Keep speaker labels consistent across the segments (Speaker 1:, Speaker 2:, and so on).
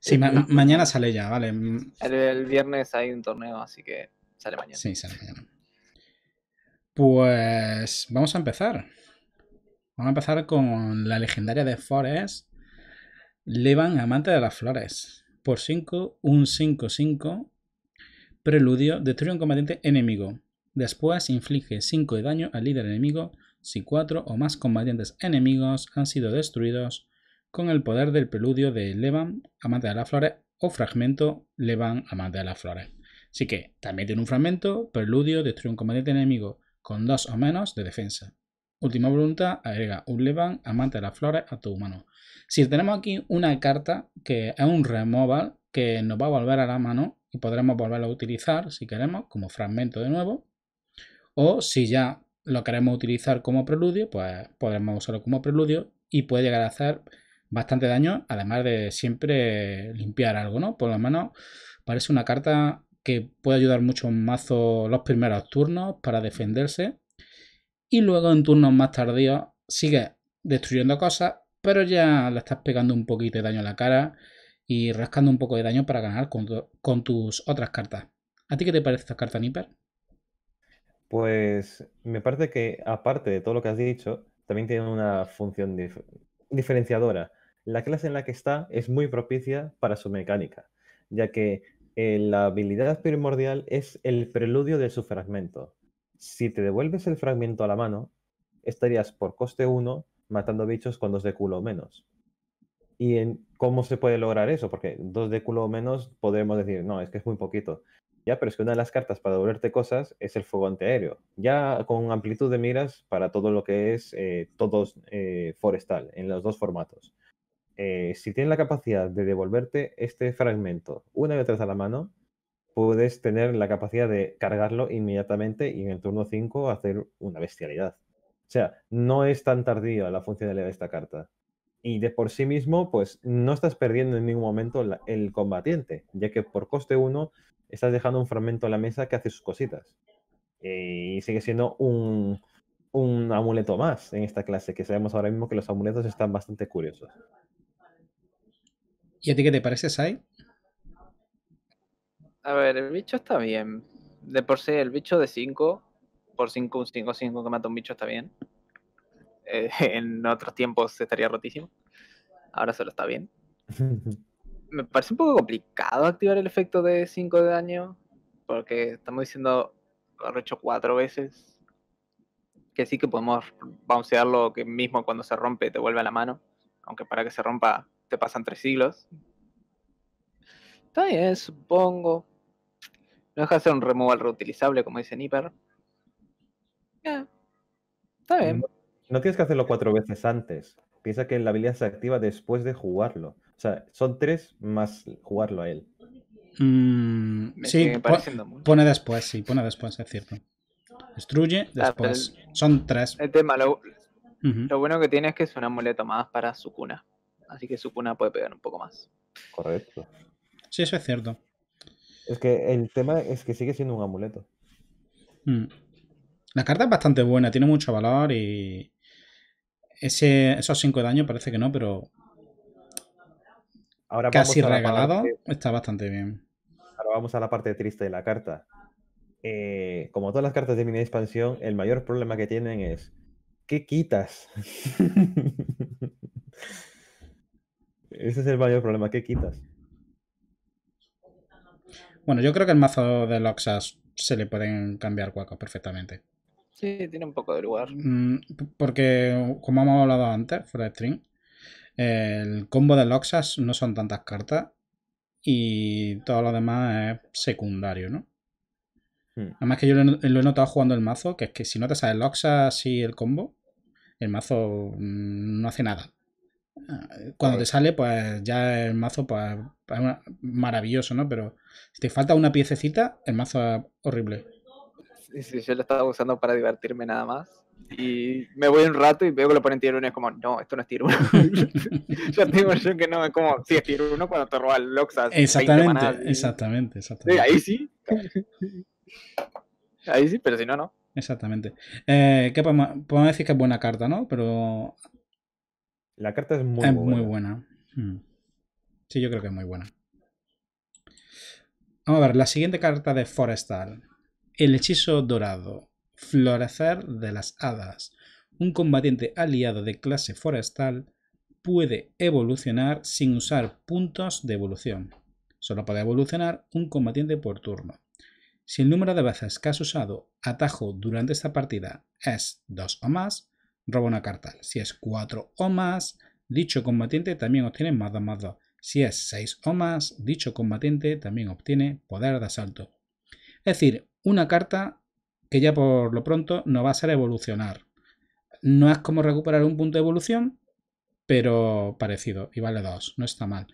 Speaker 1: Sí, eh, eh, mañana sale ya, vale. Mm.
Speaker 2: El, viernes hay un torneo, así que sale mañana.
Speaker 1: Sí, sale mañana. Pues vamos a empezar. Vamos a empezar con la legendaria de Forest, Levan, amante de las flores. Por 5, un 5-5. Preludio, destruye un combatiente enemigo. Después inflige 5 de daño al líder enemigo si 4 o más combatientes enemigos han sido destruidos con el poder del preludio de Levan, amante de las flores, o fragmento Levan, amante de las flores. Así que también tiene un fragmento, preludio, destruye un combatiente enemigo con dos o menos de defensa. Última voluntad, agrega un Levan, amante de las flores, a tu mano Si tenemos aquí una carta que es un removal que nos va a volver a la mano y podremos volverlo a utilizar si queremos como fragmento de nuevo. O si ya lo queremos utilizar como preludio, pues podremos usarlo como preludio y puede llegar a hacer bastante daño, además de siempre limpiar algo, ¿no? Por lo menos parece una carta que puede ayudar mucho en un mazo los primeros turnos para defenderse. Y luego en turnos más tardíos sigue destruyendo cosas, pero ya le estás pegando un poquito de daño a la cara y rascando un poco de daño para ganar con, tus otras cartas. ¿A ti qué te parece esta carta, Nipper?
Speaker 3: Pues me parece que aparte de todo lo que has dicho, también tiene una función diferenciadora la clase en la que está es muy propicia para su mecánica, ya que eh, la habilidad primordial es el preludio de su fragmento. Si te devuelves el fragmento a la mano, estarías por coste 1 matando bichos con dos de culo o menos. ¿Y en cómo se puede lograr eso? Porque dos de culo o menos podemos decir, no, es que es muy poquito. Ya, pero es que una de las cartas para devolverte cosas es el fuego antiaéreo. Ya con amplitud de miras para todo lo que es eh, todos eh, forestal, en los dos formatos. Eh, si tienes la capacidad de devolverte este fragmento una y otra vez a la mano, puedes tener la capacidad de cargarlo inmediatamente y en el turno 5 hacer una bestialidad. O sea, no es tan tardía la funcionalidad de esta carta. Y de por sí mismo, pues no estás perdiendo en ningún momento el combatiente, ya que por coste 1 estás dejando un fragmento en la mesa que hace sus cositas. Eh, y sigue siendo un, un amuleto más en esta clase, que sabemos ahora mismo que los amuletos están bastante curiosos.
Speaker 1: ¿Y a ti qué te parece, Sai?
Speaker 2: A ver, el bicho está bien. De por sí, el bicho de 5, por 5, un 5, 5 que mata un bicho está bien. Eh, en otros tiempos estaría rotísimo. Ahora solo está bien. Me parece un poco complicado activar el efecto de 5 de daño, porque estamos diciendo lo he hecho cuatro veces. Que sí que podemos bouncearlo que mismo cuando se rompe te vuelve a la mano. Aunque para que se rompa pasan tres siglos. Está bien, supongo. No deja hacer ser un removal reutilizable, como dice Nipper.
Speaker 4: está
Speaker 1: bien. Mm.
Speaker 3: No, tienes que hacerlo cuatro veces antes. Piensa que la habilidad se activa después de jugarlo. O sea, son tres más jugarlo a él.
Speaker 1: Mm, sí, pone después, sí, pone después, es cierto. Destruye, ah, después. Son tres.
Speaker 2: El tema, lo, bueno que tiene es que son un tomadas más para su cuna así que puna puede pegar un poco más.
Speaker 1: Correcto.
Speaker 3: Sí, eso es cierto. Es que el
Speaker 1: tema es que sigue siendo un amuleto. Hmm. La carta es bastante buena, tiene mucho valor y. Ese, esos 5 de daño parece que no, pero. Ahora casi regalado, está bastante bien. Ahora vamos a la parte triste
Speaker 3: de la carta. Eh, como todas las cartas de mini expansión, el mayor problema que tienen es. ¿Qué quitas?
Speaker 1: Ese es el mayor problema, ¿qué quitas? Bueno, yo creo que el mazo de Loxas se le pueden cambiar cuacos perfectamente.
Speaker 2: Sí, tiene un poco de lugar.
Speaker 1: Mm, porque, como hemos hablado antes, fuera string, el combo de Loxas no son tantas cartas y todo lo demás es secundario, ¿no? Hmm. Además que yo lo, he notado jugando el mazo, que es que si no te sabes Loxas y el combo, el mazo mm, no hace nada. Cuando te sale, pues ya el mazo pues, es maravilloso, ¿no? Pero si te falta una piececita, el mazo es horrible.
Speaker 2: Sí, sí, yo lo estaba usando para divertirme nada más. Y me voy un rato y veo que lo ponen tier 1 y es como, no, esto no es tier 1.
Speaker 1: yo tengo yo
Speaker 2: que no, es como, sí es tier 1 cuando te roba el Loxas. Exactamente,
Speaker 1: exactamente, exactamente.
Speaker 2: ahí sí. ahí sí, pero si no, no.
Speaker 1: Exactamente. Eh, ¿Qué podemos, decir que es buena carta, ¿no? Pero la carta es muy, es muy buena. Hmm. Sí, yo creo que es muy buena. Vamos a ver, la siguiente carta de Forestal. El hechizo dorado. Florecer de las hadas. Un combatiente aliado de clase forestal puede evolucionar sin usar puntos de evolución. Solo puede evolucionar un combatiente por turno. Si el número de veces que has usado atajo durante esta partida es 2 o más, roba una carta. Si es 4 o más, dicho combatiente también obtiene más 2 más 2. Si es 6 o más, dicho combatiente también obtiene poder de asalto. Es decir, una carta que ya por lo pronto no va a ser evolucionar. No es como recuperar un punto de evolución, pero parecido y vale 2, no está mal.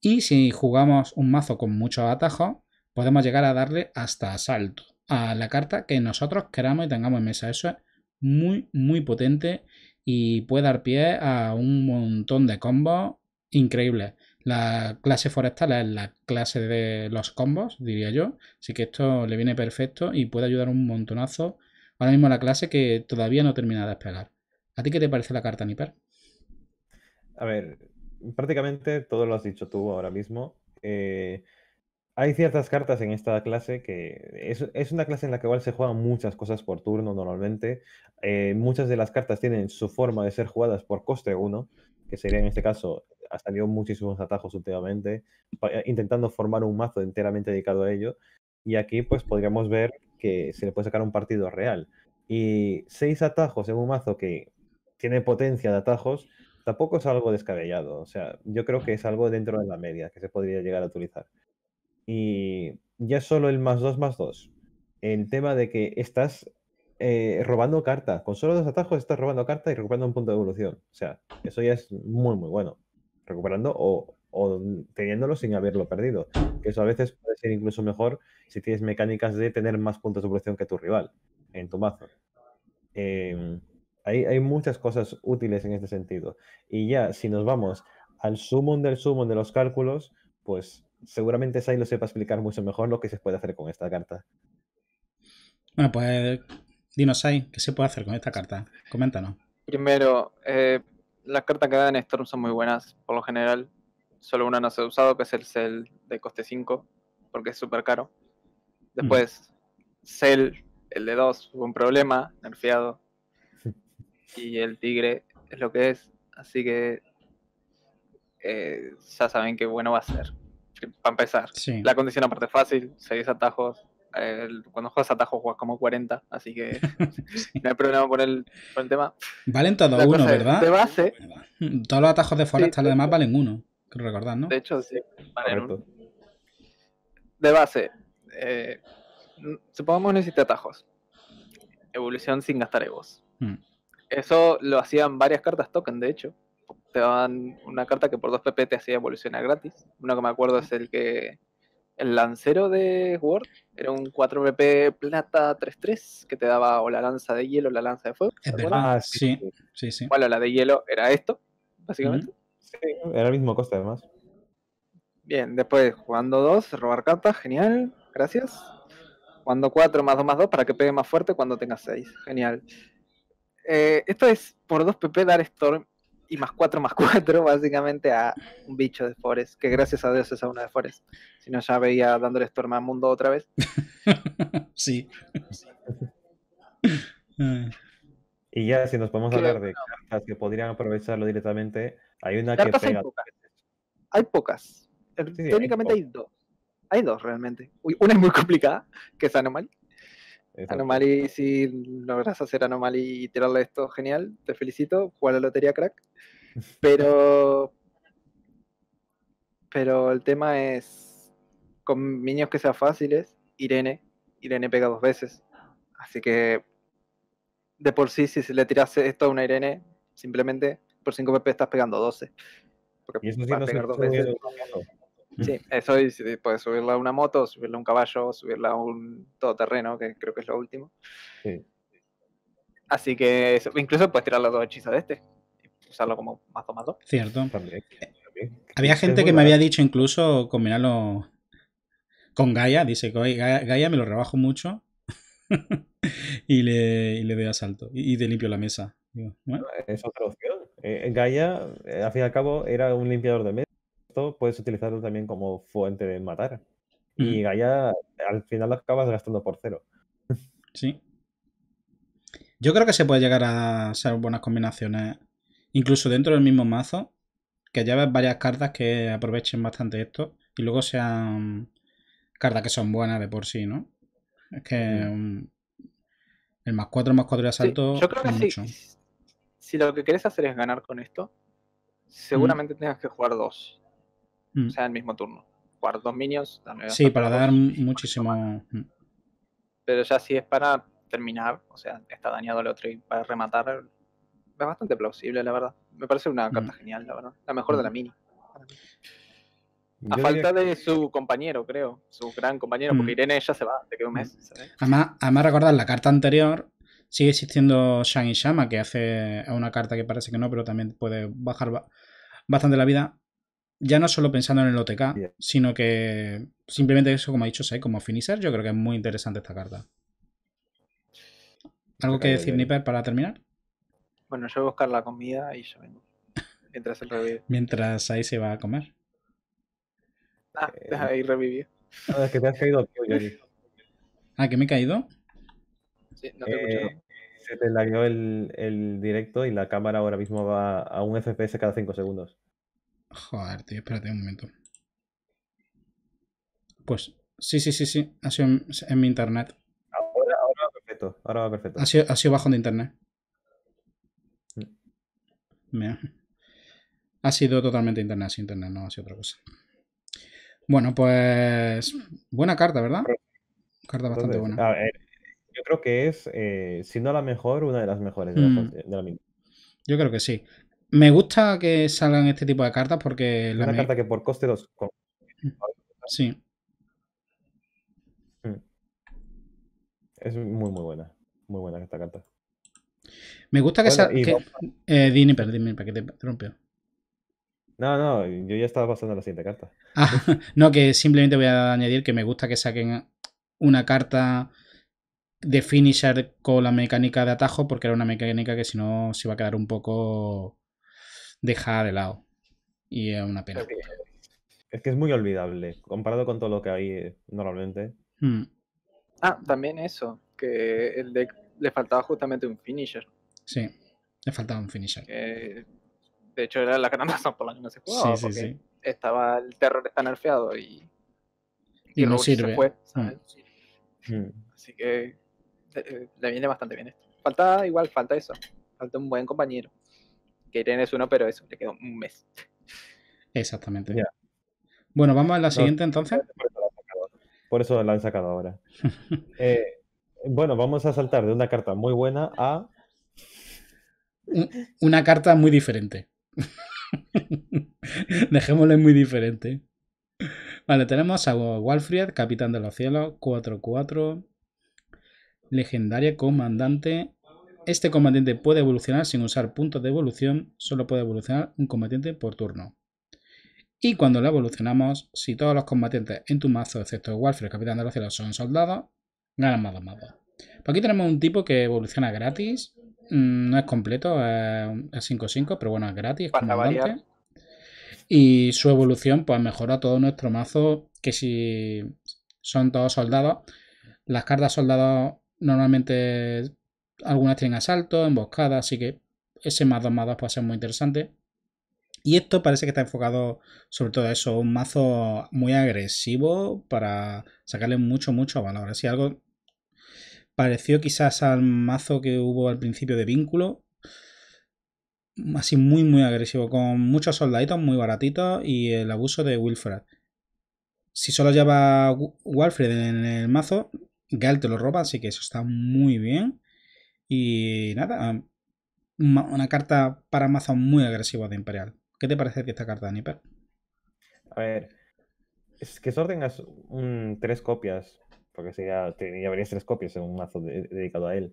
Speaker 1: Y si jugamos un mazo con mucho atajo, podemos llegar a darle hasta asalto a la carta que nosotros queramos y tengamos en mesa. Eso es muy, muy potente y puede dar pie a un montón de combos increíbles. La clase forestal es la clase de los combos, diría yo. Así que esto le viene perfecto y puede ayudar un montonazo ahora mismo la clase que todavía no termina de esperar. ¿A ti qué te parece la carta, Niper?
Speaker 3: A ver, prácticamente todo lo has dicho tú ahora mismo. Eh, hay ciertas cartas en esta clase que es, una clase en la que igual se juegan muchas cosas por turno normalmente. Eh, muchas de las cartas tienen su forma de ser jugadas por coste 1, que sería en este caso, ha salido muchísimos atajos últimamente, eh, intentando formar un mazo enteramente dedicado a ello. Y aquí pues podríamos ver que se le puede sacar un partido real. Y seis atajos en un mazo que tiene potencia de atajos, tampoco es algo descabellado. O sea, yo creo que es algo dentro de la media que se podría llegar a utilizar. Y ya solo el más dos, más dos. El tema de que estás eh, robando carta. Con solo dos atajos estás robando carta y recuperando un punto de evolución. O sea, eso ya es muy, muy bueno. Recuperando o, teniéndolo sin haberlo perdido. Que eso a veces puede ser incluso mejor si tienes mecánicas de tener más puntos de evolución que tu rival en tu mazo. Em, hay, hay, muchas cosas útiles en este sentido. Y ya, si nos vamos al sumum del sumo de los cálculos, pues seguramente Sai lo sepa explicar mucho mejor lo que se puede hacer con esta carta.
Speaker 1: Bueno, pues dinos, Sai, ¿qué se puede hacer con esta carta? Coméntanos.
Speaker 2: Primero, eh, las cartas que dan Storm son muy buenas, por lo general. Solo una no se ha usado, que es el Cell de coste 5, porque es súper caro. Después, mm. Cell, el de 2, hubo un problema, nerfeado. y el Tigre es lo que es, así que eh, ya saben qué bueno va a ser para empezar. La condición aparte es fácil, 6 atajos. cuando juegas atajos juegas como 40, así que no hay problema por el, tema.
Speaker 1: Valen todos uno, ¿verdad? De base. Todos los atajos de Forest, los demás valen uno. Creo recordar, ¿no? De
Speaker 2: hecho, sí. Valen uno. De base. Eh, supongamos que atajos. Evolución sin gastar egos. Mm. Eso lo hacían varias cartas token, de hecho te daban una carta que por 2pp te hacía evolucionar gratis. Uno que me acuerdo es el que. El lancero de Sword. era un 4pp plata 3-3 que te daba o la lanza de hielo o la lanza de fuego. Ah,
Speaker 3: sí, sí, sí.
Speaker 2: Bueno, la de hielo era esto, básicamente. Sí,
Speaker 3: era el mismo coste además. Bien, después
Speaker 2: jugando 2, robar cartas, genial, gracias. Jugando 4 más 2 más 2 para que pegue más fuerte cuando tenga 6, genial. Eh, esto es por 2 PP dar Storm y más 4 más 4 básicamente a un bicho de Forest, que gracias a Dios es a una de Forest. Si no, ya veía dándole Storm a Mundo otra vez.
Speaker 4: sí.
Speaker 3: y ya, si nos podemos hablar de cartas que podrían aprovecharlo directamente, hay una que pega... Hay pocas.
Speaker 2: Técnicamente hay,
Speaker 3: dos. Hay dos realmente. Una es muy
Speaker 2: complicada, que es Anomaly. Anomaly, si logras hacer Anomaly y tirarle esto, genial, te felicito, juega la lotería crack. Pero. Pero el tema es. Con niños que sean fáciles, Irene. Irene pega dos veces. Así que. De por sí, si le tiras esto a una Irene, simplemente por 5 PP estás pegando 12. Porque y pegar dos veces. Sí, eso y eh, puedes subirla a una moto, subirla a un caballo, subirla a un todoterreno, que creo que es lo último. Así que incluso puedes tirar las dos hechizas de este y usarlo como más
Speaker 1: tomado Cierto. Había gente que me había dicho incluso combinarlo con Gaia. Dice que Gaia, me lo rebajo mucho y, le, y le doy asalto y, y le limpio la mesa.
Speaker 4: Es otra opción.
Speaker 1: Eh, Gaia, eh, al fin y al cabo, era un limpiador de
Speaker 3: mesa esto puedes utilizarlo también como fuente de matar. Y Gaia al final
Speaker 1: lo acabas gastando por cero. Sí. Yo creo que se puede llegar a ser buenas combinaciones. Incluso dentro del mismo mazo. Que lleves varias cartas que aprovechen bastante esto. Y luego sean cartas que son buenas de por sí, ¿no? Es que el más 4 más 4 de asalto. Yo creo que sí
Speaker 2: Si, lo que quieres hacer es ganar con esto, seguramente tengas que jugar dos. O mm. sea, el mismo turno. Jugar dos minions. Sí, para dar
Speaker 1: muchísimo. Mm.
Speaker 2: Pero ya si es para terminar, o sea, está dañado el otro y para rematar, es bastante plausible, la verdad. Me parece una mm. carta genial, la verdad. La mejor de la mini. A falta de su compañero, creo. Su gran compañero, porque Irene ya se va, te queda un
Speaker 1: mes. Además, además, recordar la carta anterior, sigue existiendo Shang y Shama, que hace una carta que parece que no, pero también puede bajar bastante la vida ya no solo pensando en el OTK, sino que simplemente eso, como ha dicho Sai, como finisher, yo creo que es muy interesante esta carta. ¿Algo que decir, Nipper, para terminar?
Speaker 2: Bueno, yo voy a buscar la comida y yo vengo. Mientras el revive.
Speaker 1: Mientras ahí se va a comer.
Speaker 2: Ah, eh, ahí es
Speaker 1: que te has caído Ah, ¿que me he caído?
Speaker 4: Sí, no te he escuchado eh,
Speaker 1: Se te lagueó el,
Speaker 3: el directo y la cámara ahora mismo va a un FPS cada 5 segundos.
Speaker 4: Joder,
Speaker 1: tío, espérate un momento. Pues sí, sí, sí, sí. Ha sido en, mi internet. Ahora,
Speaker 3: ahora va perfecto. Ahora va perfecto.
Speaker 1: Ha sido, ha sido bajo de internet. Mm. Mira. Ha sido totalmente internet, sin internet, no ha sido otra cosa. Bueno, pues. Buena carta, ¿verdad? Carta bastante buena. yo creo que es, eh, si no la mejor, una de las mejores de la, mm. de Yo creo que sí. Me gusta que salgan este tipo de cartas porque... La Una carta que por coste 2... Sí. Mm.
Speaker 3: Es muy, muy buena. Muy buena esta carta.
Speaker 1: Me gusta que... Bueno, que... Eh, perdón, para que te rompió.
Speaker 3: No, no, yo ya estaba pasando a la siguiente carta. Ah,
Speaker 1: no, que simplemente voy a añadir que me gusta que saquen una carta de finisher con la mecánica de atajo, porque era una mecánica que si no se iba a quedar un poco dejar de lado. Y es una pena.
Speaker 3: Es que es muy olvidable, comparado con todo lo que hay eh, normalmente.
Speaker 1: Hmm.
Speaker 2: Ah, también eso, que el deck le faltaba justamente un finisher.
Speaker 1: Sí, le faltaba un finisher.
Speaker 2: de hecho, era la canasta por la que no se jugaba, estaba el terror está nerfeado y,
Speaker 4: no sirve. Hmm. Hmm.
Speaker 2: Así que le viene bastante bien Falta igual, falta eso, falta un buen compañero que tienes es uno, pero eso, le quedó un mes.
Speaker 3: Exactamente.
Speaker 1: Bueno, vamos a la siguiente entonces.
Speaker 3: Por eso la han sacado ahora. Eh, bueno, vamos a saltar de una carta muy buena a...
Speaker 1: Una carta muy diferente. Dejémosle muy diferente. Vale, tenemos a Walfried, capitán de los cielos, 4-4, legendaria comandante este combatiente puede evolucionar sin usar puntos de evolución, solo puede evolucionar un combatiente por turno. Y cuando lo evolucionamos, si todos los combatientes en tu mazo, excepto Warfare, Capitán de los Cielos, son soldados, ganan más dos más pues aquí tenemos un tipo que evoluciona gratis, mm, no es completo, es 5-5, pero bueno, es gratis, es Y su evolución, pues mejora todo nuestro mazo, que si son todos soldados, las cartas soldados normalmente algunas tienen asalto, emboscada, así que ese más 2 más 2 puede ser muy interesante. Y esto parece que está enfocado sobre todo a eso, un mazo muy agresivo para sacarle mucho, mucho valor. Así algo pareció quizás al mazo que hubo al principio de vínculo. Así muy, muy agresivo, con muchos soldaditos muy baratitos y el abuso de Wilfred. Si solo lleva Wilfred en el mazo, Galt te lo roba, así que eso está muy bien. Y nada, una carta para mazos muy agresivos de Imperial. ¿Qué te parece de esta carta, Nipper?
Speaker 3: A ver, es que solo ordenas tres copias, porque si ya, tres copias en un mazo dedicado a él,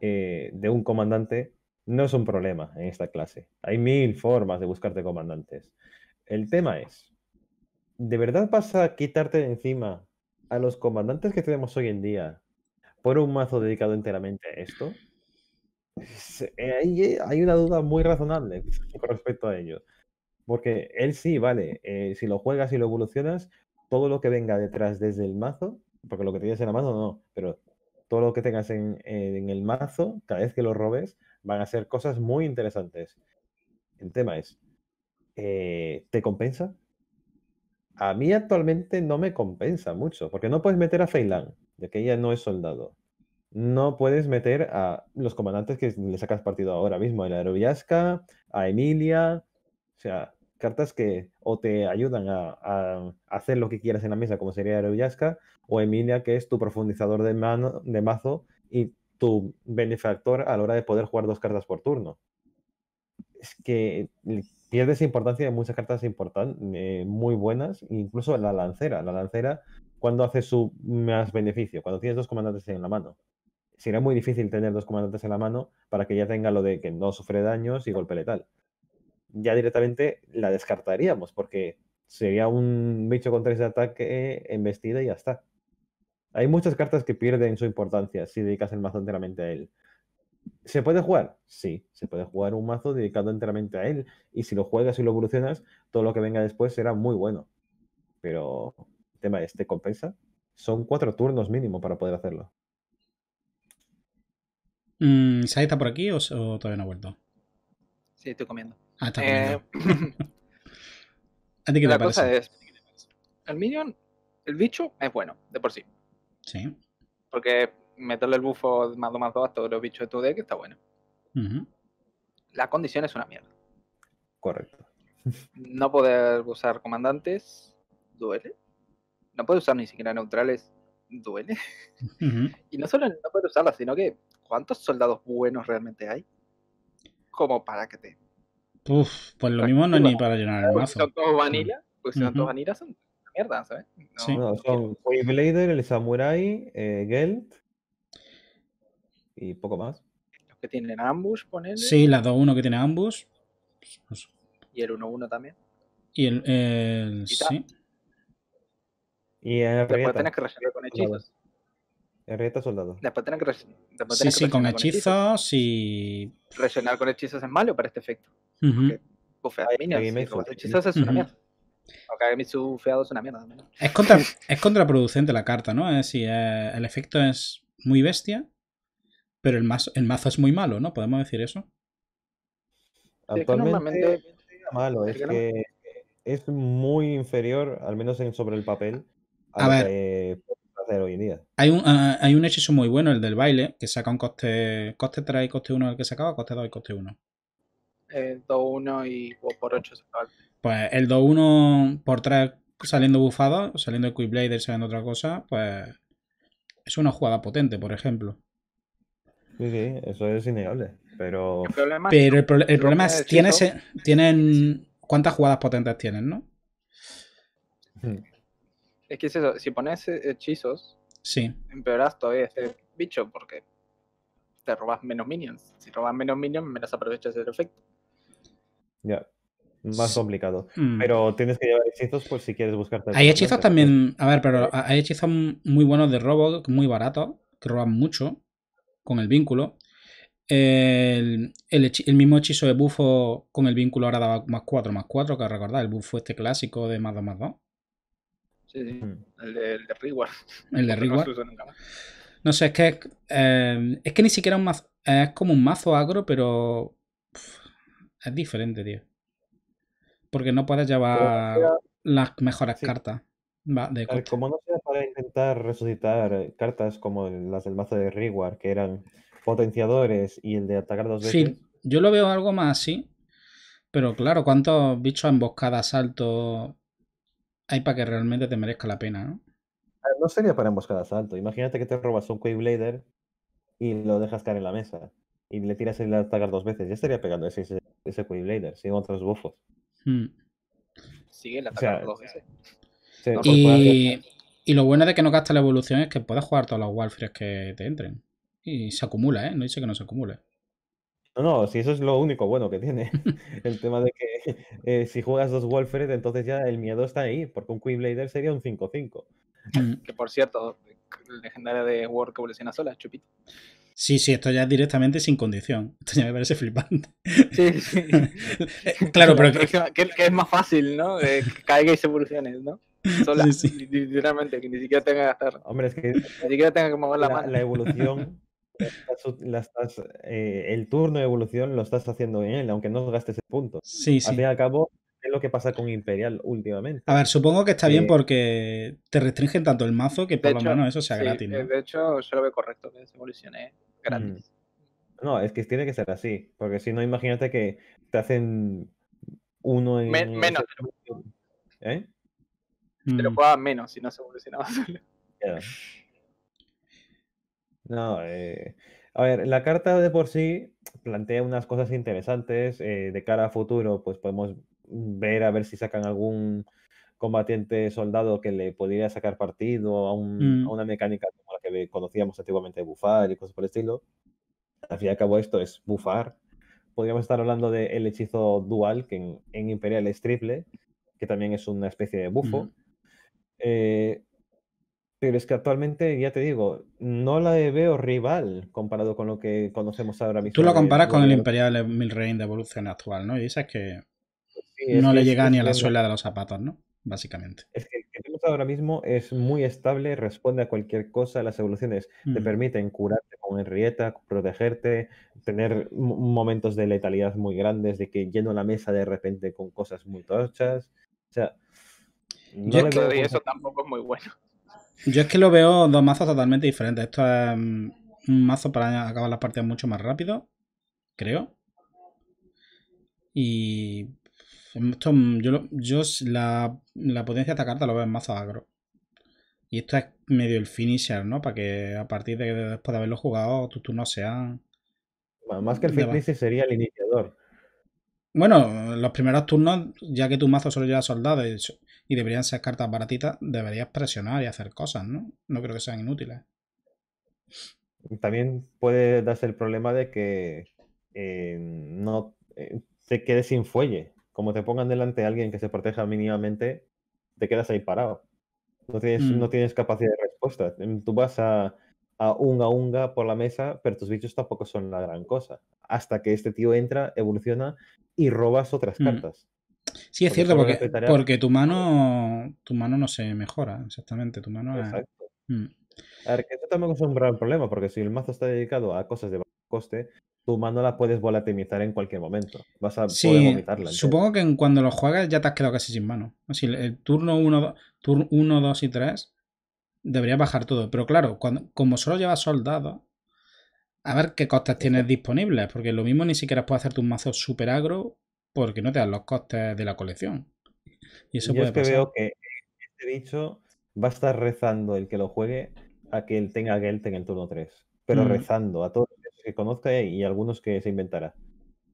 Speaker 3: eh, de un comandante, no es un problema en esta clase. Hay mil formas de buscarte comandantes. El tema es, ¿de verdad vas a quitarte de encima a los comandantes que tenemos hoy en día por un mazo dedicado enteramente a esto? Eh, hay, una duda muy razonable con respecto a ello. Porque él sí, vale, eh, si lo juegas y lo evolucionas, todo lo que venga detrás desde el mazo, porque lo que tengas en la mano no, pero todo lo que tengas en, el mazo, cada vez que lo robes, van a ser cosas muy interesantes. El tema es, eh, ¿te compensa? A mí actualmente no me compensa mucho, porque no puedes meter a Feilán, ya que ella no es soldado no puedes meter a los comandantes que le sacas partido ahora mismo, a la Aeroviasca, a Emilia, o sea, cartas que o te ayudan a, hacer lo que quieras en la mesa, como sería Aeroviasca, o Emilia, que es tu profundizador de, mano, de mazo y tu benefactor a la hora de poder jugar dos cartas por turno. Es que pierdes importancia de muchas cartas importantes, eh, muy buenas, incluso la lancera. La lancera cuando hace su más beneficio, cuando tienes dos comandantes en la mano será muy difícil tener dos comandantes en la mano para que ya tenga lo de que no sufre daños y golpe letal. Ya directamente la descartaríamos porque sería un bicho con tres de ataque embestida y ya está. Hay muchas cartas que pierden su importancia si dedicas el mazo enteramente a él. ¿Se puede jugar? Sí, se puede jugar un mazo dedicado enteramente a él. Y si lo juegas y lo evolucionas, todo lo que venga después será muy bueno. Pero el tema es, ¿te compensa. Son cuatro turnos mínimo para poder hacerlo.
Speaker 1: Mm, ¿Sai está por aquí o, todavía no ha vuelto? Sí, estoy comiendo. Ah, está eh, ¿A qué
Speaker 2: La te el minion, el bicho es bueno, de por sí. Sí. Porque meterle el bufo más 2 más 2 a todos los bichos de tu deck está bueno. La condición es una mierda. Correcto. No poder usar comandantes duele. No puedes usar ni siquiera neutrales duele. Y no solo no poder usarla, sino que ¿cuántos soldados buenos realmente hay? Como para que te...
Speaker 1: Uf, pues lo mismo no es ni para llenar el mazo.
Speaker 2: Son todos vanilla, pues son mierda, ¿sabes?
Speaker 3: No, son Blader, el Samurai,
Speaker 1: eh, Geld y poco más.
Speaker 2: Los que tienen ambush, ponele. Sí,
Speaker 1: las 2-1 que tiene ambush.
Speaker 2: Y el 1-1 también.
Speaker 1: Y el... sí. Y eh,
Speaker 2: Después tienes que resolver con hechizos. soldado. Después tienes que, Después tenés sí, sí, con hechizos,
Speaker 3: y.
Speaker 2: Rellenar con hechizos es malo para este efecto. Uh hechizos es una mierda. su feado es una mierda. Es,
Speaker 1: contra, es contraproducente la carta, ¿no? Eh, el efecto es muy bestia, pero el mazo, el mazo es muy malo, ¿no? Podemos decir eso.
Speaker 3: Actualmente es que malo, es que es muy inferior, al menos en sobre el papel, a, ver, ah,
Speaker 1: Hay un, hechizo muy bueno, el del baile, que saca un coste coste 3 y coste 1 el que sacaba, coste 2 y coste 1.
Speaker 2: El 2-1 y por 8
Speaker 1: Pues el 2-1 por 3 saliendo bufado, saliendo el Quick Blader, saliendo otra cosa, pues es una jugada potente, por ejemplo. Sí, sí, eso es innegable. Pero,
Speaker 4: el pero el, problema es, tienes,
Speaker 1: tienen cuántas jugadas potentes tienen, ¿no?
Speaker 4: Hmm.
Speaker 2: Es que es eso, si pones eh, hechizos, sí. empeoras todavía este bicho porque te robas menos minions. Si robas menos minions,
Speaker 3: menos aprovechas el efecto. Ya, más complicado. Mm. Pero tienes que llevar hechizos si quieres buscarte. Hay hechizos
Speaker 1: también, a ver, pero hay hechizos muy buenos de robo, muy baratos, que roban mucho con el vínculo. El, mismo hechizo de bufo con el vínculo ahora daba más 4, más 4, que recordar, el bufo este clásico de más 2, más 2.
Speaker 2: Sí, sí. Mm. El de, el El de Reward.
Speaker 1: No, sé, es que em, es que ni siquiera un mazo. Es como un mazo agro, pero. Es diferente, tío. Porque no puedes llevar las mejores cartas. Como no se para intentar resucitar eh,
Speaker 3: cartas como las del mazo de Reward, que eran potenciadores y el de atacar dos veces. Sí,
Speaker 1: yo lo veo algo más así. Pero claro, ¿cuántos bichos emboscada asalto hay para que realmente te merezca la pena, ¿no?
Speaker 3: Ah, no sería para emboscar asalto. Imagínate que te robas un Blader y lo dejas caer en la mesa y le tiras el atacar dos veces. Ya estaría pegando ese, ese, sin otros bufos.
Speaker 4: Sigue el atacar
Speaker 3: y,
Speaker 1: lo bueno de que no gasta la evolución es que puedas jugar todos los Walfires que te entren. Y se acumula, ¿eh? No dice que no se acumule. No, no, si eso es lo único bueno que tiene. el tema de que eh, si juegas dos Wolfred, entonces ya el
Speaker 3: miedo está ahí,
Speaker 1: porque un Queenblader sería un 5-5.
Speaker 3: Mm.
Speaker 2: Que por cierto, el legendario de War que evoluciona sola, chupi
Speaker 1: Sí, sí, esto ya es directamente sin condición. Esto ya me parece flipante.
Speaker 4: Sí, sí. Eh, claro, pero.
Speaker 2: que, es más fácil, ¿no? que caiga y se evolucione, ¿no? Sola, que ni siquiera tenga que hacer Hombre, es que. Ni siquiera tenga que mover la mano. La evolución
Speaker 3: eh, eh, el turno de evolución lo estás haciendo bien, aunque no gastes el punto. Al fin y al cabo, es lo que pasa con Imperial últimamente.
Speaker 1: A ver, supongo que está bien eh porque te restringen tanto el mazo que por lo menos eso sea gratis.
Speaker 3: De
Speaker 2: hecho, yo lo veo correcto que se evolucione mm.
Speaker 1: gratis. No,
Speaker 3: es que tiene que ser así, porque si no, imagínate que te hacen uno en. menos. ¿Eh? Te
Speaker 2: lo juegas mm. menos si no se evolucionaba
Speaker 3: no, eh, a ver, la carta de por sí plantea unas cosas interesantes. Eh, de cara a futuro, pues podemos ver a ver si sacan algún combatiente soldado que le podría sacar partido a, mm. una mecánica como la que conocíamos antiguamente de bufar y cosas por el estilo. Al fin y al cabo, esto es bufar. Podríamos estar hablando del hechizo dual, que en, Imperial es triple, que también es una especie de bufo. Pero es que actualmente, ya te digo, no la veo rival comparado con lo que conocemos ahora mismo. Tú lo comparas con el
Speaker 1: Imperial Milrein de evolución actual, ¿no? Y dices que pues no le llega ni a la suela de los zapatos, ¿no? Básicamente. Es que el
Speaker 3: que tenemos ahora mismo es muy estable, responde a cualquier cosa. Las evoluciones te mm. permiten curarte con Henrietta, protegerte, tener momentos de letalidad muy grandes, de que lleno la mesa de repente con cosas muy tochas O sea.
Speaker 1: Yo creo que... eso
Speaker 2: tampoco es muy bueno.
Speaker 1: Yo es que lo veo dos mazos totalmente diferentes. Esto es mm, un mazo para acabar las partidas mucho más rápido, creo. Y esto, mm, yo, la, potencia de esta carta lo veo en mazos agro. Y esto es medio el finisher, ¿no? Para que a partir de después de haberlo jugado, tus turnos sean. más que el finisher sería el iniciador. Bueno, los primeros turnos, ya que tu mazo solo lleva soldados, y deberían ser cartas baratitas, deberías presionar y hacer cosas, ¿no? No creo que sean inútiles.
Speaker 3: También puede darse el problema de que eh, no eh, te quedes sin fuelle. Como te pongan delante a alguien que se proteja mínimamente, te quedas ahí parado. No tienes, mm. no tienes capacidad de respuesta. Tú vas a, a unga unga por la mesa, pero tus bichos tampoco son la gran cosa. Hasta que este tío entra, evoluciona y robas otras mm. cartas.
Speaker 1: Sí, es cierto, porque, porque, tu mano tu mano no se mejora, exactamente. Tu mano Es... Mm.
Speaker 3: A ver, que esto es un gran problema, porque si el mazo está dedicado a cosas de bajo coste, tu mano la puedes volatilizar en cualquier momento. Vas a poder vomitarla. Supongo
Speaker 1: que cuando lo juegas ya te has quedado casi sin mano. Así, el turno 1, 2 y 3 debería bajar todo. Pero claro, como solo llevas soldado, a ver qué costas tienes disponibles, porque lo mismo ni siquiera puedes hacer un mazo super agro porque no te dan los costes de la colección. Y eso Yo puede es que veo
Speaker 3: que este bicho va a estar rezando el que lo juegue a que él tenga Geld Gelt en el turno 3. Pero mm. rezando a todos los que conozca y algunos que se inventará.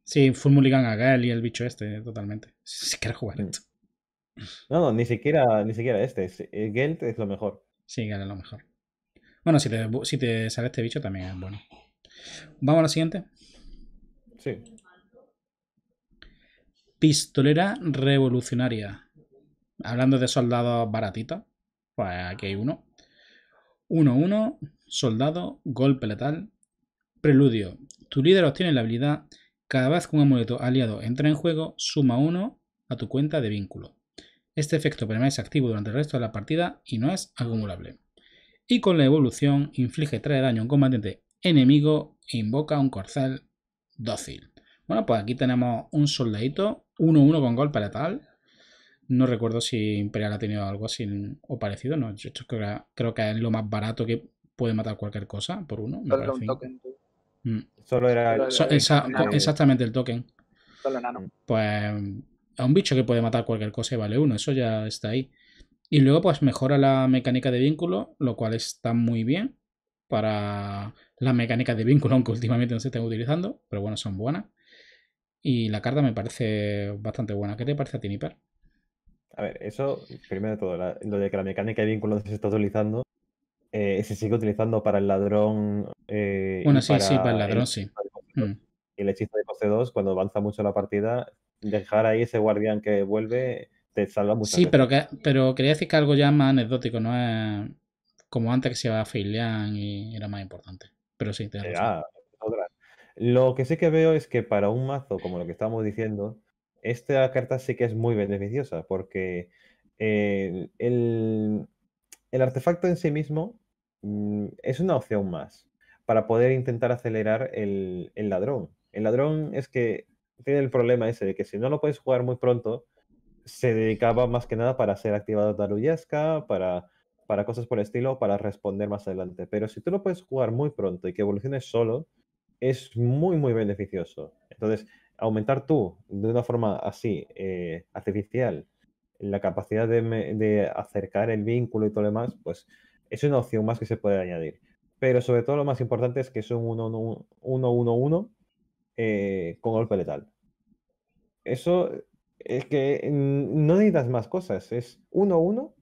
Speaker 1: Sí, Full a Gael y el bicho este, eh, totalmente. Si quieres jugar mm. esto. No, no, ni siquiera, ni siquiera este. Eh, Gelt es lo mejor. Sí, Gelt es lo mejor. Bueno, si te, si te sale este bicho también es bueno. ¿Vamos a la siguiente? Sí. Pistolera revolucionaria. Hablando de soldados baratitos, pues aquí hay uno. 1-1, soldado, golpe letal. Preludio. Tu líder obtiene la habilidad. Cada vez que un amuleto aliado entra en juego, suma uno a tu cuenta de vínculo. Este efecto permanece activo durante el resto de la partida y no es acumulable. Y con la evolución, inflige 3 daño a un combatiente enemigo e invoca un corcel dócil. Bueno, pues aquí tenemos un soldadito 1-1 con gol para tal. No recuerdo si Imperial ha tenido algo así o parecido. No, yo creo, creo, que es lo más barato que puede matar cualquier cosa por uno. Solo, mm. Solo era exactamente el token. Mm. Pues a un bicho que puede matar cualquier cosa y vale uno. Eso ya está ahí. Y luego, pues mejora la mecánica de vínculo, lo cual está muy bien para las mecánicas de vínculo, aunque últimamente no se estén utilizando, pero bueno, son buenas. Y la carta me parece bastante buena. ¿Qué te parece a ti, Nipper?
Speaker 3: A ver, eso, primero de todo, lo de que la mecánica de vínculos se está utilizando, eh, se sigue utilizando para el ladrón. Eh, bueno, sí, sí, para el ladrón, sí. Mm. Y el hechizo de C 2, cuando avanza mucho la partida, dejar ahí ese guardián que vuelve te salva mucho. Sí,
Speaker 1: pero, que, pero quería decir que algo ya más anecdótico, no es como antes que se iba a Filian y era más importante. Pero sí, te Era, eh,
Speaker 3: lo que sí que veo es que para un mazo, como lo que estamos diciendo, esta carta sí que es muy beneficiosa, porque eh, el, artefacto en sí mismo mm, es una opción más para poder intentar acelerar el, ladrón. El ladrón es que tiene el problema ese de que si no lo puedes jugar muy pronto, se dedicaba más que nada para ser activado Taruyasca, para, para cosas por el estilo, para responder más adelante. Pero si tú lo puedes jugar muy pronto y que evoluciones solo, es muy, muy beneficioso. Entonces, aumentar tú de una forma así, eh, artificial, la capacidad de, acercar el vínculo y todo lo demás, pues es una opción más que se puede añadir. Pero sobre todo lo más importante es que es un 1-1-1 eh, con golpe letal. Eso es que mm, no necesitas más cosas, es 1-1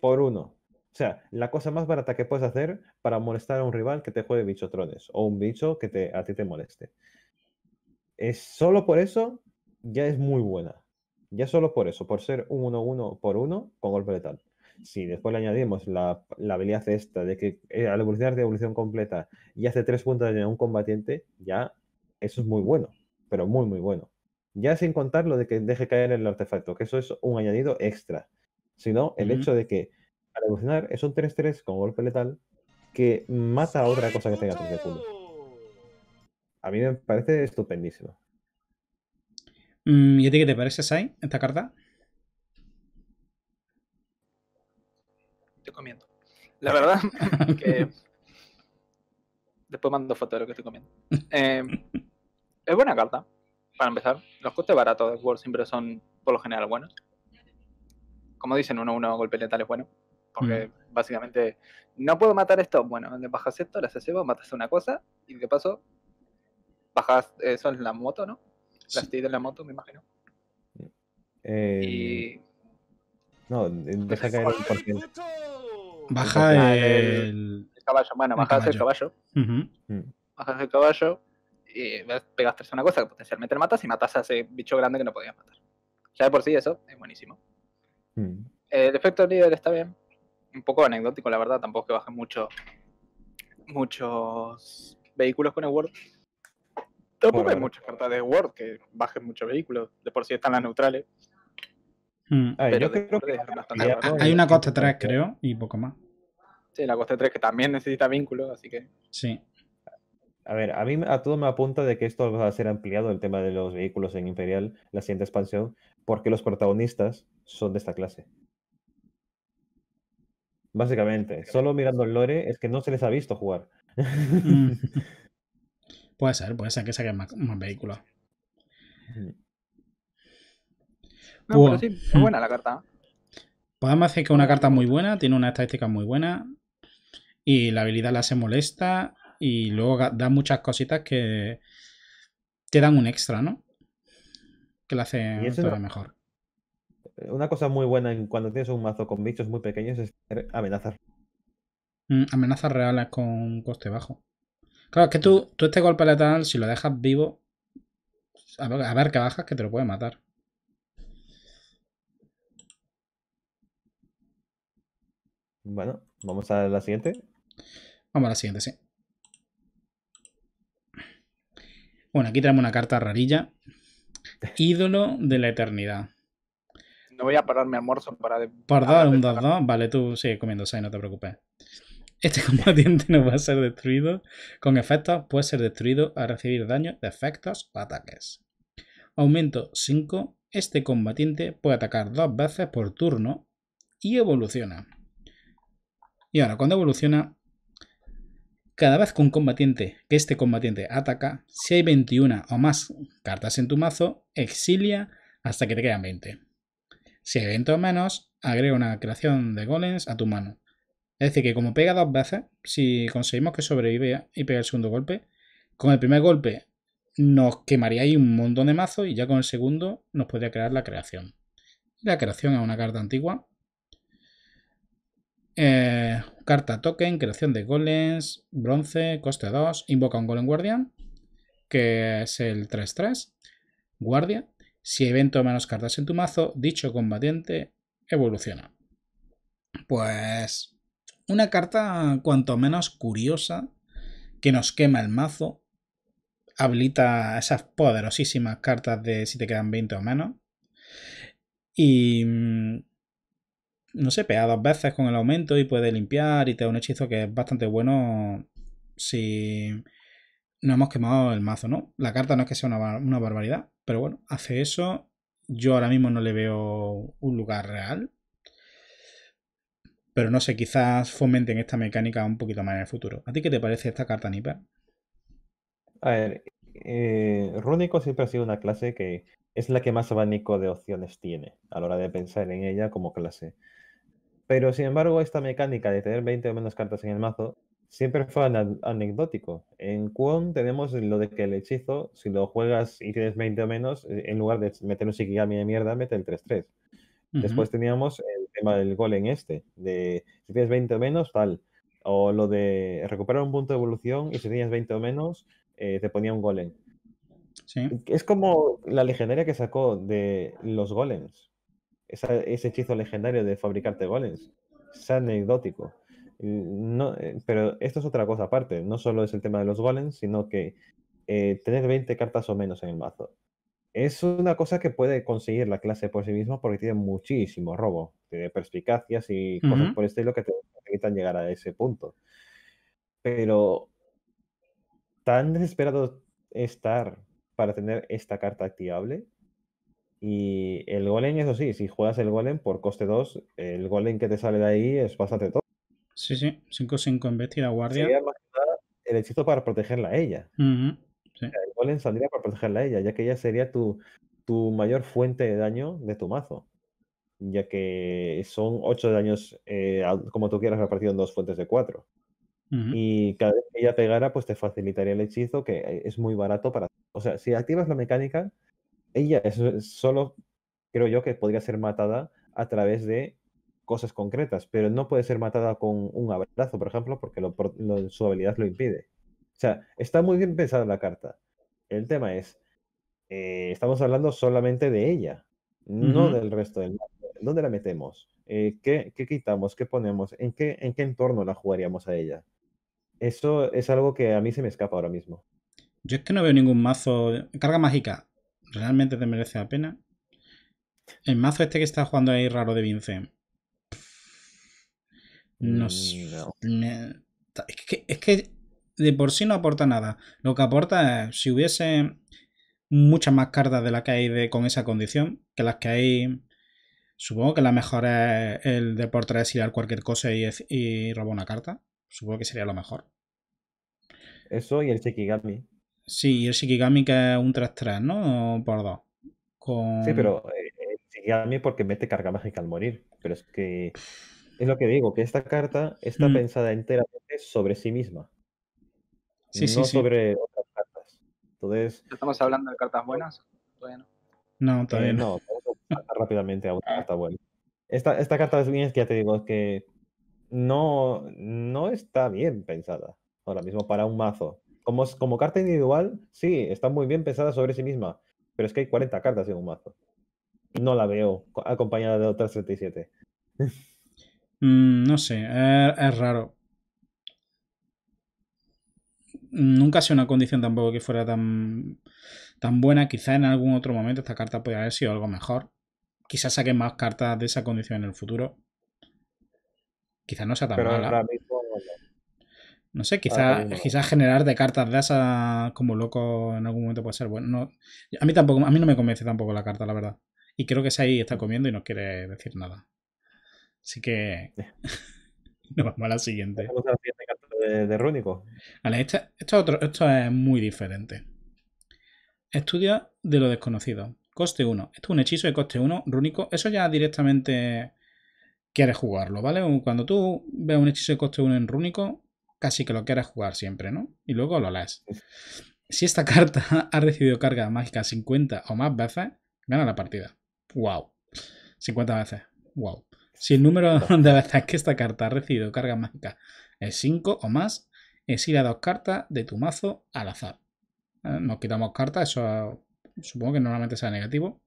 Speaker 3: por 1. O sea, la cosa más barata que puedes hacer para molestar a un rival que te juegue bichotrones o un bicho que te, a ti te moleste. Es solo por eso ya es muy buena. Ya solo por eso, por ser un 1-1 por uno con golpe letal. Si después le añadimos la, habilidad esta de que eh, al evolucionar de evolución completa y hace tres puntos de un combatiente, ya eso es muy bueno, pero muy, muy bueno. Ya sin contar lo de que deje caer el artefacto, que eso es un añadido extra. Sino el hecho de que para evolucionar es un 3-3 con golpe letal que mata a otra cosa que tenga 3 de culo. A mí me parece estupendísimo.
Speaker 1: Mm, ¿Y a ti qué te parece, Sai, esta carta?
Speaker 2: Te comiendo. La verdad que... Después mando foto de lo que estoy comiendo. Eh, es buena carta, para empezar. Los costes baratos de World siempre son, por lo general, buenos. Como dicen, uno a uno golpe letal es bueno. Porque básicamente, no puedo matar esto. Bueno, bajas esto, las asebo, matas una cosa y de pasó? bajas eso eh, en la moto, ¿no? Las tiras en la moto, me imagino.
Speaker 3: Eh, y... No, eh, deja caer el Baja el... el... caballo, bueno, bajas
Speaker 2: el caballo. Mm. Bajas el caballo y pegas tres una cosa que potencialmente lo matas y matas a ese bicho grande que no podías matar. Ya de por sí eso es buenísimo. Mm. El efecto líder está bien un poco anecdótico, la verdad, tampoco es que bajen mucho, muchos vehículos con el Word. Tampoco hay muchas cartas de Word que bajen muchos vehículos, de por sí están las neutrales. Hmm. hay, una Costa 3, creo, y poco más. Sí, la Costa 3 que también necesita vínculos, así que.
Speaker 3: Sí. A ver, a mí a todo me apunta de que esto va a ser ampliado el tema de los vehículos en Imperial, la siguiente expansión, porque los protagonistas son de esta clase. Básicamente, solo mirando el lore es que no se les ha visto jugar.
Speaker 1: Mm. puede ser, puede ser que saquen más, más vehículos. No, pues, sí, mm. buena la carta. Podemos decir que una carta muy buena, tiene una estadística muy buena y la habilidad la hace molesta y luego da muchas cositas que te dan un extra, ¿no? Que la hace mejor.
Speaker 3: Eh, una cosa muy buena en cuando
Speaker 1: tienes un mazo con bichos muy pequeños es amenazas. Mm, amenazas reales con coste bajo. Claro, es que tú, tú este golpe letal, si lo dejas vivo, a ver, a que bajas, que te lo puede matar.
Speaker 3: Bueno, vamos a la siguiente. Vamos a la siguiente,
Speaker 1: sí. Bueno, aquí tenemos una carta rarilla. Ídolo de la eternidad
Speaker 2: voy a parar mi almuerzo para... De...
Speaker 1: un Vale, tú sigue comiendo 6, no te preocupes. Este combatiente no va a ser destruido con efectos, puede ser destruido al recibir daño de efectos o ataques. Aumento 5. Este combatiente puede atacar dos veces por turno y evoluciona. Y ahora, cuando evoluciona, cada vez que un combatiente, que este combatiente ataca, si hay 21 o más cartas en tu mazo, exilia hasta que te quedan 20. Si evento menos, agrega una creación de golems a tu mano. Es decir, que como pega dos veces, si conseguimos que sobrevive y pega el segundo golpe, con el primer golpe nos quemaría ahí un montón de mazo y ya con el segundo nos podría crear la creación. La creación es una carta antigua. Eh, carta token, creación de golems, bronce, coste 2, invoca un golem guardián, que es el 3-3, guardia, si evento menos cartas en tu mazo, dicho combatiente evoluciona. Pues una carta cuanto menos curiosa que nos quema el mazo. Habilita esas poderosísimas cartas de si te quedan 20 o menos. Y mm, no sé, pega dos veces con el aumento y puede limpiar y te da un hechizo que es bastante bueno si no hemos quemado el mazo, ¿no? La carta no es que sea una, barbaridad, pero bueno, hace eso. Yo ahora mismo no le veo un lugar real. Pero no sé, quizás fomenten esta mecánica un poquito más en el futuro. ¿A ti qué te parece esta carta, Niper? A ver, eh, Rúnico siempre ha sido
Speaker 3: una clase que es la que más abanico de opciones tiene a la hora de pensar en ella como clase. Pero sin embargo, esta mecánica de tener 20 o menos cartas en el mazo siempre fue anecdótico. En Kwon tenemos lo de que el hechizo, si lo juegas y tienes 20 o menos, eh, en lugar de meter un Shikigami de mierda, mete el 3-3. Después teníamos el tema del gol en este, de si tienes 20 o menos, tal. O lo de recuperar un punto de evolución y si tenías 20 o menos, eh, te ponía un golem. Es como la legendaria que sacó de los golems. ese hechizo legendario de fabricarte golems. Es anecdótico no, eh, pero esto es otra cosa aparte, no solo es el tema de los golems, sino que eh, tener 20 cartas o menos en el mazo. Es una cosa que puede conseguir la clase por sí misma porque tiene muchísimo robo, tiene perspicacias y cosas por el estilo que te permitan llegar a ese punto. Pero tan desesperado estar para tener esta carta activable. Y el golem, eso sí, si juegas el golem por coste 2, el golem que te sale de ahí es bastante todo. Sí, sí, 5-5 bestia guardia. Sería más el hechizo para protegerla a ella. El saldría para protegerla a ella, ya que ella sería tu, mayor fuente de daño de tu mazo. Ya que son 8 daños, eh, como tú quieras, repartido en dos fuentes de 4. Y cada vez que ella pegara, pues te facilitaría el hechizo, que eh, es muy barato para. O sea, si activas la mecánica, ella es solo, creo yo, que podría ser matada a través de cosas concretas, pero no puede ser matada con un abrazo, por ejemplo, porque su habilidad lo impide. O sea, está muy bien pensada la carta. El tema es, eh, estamos hablando solamente de ella, no del resto del mazo. ¿Dónde la metemos? Eh, qué, quitamos qué ponemos en qué en qué entorno la jugaríamos a ella? Eso es algo que a mí se me escapa ahora mismo.
Speaker 1: Yo es que no veo ningún mazo. Carga mágica. ¿Realmente te merece la pena? El mazo este que está jugando ahí raro de Vincent. No. Es, que, es que de por sí no aporta nada. Lo que aporta es, si hubiese muchas más cartas de las que hay de, con esa condición, que las que hay... Supongo que la mejor es el de por tres ir cualquier cosa y, y robar una carta. Supongo que sería lo mejor. Eso y el Shikigami. Sí, y el Shikigami que es un 3-3, ¿no? por dos Sí, pero
Speaker 3: el eh, eh, Shikigami porque mete carga mágica al morir. Pero es que es lo que digo, que esta carta está mm. pensada enteramente sobre sí misma. Sí, no sí, sobre otras cartas. Entonces.
Speaker 2: ¿Estamos hablando de cartas buenas?
Speaker 4: Todavía no.
Speaker 3: No, todavía eh, no. rápidamente a una ah. carta buena. Esta, esta carta bien, es que ya te digo, es que no, no está bien pensada ahora mismo para un mazo. Como, como carta individual, sí, está muy bien pensada sobre sí misma, pero es que hay 40 cartas en un mazo. No la veo acompañada de otras 37.
Speaker 1: Mm, no sé, es, raro. Nunca ha sido una condición tampoco que fuera tan, tan buena. Quizá en algún otro momento esta carta podría haber sido algo mejor. Quizás saque más cartas de esa condición en el futuro. Quizás no sea tan Pero No sé, quizás quizá generar de cartas de esa como loco en algún momento puede ser bueno. No, a mí tampoco, a mí no me convence tampoco la carta, la verdad. Y creo que ahí, está comiendo y no quiere decir nada. Así que nos vamos a la siguiente. Vamos a la siguiente carta de, Rúnico. Vale, otro, esto es muy diferente. estudio de lo desconocido. Coste 1. Esto es un hechizo de coste 1, rúnico. Eso ya directamente quieres jugarlo, ¿vale? Cuando tú ves un hechizo de coste 1 en rúnico, casi que lo quieres jugar siempre, ¿no? Y luego lo lees. Si esta carta ha recibido carga mágica 50 o más veces, gana la partida. ¡Wow! 50 veces. ¡Wow! Si el número de veces que esta carta ha recibido carga mágica es 5 o más, exila eh, dos cartas de tu mazo al azar. Eh, nos quitamos cartas, eso supongo que normalmente sea negativo.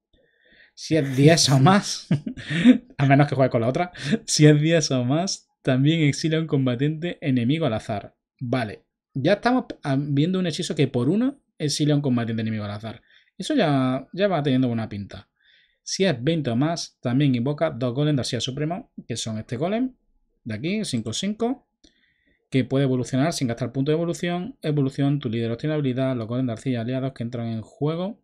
Speaker 1: Si es 10 o más, a menos que juegue con la otra, si es 10 o más, también exila un combatiente enemigo al azar. Vale, ya estamos viendo un hechizo que por uno a un combatiente enemigo al azar. Eso ya, ya va teniendo buena pinta. Si es 20 o más, también invoca dos golems de arcilla supremo, que son este golem de aquí, 5-5, que puede evolucionar sin gastar punto de evolución. Evolución, tu líder tiene habilidad, los golems de arcilla aliados que entran en juego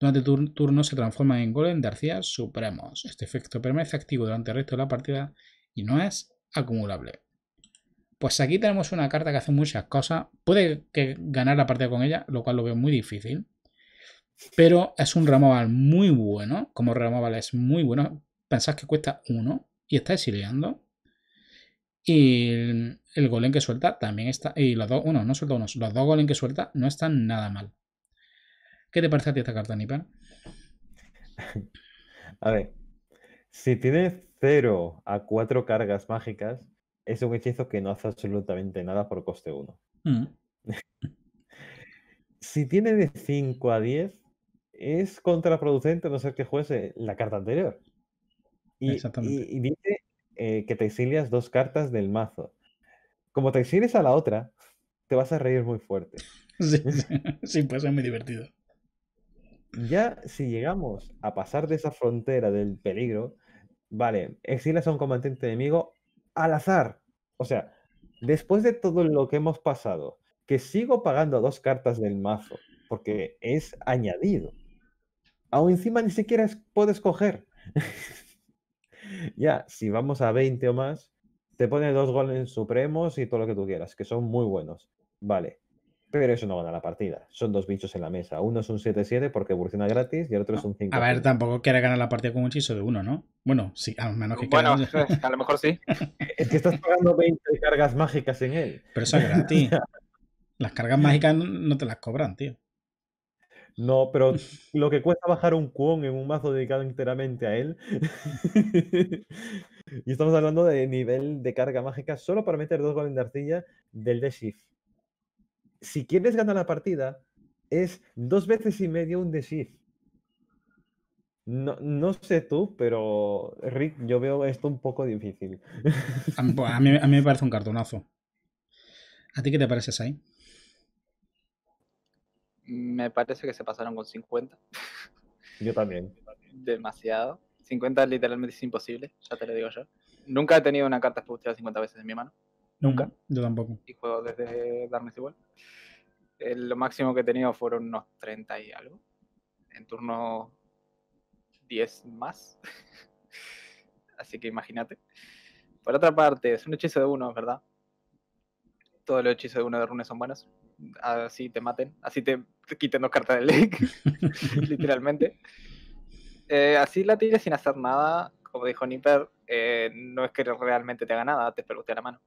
Speaker 1: durante tu turno se transforman en golems de arcilla supremos. Este efecto permanece activo durante el resto de la partida y no es acumulable. Pues aquí tenemos una carta que hace muchas cosas. Puede que ganar la partida con ella, lo cual lo veo muy difícil. Pero es un Ramoval muy bueno. Como Ramoval es muy bueno, pensás que cuesta 1 y está exiliando. Y el, golem que suelta también está. Y los dos, uno, no suelta los dos golem que suelta no están nada mal. ¿Qué te parece a ti esta carta, Nipan?
Speaker 3: A ver, si tiene 0 a 4 cargas mágicas, es un hechizo que no hace absolutamente nada por coste 1. Mm. si tiene de 5 a 10, es contraproducente no ser que juegue la carta anterior. Y, y, dice eh, que te exilias dos cartas del mazo. Como te exilies a la otra, te vas a reír muy fuerte. Sí, sí, ser pues, muy divertido. Ya si llegamos a pasar de esa frontera del peligro, vale, exilias a un combatiente enemigo al azar. O sea, después de todo lo que hemos pasado, que sigo pagando dos cartas del mazo, porque es añadido aún encima ni siquiera puedes coger. ya, si vamos a 20 o más, te pone dos goles supremos y todo lo que tú quieras, que son muy buenos. Vale. Pero eso no gana la partida. Son dos bichos en la mesa. Uno es un 7-7 porque evoluciona gratis
Speaker 1: y el otro es un 5. A ver, tampoco quiere ganar la partida con un hechizo de uno, ¿no? Bueno, sí, a menos que Bueno,
Speaker 3: a lo mejor sí. Es que estás pagando 20 cargas mágicas en él. Pero eso es gratis. las cargas mágicas no te las cobran, tío. No, pero lo que cuesta bajar un cuón en un mazo dedicado enteramente a él. y estamos hablando de nivel de carga mágica solo para meter dos goles de arcilla del de Shift. Si quieres ganar la partida, es dos veces y medio un de Shift. No, sé tú, pero Rick, yo veo esto un poco
Speaker 1: difícil. Pues, a, mí, a mí me parece un cartonazo. ¿A ti qué te parece, Sai?
Speaker 2: Me parece que se pasaron con 50. Yo también. Demasiado. 50 literalmente es imposible, ya te lo digo yo. Nunca he tenido una carta expulsada 50 veces en mi mano.
Speaker 1: Nunca. Mm, yo tampoco.
Speaker 2: Y juego desde Darkness igual. Eh, lo máximo que he tenido fueron unos 30 y algo. En turno 10 más. Así que imagínate. Por otra parte, es un hechizo de uno, ¿verdad? Todos los hechizos de uno de runes son buenos así te maten, así te, quiten dos cartas del deck, literalmente. Eh, así la tires sin hacer nada, como dijo Nipper, eh, no es que realmente te haga nada, te pelotea la mano,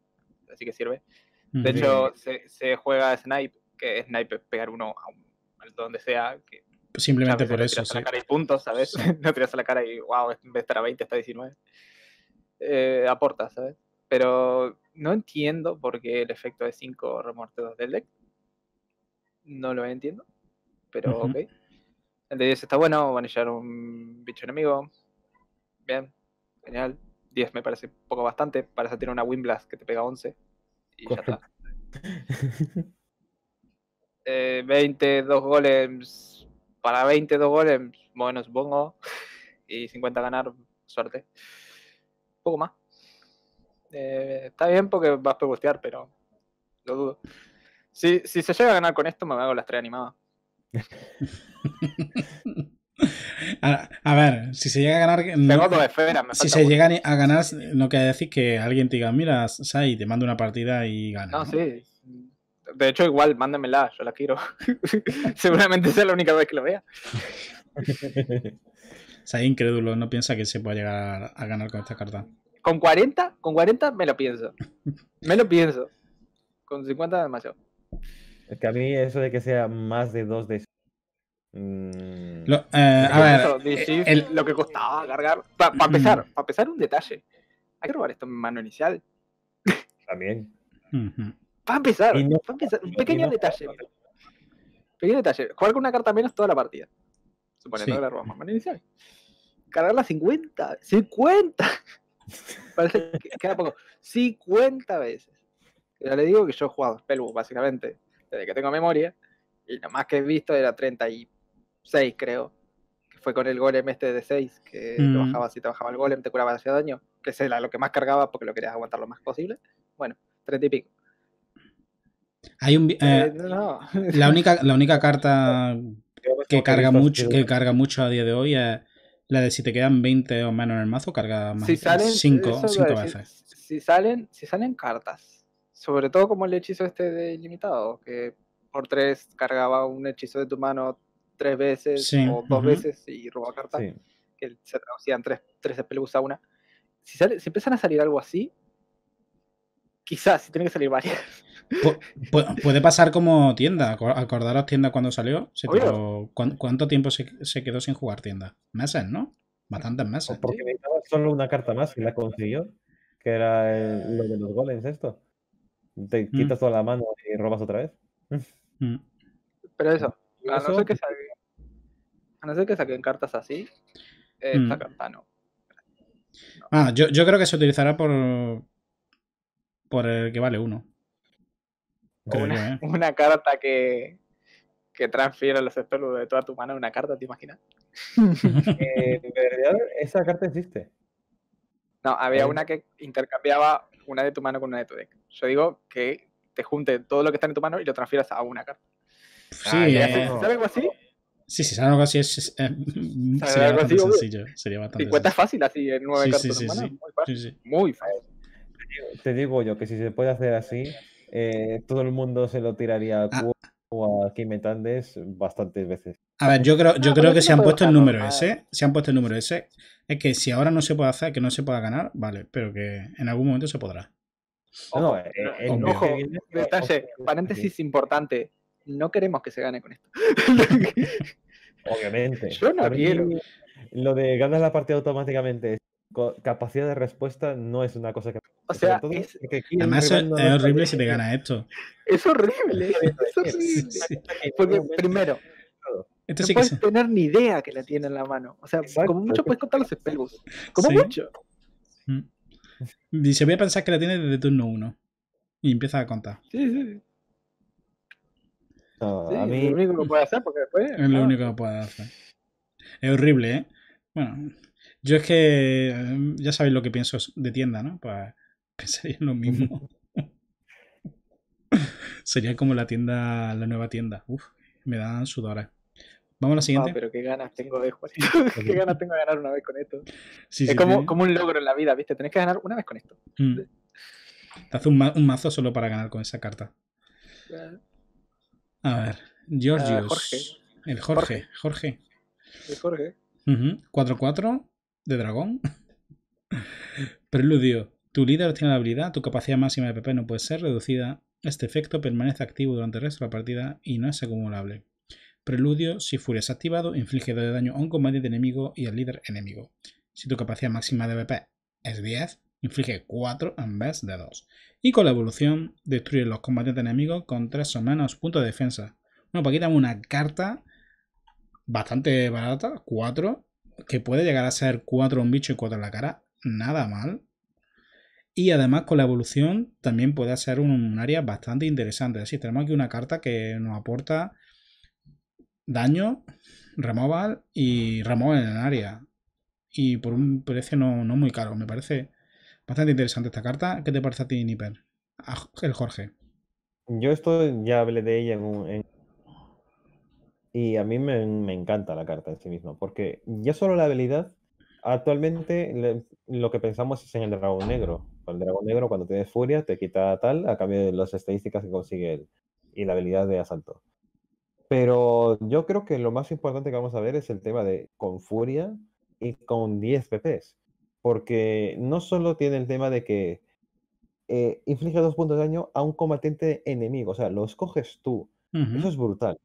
Speaker 2: así que sirve. De hecho, se, se, juega Snipe, que Snipe es pegar uno a donde sea. Que,
Speaker 1: Simplemente por eso.
Speaker 2: puntos, ¿sabes? no tiras a la cara y, wow, en vez de estar a 20, está a 19. Eh, aporta, ¿sabes? Pero no entiendo por qué el efecto de 5 remorteos del deck no lo entiendo, pero ok. El de 10 está bueno, van a manejar un bicho enemigo. Bien, genial. 10 me parece poco bastante. Para eso tiene una Windblast que te pega 11.
Speaker 4: Y ya está.
Speaker 2: eh, golems. Para 22 golems, bueno, supongo. Y 50 ganar, suerte. Un poco más. Eh, está bien porque vas a pegustear, pero lo dudo. Si, se llega a ganar con esto, me hago las tres animadas.
Speaker 1: A, ver, si se llega a ganar. Tengo si se llega a ganar, no quiere decir que alguien te diga, mira, Sai, te mando una partida y gana. No, sí. De
Speaker 2: hecho, igual, mándamela, yo la quiero. Seguramente sea la única vez que lo vea.
Speaker 1: Sai, incrédulo, no piensa que se pueda llegar a ganar con esta carta.
Speaker 2: Con 40, con 40 me lo pienso. Me lo pienso. Con 50 demasiado.
Speaker 3: Es que a mí eso de que sea más de dos de... Mm, lo,
Speaker 2: eh, a ver, eh, lo que costaba cargar. Para empezar, para empezar un detalle. Hay que robar esto en mano inicial. También. Para empezar, no, empezar, un pequeño detalle. pequeño detalle. Jugar con una carta menos toda la partida. Suponiendo que la robamos mano inicial. Cargarla 50. 50. Parece que queda poco. 50 veces. Ya le digo que yo he jugado Spellbook básicamente desde que tengo memoria y lo más que he visto era 36, creo. Que fue con el golem este de 6, que mm. si te bajaba el golem te curaba hacia daño, que era lo que más cargaba porque lo querías aguantar lo más posible. Bueno, 30 y pico.
Speaker 1: Hay un, eh, eh
Speaker 4: la, única,
Speaker 1: la única carta que carga, mucho, que carga mucho a día de hoy es la de si te quedan 20 o menos en el mazo, carga más si 5
Speaker 4: veces.
Speaker 2: si, salen, si salen cartas sobre todo como el hechizo este de limitado, que por tres cargaba un hechizo de tu mano tres veces o dos veces y robaba cartas, que se traducían tres, tres a una. Si, sale, si empiezan a salir algo así, quizás, si tienen que salir varias.
Speaker 4: puede
Speaker 1: pasar como tienda. Acordaros tienda cuando salió. pero ¿Cuánto tiempo se, quedó sin jugar tienda? Meses, ¿no? Bastantes meses. porque necesitaba solo una carta más y la consiguió.
Speaker 3: Que era lo de los goles esto. Te mm. quitas toda la mano y robas otra vez.
Speaker 1: Mm.
Speaker 3: Pero eso, a no, ser que
Speaker 2: saquen, no cartas así, eh, mm. esta carta no.
Speaker 1: Ah, yo, creo que se utilizará por, por el que vale uno. Una, ¿eh?
Speaker 2: una, carta que, que transfiere los espeludos de toda tu mano una carta, ¿te imaginas?
Speaker 3: Eh, esa carta existe.
Speaker 2: No, había una que intercambiaba una de tu mano con una de tu deck. Yo digo que te junte todo lo que está en tu mano y lo transfieras a una carta. Sí,
Speaker 1: ah, eh, ¿Sabes algo así? Sí, sí, algo así es, eh, mm, sería bastante sencillo. Sería bastante
Speaker 4: fácil así en nueve sí, cartas sí, sí, Muy
Speaker 1: fácil.
Speaker 3: Muy fácil. Te digo yo que si se puede hacer así, eh, todo el mundo se lo tiraría a Q ah. o a Kimetandes bastantes veces. A ver, yo creo, yo ah, creo que se han puesto el número
Speaker 1: ese. Se han puesto el número ese. Es que si ahora no se puede hacer, que no se pueda ganar, vale, pero que en algún momento se podrá no, eh,
Speaker 2: eh, eh, detalle, paréntesis importante. No queremos que se gane con esto.
Speaker 1: Obviamente. Yo
Speaker 2: no
Speaker 3: quiero. lo de ganar la partida automáticamente, capacidad de respuesta, no es una cosa que.
Speaker 4: O sea, es, además es, horrible
Speaker 3: si te gana esto.
Speaker 4: Es horrible.
Speaker 2: Es horrible. Porque, primero, no puedes tener ni idea que la tiene en la mano. O sea, como mucho puedes contar los espejos. Como mucho. Mm.
Speaker 1: Dice, voy a pensar que la tiene desde turno 1. Y empieza a contar.
Speaker 4: Sí, sí. a mí... Es lo único que puede hacer, porque después. Es lo único
Speaker 1: que puede hacer. Es horrible, ¿eh? Bueno, yo es que. Eh, ya sabéis lo que pienso de tienda, ¿no? Pues pensaría lo mismo. Sería como la tienda, la nueva tienda. Uf, me dan sudores. Vamos a la ah, siguiente.
Speaker 2: pero qué ganas tengo de jugar qué ganas tengo de ganar una vez con esto. es como, un logro en la vida, ¿viste? Tenés que ganar una vez
Speaker 4: con
Speaker 1: esto. Mm. Te hace un, mazo solo para ganar con esa carta. A ver, Georgios. Ah, Jorge. El Jorge. Jorge. El Jorge. 4-4 de dragón. Preludio. Tu líder tiene la habilidad, tu capacidad máxima de PP no puede ser reducida. Este efecto permanece activo durante el resto de la partida y no es acumulable. Preludio, si furia es activado, inflige 2 de daño a un de enemigo y al líder enemigo. Si tu capacidad máxima de BP es 10, inflige 4 en vez de 2. Y con la evolución, destruye los combatientes enemigos con 3 o menos puntos de defensa. Bueno, pues aquí tenemos una carta bastante barata, 4, que puede llegar a ser 4 un bicho y 4 en la cara. Nada mal. Y además con la evolución también puede ser un, área bastante interesante. así tenemos aquí una carta que nos aporta daño, removal y removal en el área. Y por un precio no, muy caro, me parece bastante interesante esta carta. ¿Qué te parece a ti, Nipper? el Jorge.
Speaker 3: Yo esto ya hablé de ella en un... Y a mí me, encanta la carta en sí misma, porque ya solo la habilidad, actualmente lo que pensamos es en el dragón negro. El dragón negro cuando tienes furia te quita tal a cambio de las estadísticas que consigue él y la habilidad de asalto. Pero yo creo que lo más importante que vamos a ver es el tema de con furia y con 10 PPs. Porque no solo tiene el tema de que eh, inflige dos puntos de daño a un combatiente enemigo, o sea, lo escoges tú. Eso es brutal.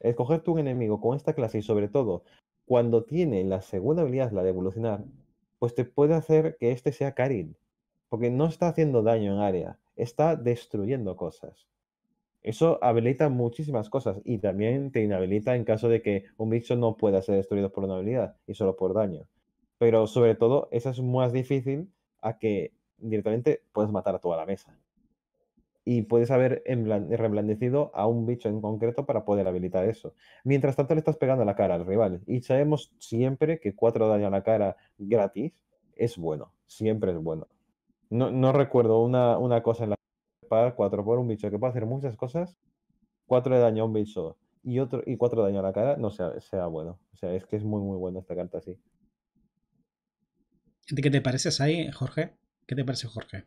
Speaker 3: Escoger un enemigo con esta clase y sobre todo cuando tiene la segunda habilidad, la de evolucionar, pues te puede hacer que este sea Karin. Porque no está haciendo daño en área, está destruyendo cosas. Eso habilita muchísimas cosas y también te inhabilita en caso de que un bicho no pueda ser destruido por una habilidad y solo por daño. Pero sobre todo, eso es más difícil a que directamente puedes matar a toda la mesa. Y puedes haber reblandecido a un bicho en concreto para poder habilitar eso. Mientras tanto, le estás pegando la cara al rival. Y sabemos siempre que cuatro daño a la cara gratis es bueno. Siempre es bueno. No, recuerdo una, una cosa en la 4 por un bicho que puede hacer muchas cosas, 4 de daño a un bicho y otro y 4 de daño a la cara, no sea, sea bueno. O sea, es que es muy,
Speaker 1: muy bueno esta carta así. ¿Qué te pareces ahí, Jorge? ¿Qué te parece Jorge?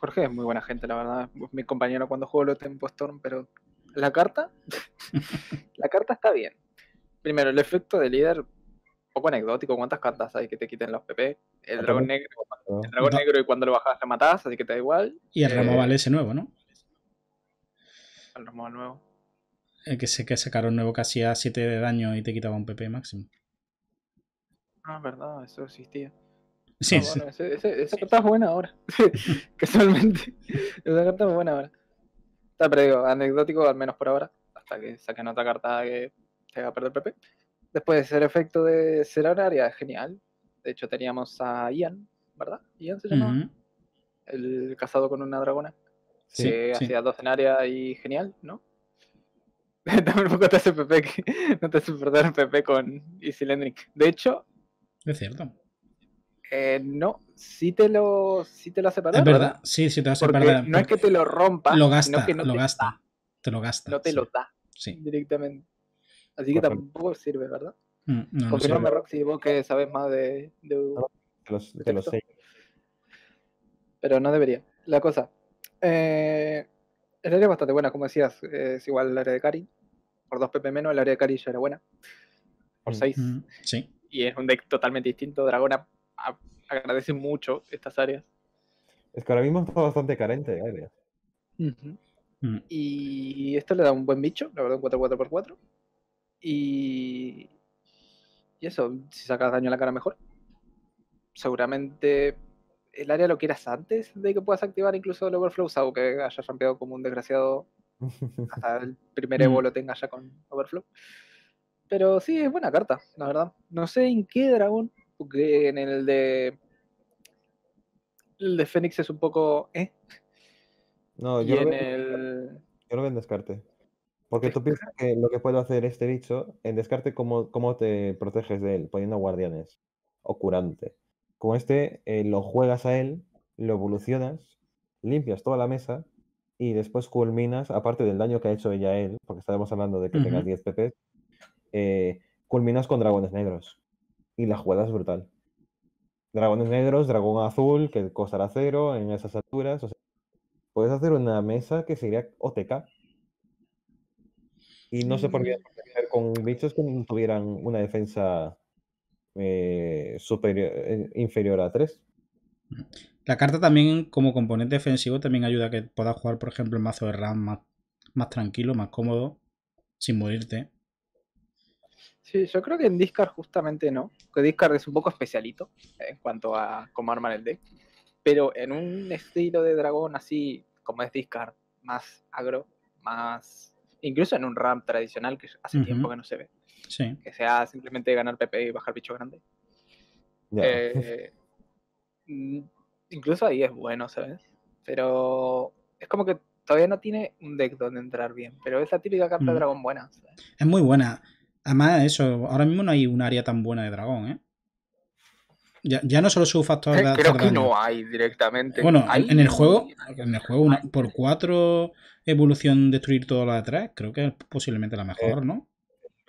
Speaker 2: Jorge es muy buena gente, la verdad. Mi compañero cuando juego lo tengo Storm, pero la carta, la carta está bien. Primero, el efecto de líder, poco anecdótico. ¿Cuántas cartas hay que te quiten los PP? el dragón negro, negro y cuando lo bajabas te matabas, así que te da igual. Y el eh... ese nuevo, ¿no? El removal nuevo.
Speaker 1: El que sé que sacaron nuevo que hacía 7 de daño y te quitaba un PP
Speaker 4: máximo.
Speaker 2: Ah, verdad, eso existía. Sí, ah, sí. esa carta es buena ahora. Casualmente. Esa carta es buena ahora. Está, pero digo, anecdótico, al menos por ahora. Hasta que saquen otra carta que te va a perder PP. Después de ser efecto de ser horaria, genial. De hecho, teníamos a Ian, ¿verdad? Ian se llamaba. El casado con una dragona.
Speaker 4: Sí, que sí.
Speaker 2: hacía y genial, ¿no? También poco te hace PP, no te hace perder PP con Easy De hecho. Es cierto. Eh, no, sí te lo, sí lo hace perder. Es verdad,
Speaker 1: sí, sí te lo hace porque perder. No es que
Speaker 2: te lo rompa, lo gasta, que no lo te gasta.
Speaker 1: Te lo gasta. No te lo da
Speaker 2: sí. directamente. Así que tampoco sirve, ¿verdad? Mm, no, no me Roxy, vos que sabes más de. de,
Speaker 1: los, seis.
Speaker 2: Pero no debería. La cosa. Eh, el área es bastante buena, como decías. Es igual al área de Cari. Por 2 PP menos, el área de Cari ya era buena.
Speaker 4: Por 6.
Speaker 3: Mm. Mm, sí.
Speaker 2: Y es un deck totalmente distinto. Dragona agradece mucho estas áreas.
Speaker 3: Es que ahora mismo está bastante carente de áreas.
Speaker 2: Y esto le da un buen bicho, la verdad, un 4-4x4. Y eso, si sacas daño a la cara mejor. Seguramente el área lo quieras antes de que puedas activar incluso el overflow, salvo que hayas rampeado como un desgraciado hasta el primer Evo mm. lo tengas ya con overflow. Pero sí, es buena carta, la verdad. No sé en qué dragón, porque en el de. El de Fénix es un poco. ¿eh? No, yo en, el...
Speaker 3: yo lo veo en descarte. Porque tú piensas que lo que puede hacer este bicho, en descarte, ¿cómo, cómo te proteges de él? Poniendo guardianes o curante. Con este eh, lo juegas a él, lo evolucionas, limpias toda la mesa y después culminas, aparte del daño que ha hecho ella a él, porque estábamos hablando de que tengas 10 PP, eh, culminas con dragones negros. Y la jugada es brutal. Dragones negros, dragón azul, que costará cero en esas alturas. O sea, puedes hacer una mesa que sería OTK y no se por qué mm. con bichos que tuvieran una defensa eh, eh, inferior a 3.
Speaker 1: La carta también, como componente defensivo, también ayuda a que puedas jugar, por ejemplo, el mazo de RAM más, más tranquilo, más cómodo, sin morirte.
Speaker 2: Sí, yo creo que en Discard justamente no. Que Discard es un poco especialito eh, en cuanto a cómo armar el deck. Pero en un estilo de dragón así, como es Discard, más agro, más incluso en un ramp tradicional que hace tiempo que no se ve. Que sea simplemente ganar PP y bajar bicho grande.
Speaker 4: Eh,
Speaker 2: mm, incluso ahí es bueno, ¿sabes? Pero es como que todavía no tiene un deck donde entrar bien, pero es la típica carta de dragón buena.
Speaker 1: Es muy buena. Además, de eso, ahora mismo no hay un área tan buena de dragón, ¿eh? Ya, ya no solo su factor eh, de Creo que no
Speaker 2: hay directamente. Bueno, en el juego, en el
Speaker 1: juego por cuatro evolución destruir todo lo de atrás, creo que es posiblemente la mejor, eh, ¿no?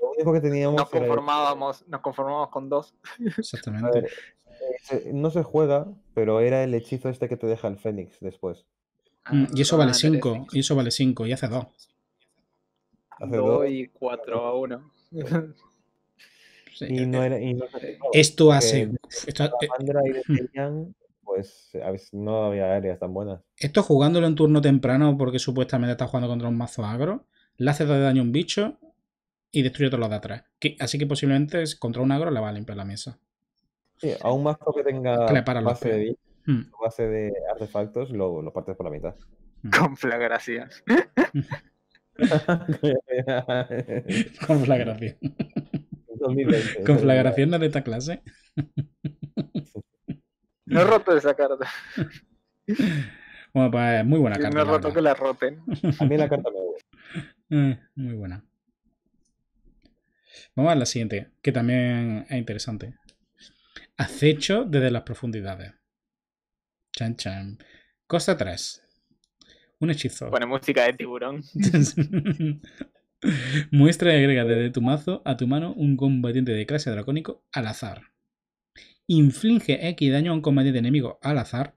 Speaker 1: Lo único que teníamos.
Speaker 2: Nos conformábamos, nos conformábamos con dos.
Speaker 1: Exactamente. Eh, no se juega, pero era el
Speaker 3: hechizo este que te deja el Fénix después. Ah, mm, y eso vale 5,
Speaker 1: y eso vale 5, y hace 2. Hace 2
Speaker 3: y 4 a 1.
Speaker 4: y no era. Eh, y no esto hace. Esto,
Speaker 3: pues no había áreas tan buenas.
Speaker 1: Esto jugándolo en turno temprano porque supuestamente está jugando contra un mazo agro, le hace daño a un bicho y destruye todos los de atrás. así que posiblemente contra un agro le va a limpiar la mesa.
Speaker 3: Sí, a un mazo que tenga base, de, mm. base artefactos lo, lo, partes por la mitad.
Speaker 1: Mm. Con flagracias Con flagracias con Conflagración de esta clase.
Speaker 4: No he
Speaker 2: roto esa carta.
Speaker 1: Bueno, pues muy buena carta. No he roto
Speaker 2: que la roten. A mí la carta me gusta.
Speaker 1: Eh, muy buena. Vamos a la siguiente, que también es interesante. Acecho desde las profundidades. Chan chan. Costa 3. Un hechizo.
Speaker 2: Pone música de tiburón.
Speaker 1: Muestra y agrega desde tu mazo a tu mano un combatiente de clase dracónico al azar. Inflige X daño a un combatiente enemigo al azar.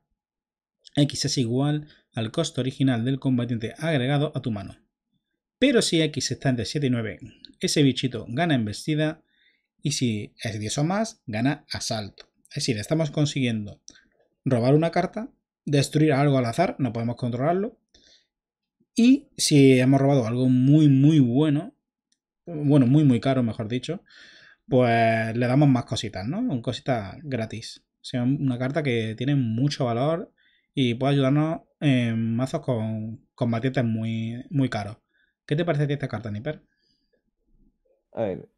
Speaker 1: X es igual al costo original del combatiente agregado a tu mano. Pero si X está entre 7 y 9, ese bichito gana embestida y si es 10 o más, gana asalto. Es decir, estamos consiguiendo robar una carta, destruir algo al azar, no podemos controlarlo, y si hemos robado algo muy, muy bueno, bueno, muy, muy caro, mejor dicho, pues le damos más cositas, ¿no? Un cosita gratis. O sea, una carta que tiene mucho valor y puede ayudarnos en mazos con combatientes muy, muy caros. ¿Qué te parece de esta carta, Nipper?
Speaker 3: A ver,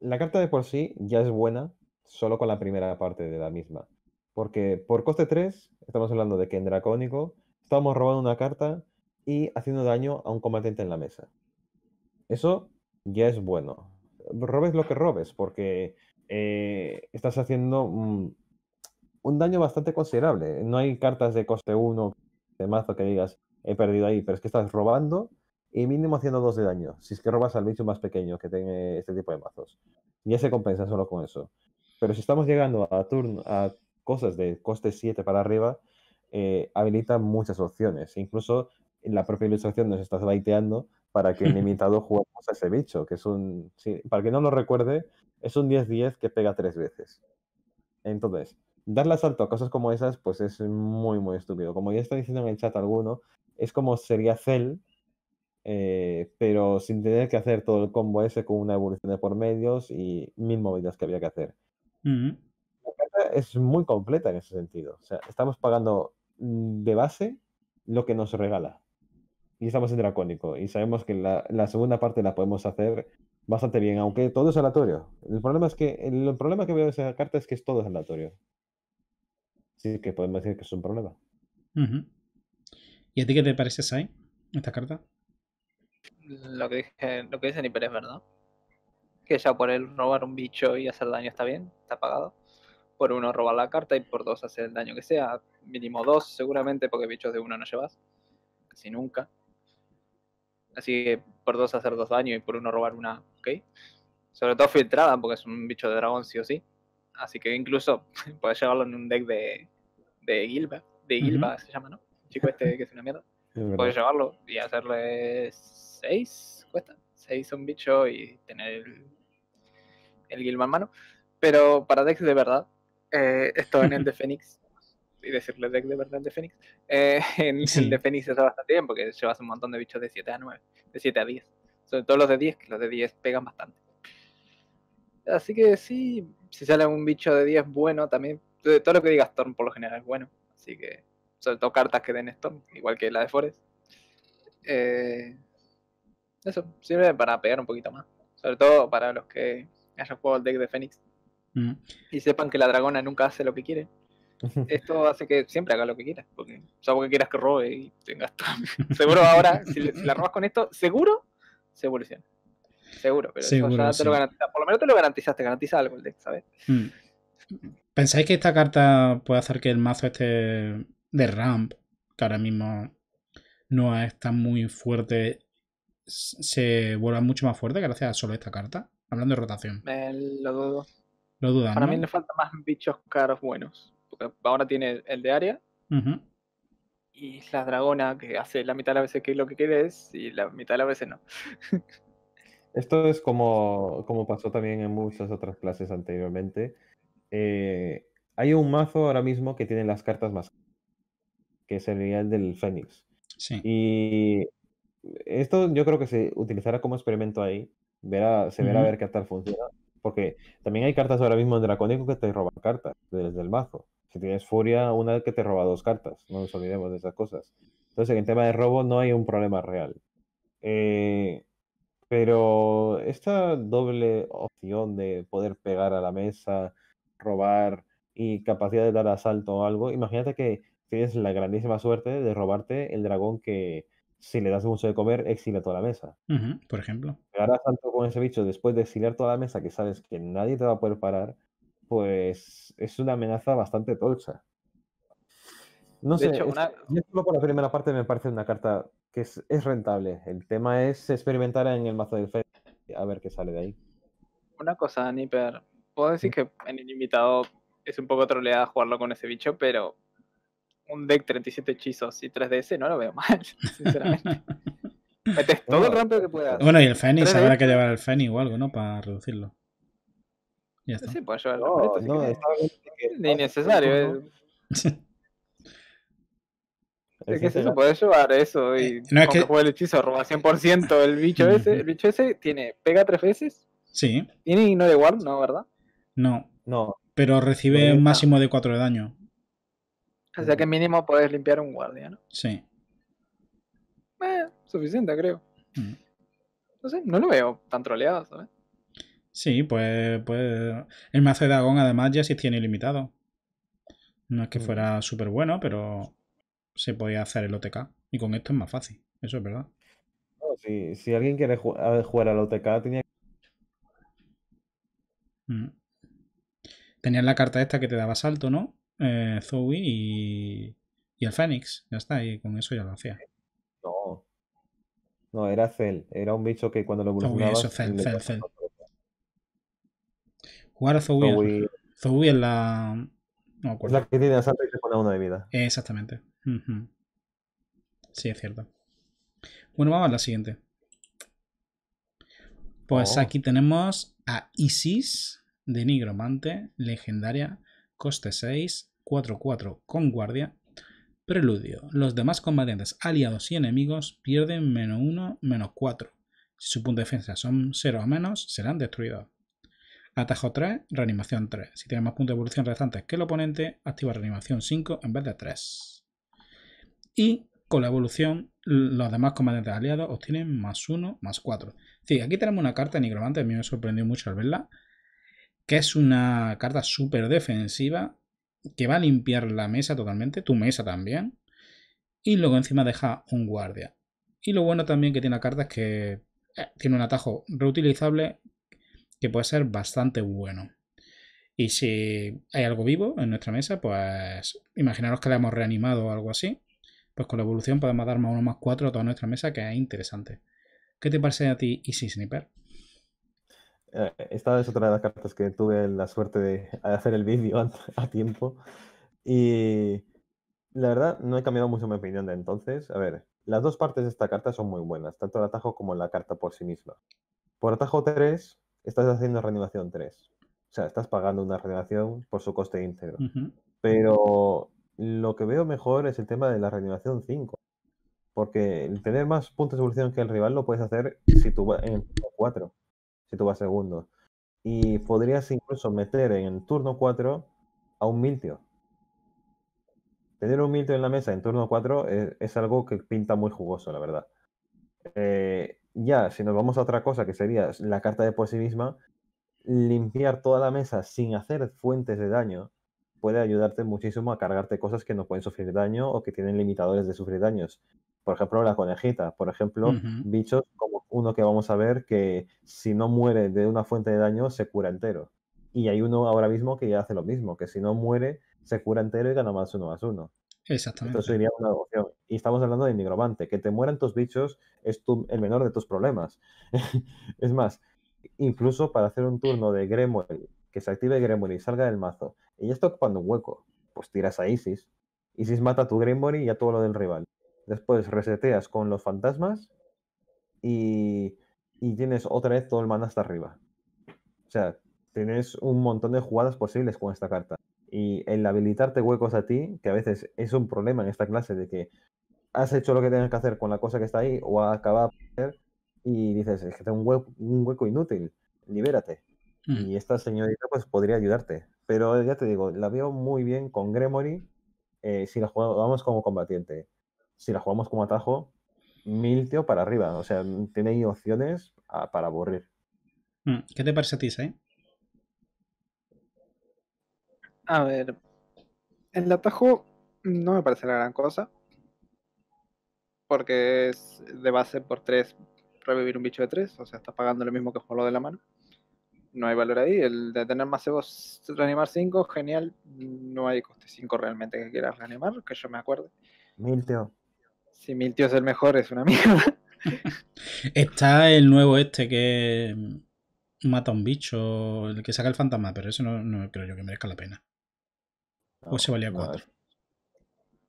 Speaker 3: la carta de por sí ya es buena solo con la primera parte de la misma. Porque por coste 3, estamos hablando de que en Dracónico estamos robando una carta y haciendo daño a un combatiente en la mesa. Eso ya es bueno. Robes lo que robes, porque eh, estás haciendo mm, un, daño bastante considerable. No hay cartas de coste 1 de mazo que digas, he perdido ahí, pero es que estás robando y mínimo haciendo 2 de daño. Si es que robas al bicho más pequeño que tiene este tipo de mazos. Ya se compensa solo con eso. Pero si estamos llegando a, turn, a cosas de coste 7 para arriba, habilitan eh, habilita muchas opciones. Incluso la propia ilustración nos está baiteando para que en limitado juguemos a ese bicho, que es un, para que no lo recuerde, es un 10-10 que pega tres veces. Entonces, darle salto a cosas como esas, pues es muy, muy estúpido. Como ya está diciendo en el chat alguno, es como sería cel, eh, pero sin tener que hacer todo el combo ese con una evolución de por medios y mil movidas que había que hacer. Es muy completa en ese sentido. O sea, estamos pagando mm, de base lo que nos regala y estamos en Dracónico. Y sabemos que la, segunda parte la podemos hacer bastante bien, aunque todo es aleatorio. El problema, es que, el problema que veo de esa carta es que es todo es aleatorio. Así que podemos decir que es un
Speaker 1: problema. ¿Y a ti qué te parece, Sai, esta carta?
Speaker 2: Lo que, dije, lo que dice Niper es verdad. Que ya por él robar un bicho y hacer daño está bien, está pagado. Por uno robar la carta y por dos hacer el daño que sea. Mínimo dos, seguramente, porque bichos de uno no llevas. Casi nunca. Así que por dos hacer dos daños y por uno robar una, ¿ok? Sobre todo filtrada, porque es un bicho de dragón sí o sí. Así que incluso puedes llevarlo en un deck de, de Gilba. De Gilba se llama, ¿no? chico este que es una mierda. puedes llevarlo y hacerle seis, cuesta. Seis un bicho y tener el, el Gilba en mano. Pero para decks de verdad, eh, esto en el de Fénix y decirle deck de verdad de Fénix, eh, el de Fénix está bastante bien porque llevas un montón de bichos de 7 a 9, de 7 a 10. Sobre todo los de 10, que los de 10 pegan bastante. Así que sí, si sale un bicho de 10 bueno también, todo lo que diga Storm por lo general es bueno. Así que, sobre todo cartas que den Storm, igual que la de Forest. Eh, eso sirve para pegar un poquito más. Sobre todo para los que hayan jugado el deck de Fénix. Mm. Y sepan que la dragona nunca hace lo que quiere. Esto hace que siempre haga lo que quieras, porque, que que quieras que robe y tengas seguro ahora, si, la robas con esto, seguro se evoluciona. Seguro, pero te lo garantiza. Por lo menos te lo garantizaste, garantiza algo el deck, ¿sabes?
Speaker 1: Mm. ¿Pensáis que esta carta puede hacer que el mazo esté de ramp, que ahora mismo no está muy fuerte, se vuelva mucho más fuerte gracias a solo esta carta? Hablando de rotación.
Speaker 2: Eh, lo dudo.
Speaker 4: Lo Para mí le faltan
Speaker 2: más bichos caros buenos ahora tiene el de área. Y la dragona que hace la mitad de las veces que lo que es y la mitad de las veces no.
Speaker 3: Esto es como, como pasó también en muchas otras clases anteriormente. Eh, hay un mazo ahora mismo que tiene las cartas más que sería el del Fénix. Y esto yo creo que se utilizará como experimento ahí. Verá, se verá a ver qué tal funciona. Porque también hay cartas ahora mismo en Dracónico que te roban cartas desde el mazo. Si tienes furia, una que te roba dos cartas. No nos olvidemos de esas cosas. Entonces, en tema de robo no hay un problema real. Eh, pero esta doble opción de poder pegar a la mesa, robar y capacidad de dar asalto o algo, imagínate que tienes la grandísima suerte de robarte el dragón que, si le das mucho de comer, exila toda la mesa. por ejemplo. Pegar asalto con ese bicho después de exiliar toda la mesa que sabes que nadie te va a poder parar, pues es una amenaza bastante tolsa No sé, hecho, solo por la primera parte me parece una carta que es, rentable. El tema es experimentar en el mazo del y a ver qué sale de ahí.
Speaker 2: Una cosa, Nipper. Puedo decir que en el invitado es un poco troleada jugarlo con ese bicho, pero un deck 37 hechizos y 3DS no lo veo mal, sinceramente.
Speaker 4: Metes todo
Speaker 2: el rampeo que puedas. Bueno, y el Fenix, habrá que
Speaker 1: llevar el Fenix o algo, ¿no? Para reducirlo. Ya
Speaker 2: está. Sí, puede llevar eh. no, Es... eso podés llevar eso y eh, no, es que... juega el hechizo roba 100% el bicho ese. El bicho ese tiene pega tres veces. Sí. Tiene y no de guard, ¿no? ¿Verdad?
Speaker 1: No. No. Pero recibe un máximo de cuatro de daño.
Speaker 2: O sea que mínimo podés limpiar un guardia, ¿no? Sí. Eh, suficiente, creo. Mm. No sé, no lo veo tan troleado, ¿sabes?
Speaker 1: Sí, pues, pues el mazo de Dagon además ya existía tiene ilimitado. No es que fuera súper bueno, pero se podía hacer el OTK. Y con esto es más fácil, eso es verdad. No,
Speaker 3: si, alguien quiere jugar al OTK, tenía que...
Speaker 1: Mm. Tenías la carta esta que te daba salto, ¿no? Eh, Zoe y, y el Fénix. Ya está, y con eso ya lo hacía. No.
Speaker 3: No, era Cell. Era un bicho que cuando lo evolucionaba... Zoe, eso,
Speaker 4: Jugar
Speaker 1: a Zowie. es la. No me La que tiene asalto y se pone uno de vida. Exactamente. Sí, es cierto. Bueno, vamos a la siguiente. Pues oh. aquí tenemos a Isis de Nigromante, legendaria, coste 6, 4-4 con guardia. Preludio. Los demás combatientes aliados y enemigos pierden menos 1, menos 4. Si su punto de defensa son 0 o menos, serán destruidos. Atajo 3, reanimación 3. Si tiene más puntos de evolución restantes que el oponente, activa reanimación 5 en vez de 3. Y con la evolución, los demás comandantes aliados obtienen más 1, más 4. Sí, aquí tenemos una carta de nigromante, a mí me sorprendió mucho al verla, que es una carta súper defensiva que va a limpiar la mesa totalmente, tu mesa también, y luego encima deja un guardia. Y lo bueno también que tiene la carta es que eh, tiene un atajo reutilizable que puede ser bastante bueno. Y si hay algo vivo en nuestra mesa, pues imaginaros que le hemos reanimado o algo así. Pues con la evolución podemos dar más uno más cuatro a toda nuestra mesa, que es interesante. ¿Qué te parece a ti Easy Sniper?
Speaker 3: Eh, esta es otra de las cartas que tuve la suerte de hacer el vídeo a tiempo. Y la verdad, no he cambiado mucho mi opinión de entonces. A ver, las dos partes de esta carta son muy buenas, tanto el atajo como la carta por sí misma. Por atajo 3, estás haciendo reanimación 3. O sea, estás pagando una reanimación por su coste íntegro.
Speaker 4: Pero
Speaker 3: lo que veo mejor es el tema de la reanimación 5. Porque el tener más puntos de evolución que el rival lo puedes hacer si tú vas en el turno 4, si tú vas segundo. Y podrías incluso meter en el turno 4 a un Miltio. Tener un Miltio en la mesa en turno 4 es, es algo que pinta muy jugoso, la verdad. Eh, ya, si nos vamos a otra cosa que sería la carta de por sí misma, limpiar toda la mesa sin hacer fuentes de daño puede ayudarte muchísimo a cargarte cosas que no pueden sufrir daño o que tienen limitadores de sufrir daños. Por ejemplo, la conejita, por ejemplo, bichos como uno que vamos a ver que si no muere de una fuente de daño se cura entero. Y hay uno ahora mismo que ya hace lo mismo, que si no muere se cura entero y gana más uno más uno.
Speaker 4: Exactamente. Entonces sería
Speaker 3: una Y estamos hablando de nigromante. Que te mueran tus bichos es el menor de tus problemas. es más, incluso para hacer un turno de Gremory que se active Gremory y salga del mazo, y ya está ocupando un hueco, pues tiras a Isis. Isis mata a tu Gremory y a todo lo del rival. Después reseteas con los fantasmas y, y tienes otra vez todo el mana hasta arriba. O sea, tienes un montón de jugadas posibles con esta carta. Y el habilitarte huecos a ti, que a veces es un problema en esta clase de que has hecho lo que tienes que hacer con la cosa que está ahí o acabas de hacer y dices, es que tengo un hueco, un hueco inútil, libérate. Mm. Y esta señorita pues podría ayudarte. Pero ya te digo, la veo muy bien con Gremory eh, si la jugamos como combatiente. Si la jugamos como atajo, mil tío para arriba. O sea, tiene ahí opciones ah, para aburrir.
Speaker 1: Mm, ¿Qué te parece a ti, eh?
Speaker 2: A ver, el atajo no me parece la gran cosa. Porque es de base por 3, revivir un bicho de 3. O sea, estás pagando lo mismo que por lo de la mano. No hay valor ahí. El de tener más cebos, reanimar 5, genial. No hay coste 5 realmente que quieras reanimar, que yo me acuerde. Milteo. Si Milteo es el mejor, es una mierda.
Speaker 1: Está el nuevo este que mata a un bicho, el que saca el fantasma, pero eso no, no creo yo que merezca la pena o se valía 4. Ah,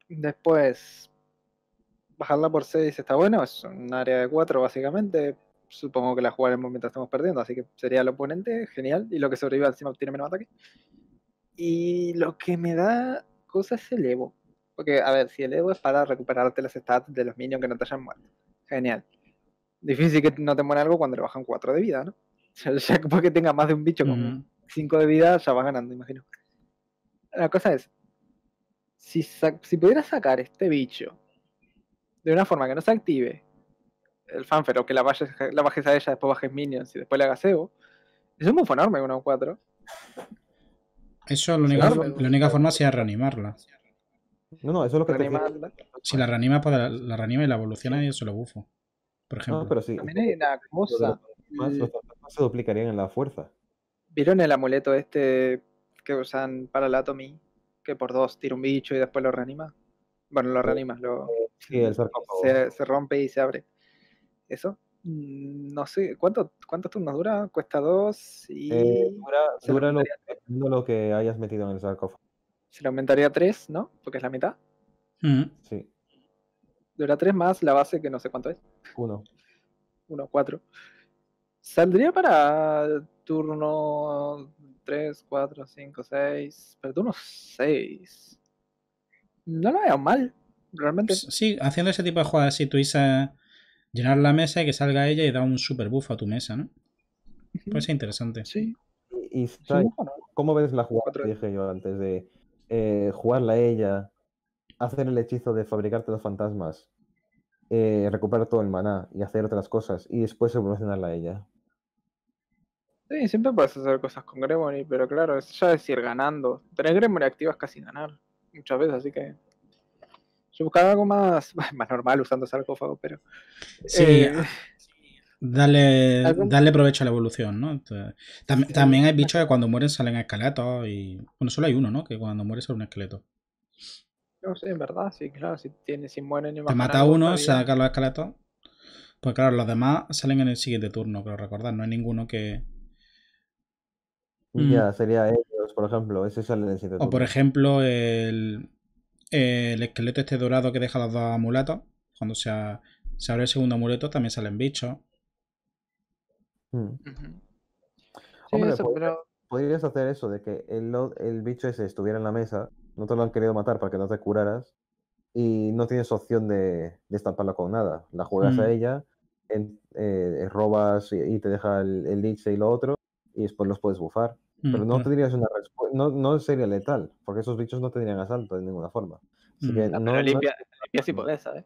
Speaker 2: Después, bajarla por 6 está bueno, es un área de 4 básicamente. Supongo que la jugaremos mientras estamos perdiendo, así que sería el oponente, genial. Y lo que sobrevive encima obtiene menos ataque. Y lo que me da cosa es el Evo. Porque, a ver, si el Evo es para recuperarte las stats de los minions que no te hayan muerto. Genial. Difícil que no te muera algo cuando le bajan 4 de vida, ¿no? Ya, ya Que tenga más de un bicho con 5 de vida, ya vas ganando, imagino la cosa es, si, si pudieras sacar este bicho de una forma que no se active el fanfero que la, la bajes a ella, después bajes minions y después le hagas eso es un bufo enorme o 4.
Speaker 1: Eso, la única, la única forma sería reanimarla. No, no, eso es lo que te Si la reanima, pues, la, y la evoluciona y eso lo bufo. Por ejemplo. pero También hay
Speaker 2: una cosa.
Speaker 1: Los, se duplicarían en la fuerza.
Speaker 2: ¿Vieron el amuleto este que usan para la Atomy, que por dos tira un bicho y después lo reanima. Bueno, lo reanimas, lo,
Speaker 3: se,
Speaker 2: se, rompe y se abre. Eso, mm, no sé, ¿cuánto, ¿cuántos turnos dura? Cuesta dos y... Eh,
Speaker 4: dura,
Speaker 3: lo, que hayas metido en el sarcófago.
Speaker 2: Se le aumentaría tres, ¿no? Porque es la mitad.
Speaker 3: Mm. Sí.
Speaker 2: Dura tres más la base que no sé cuánto es. Uno. Uno, cuatro. Saldría para turno 3, 4, 5, 6, perdón, unos 6.
Speaker 1: No lo veo mal, realmente. Sí, haciendo ese tipo de jugadas, si tú a llenar la mesa y que salga ella y da un super buff a tu mesa, ¿no? Puede ser interesante. Sí. Y,
Speaker 3: ¿cómo ves la jugada dije yo antes de eh, jugarla a ella, hacer el hechizo de fabricarte los fantasmas, eh, recuperar todo el maná y hacer otras cosas y después evolucionarla a ella?
Speaker 2: Sí, siempre puedes hacer cosas con Gremory, pero claro, es ya decir ganando. Tener Gremory activa es casi ganar, muchas veces, así que. Yo buscaba algo más, más normal usando sarcófago, pero. Sí. Eh...
Speaker 1: Ah, dale, provecho a la evolución, ¿no? también, hay bichos que cuando mueren salen esqueletos y. Bueno, solo hay uno, ¿no? Que cuando muere sale un esqueleto.
Speaker 2: No sé, en verdad, sí, claro, si tiene, si mueren y Te mata uno, saca
Speaker 1: los esqueletos. Pues claro, los demás salen en el siguiente turno, pero recordad, no hay ninguno que,
Speaker 3: ya, mm. sería ellos, por ejemplo. Ese sale en O por
Speaker 1: ejemplo, el, esqueleto este dorado que deja los dos amuletos. Cuando se, abre el segundo amuleto también salen bichos. Mm. Hombre,
Speaker 3: podrías, hacer eso, de que el, bicho ese estuviera en la mesa, no te lo han querido matar para que no te curaras, y no tienes opción de, de estamparla con nada. La juegas a mm. ella, eh, robas y, te deja el, el y lo otro, y después los puedes bufar. Pero mm, no tendrías una no, no sería letal, porque esos bichos no te dirían asalto de ninguna forma. limpia,
Speaker 2: ¿sabes?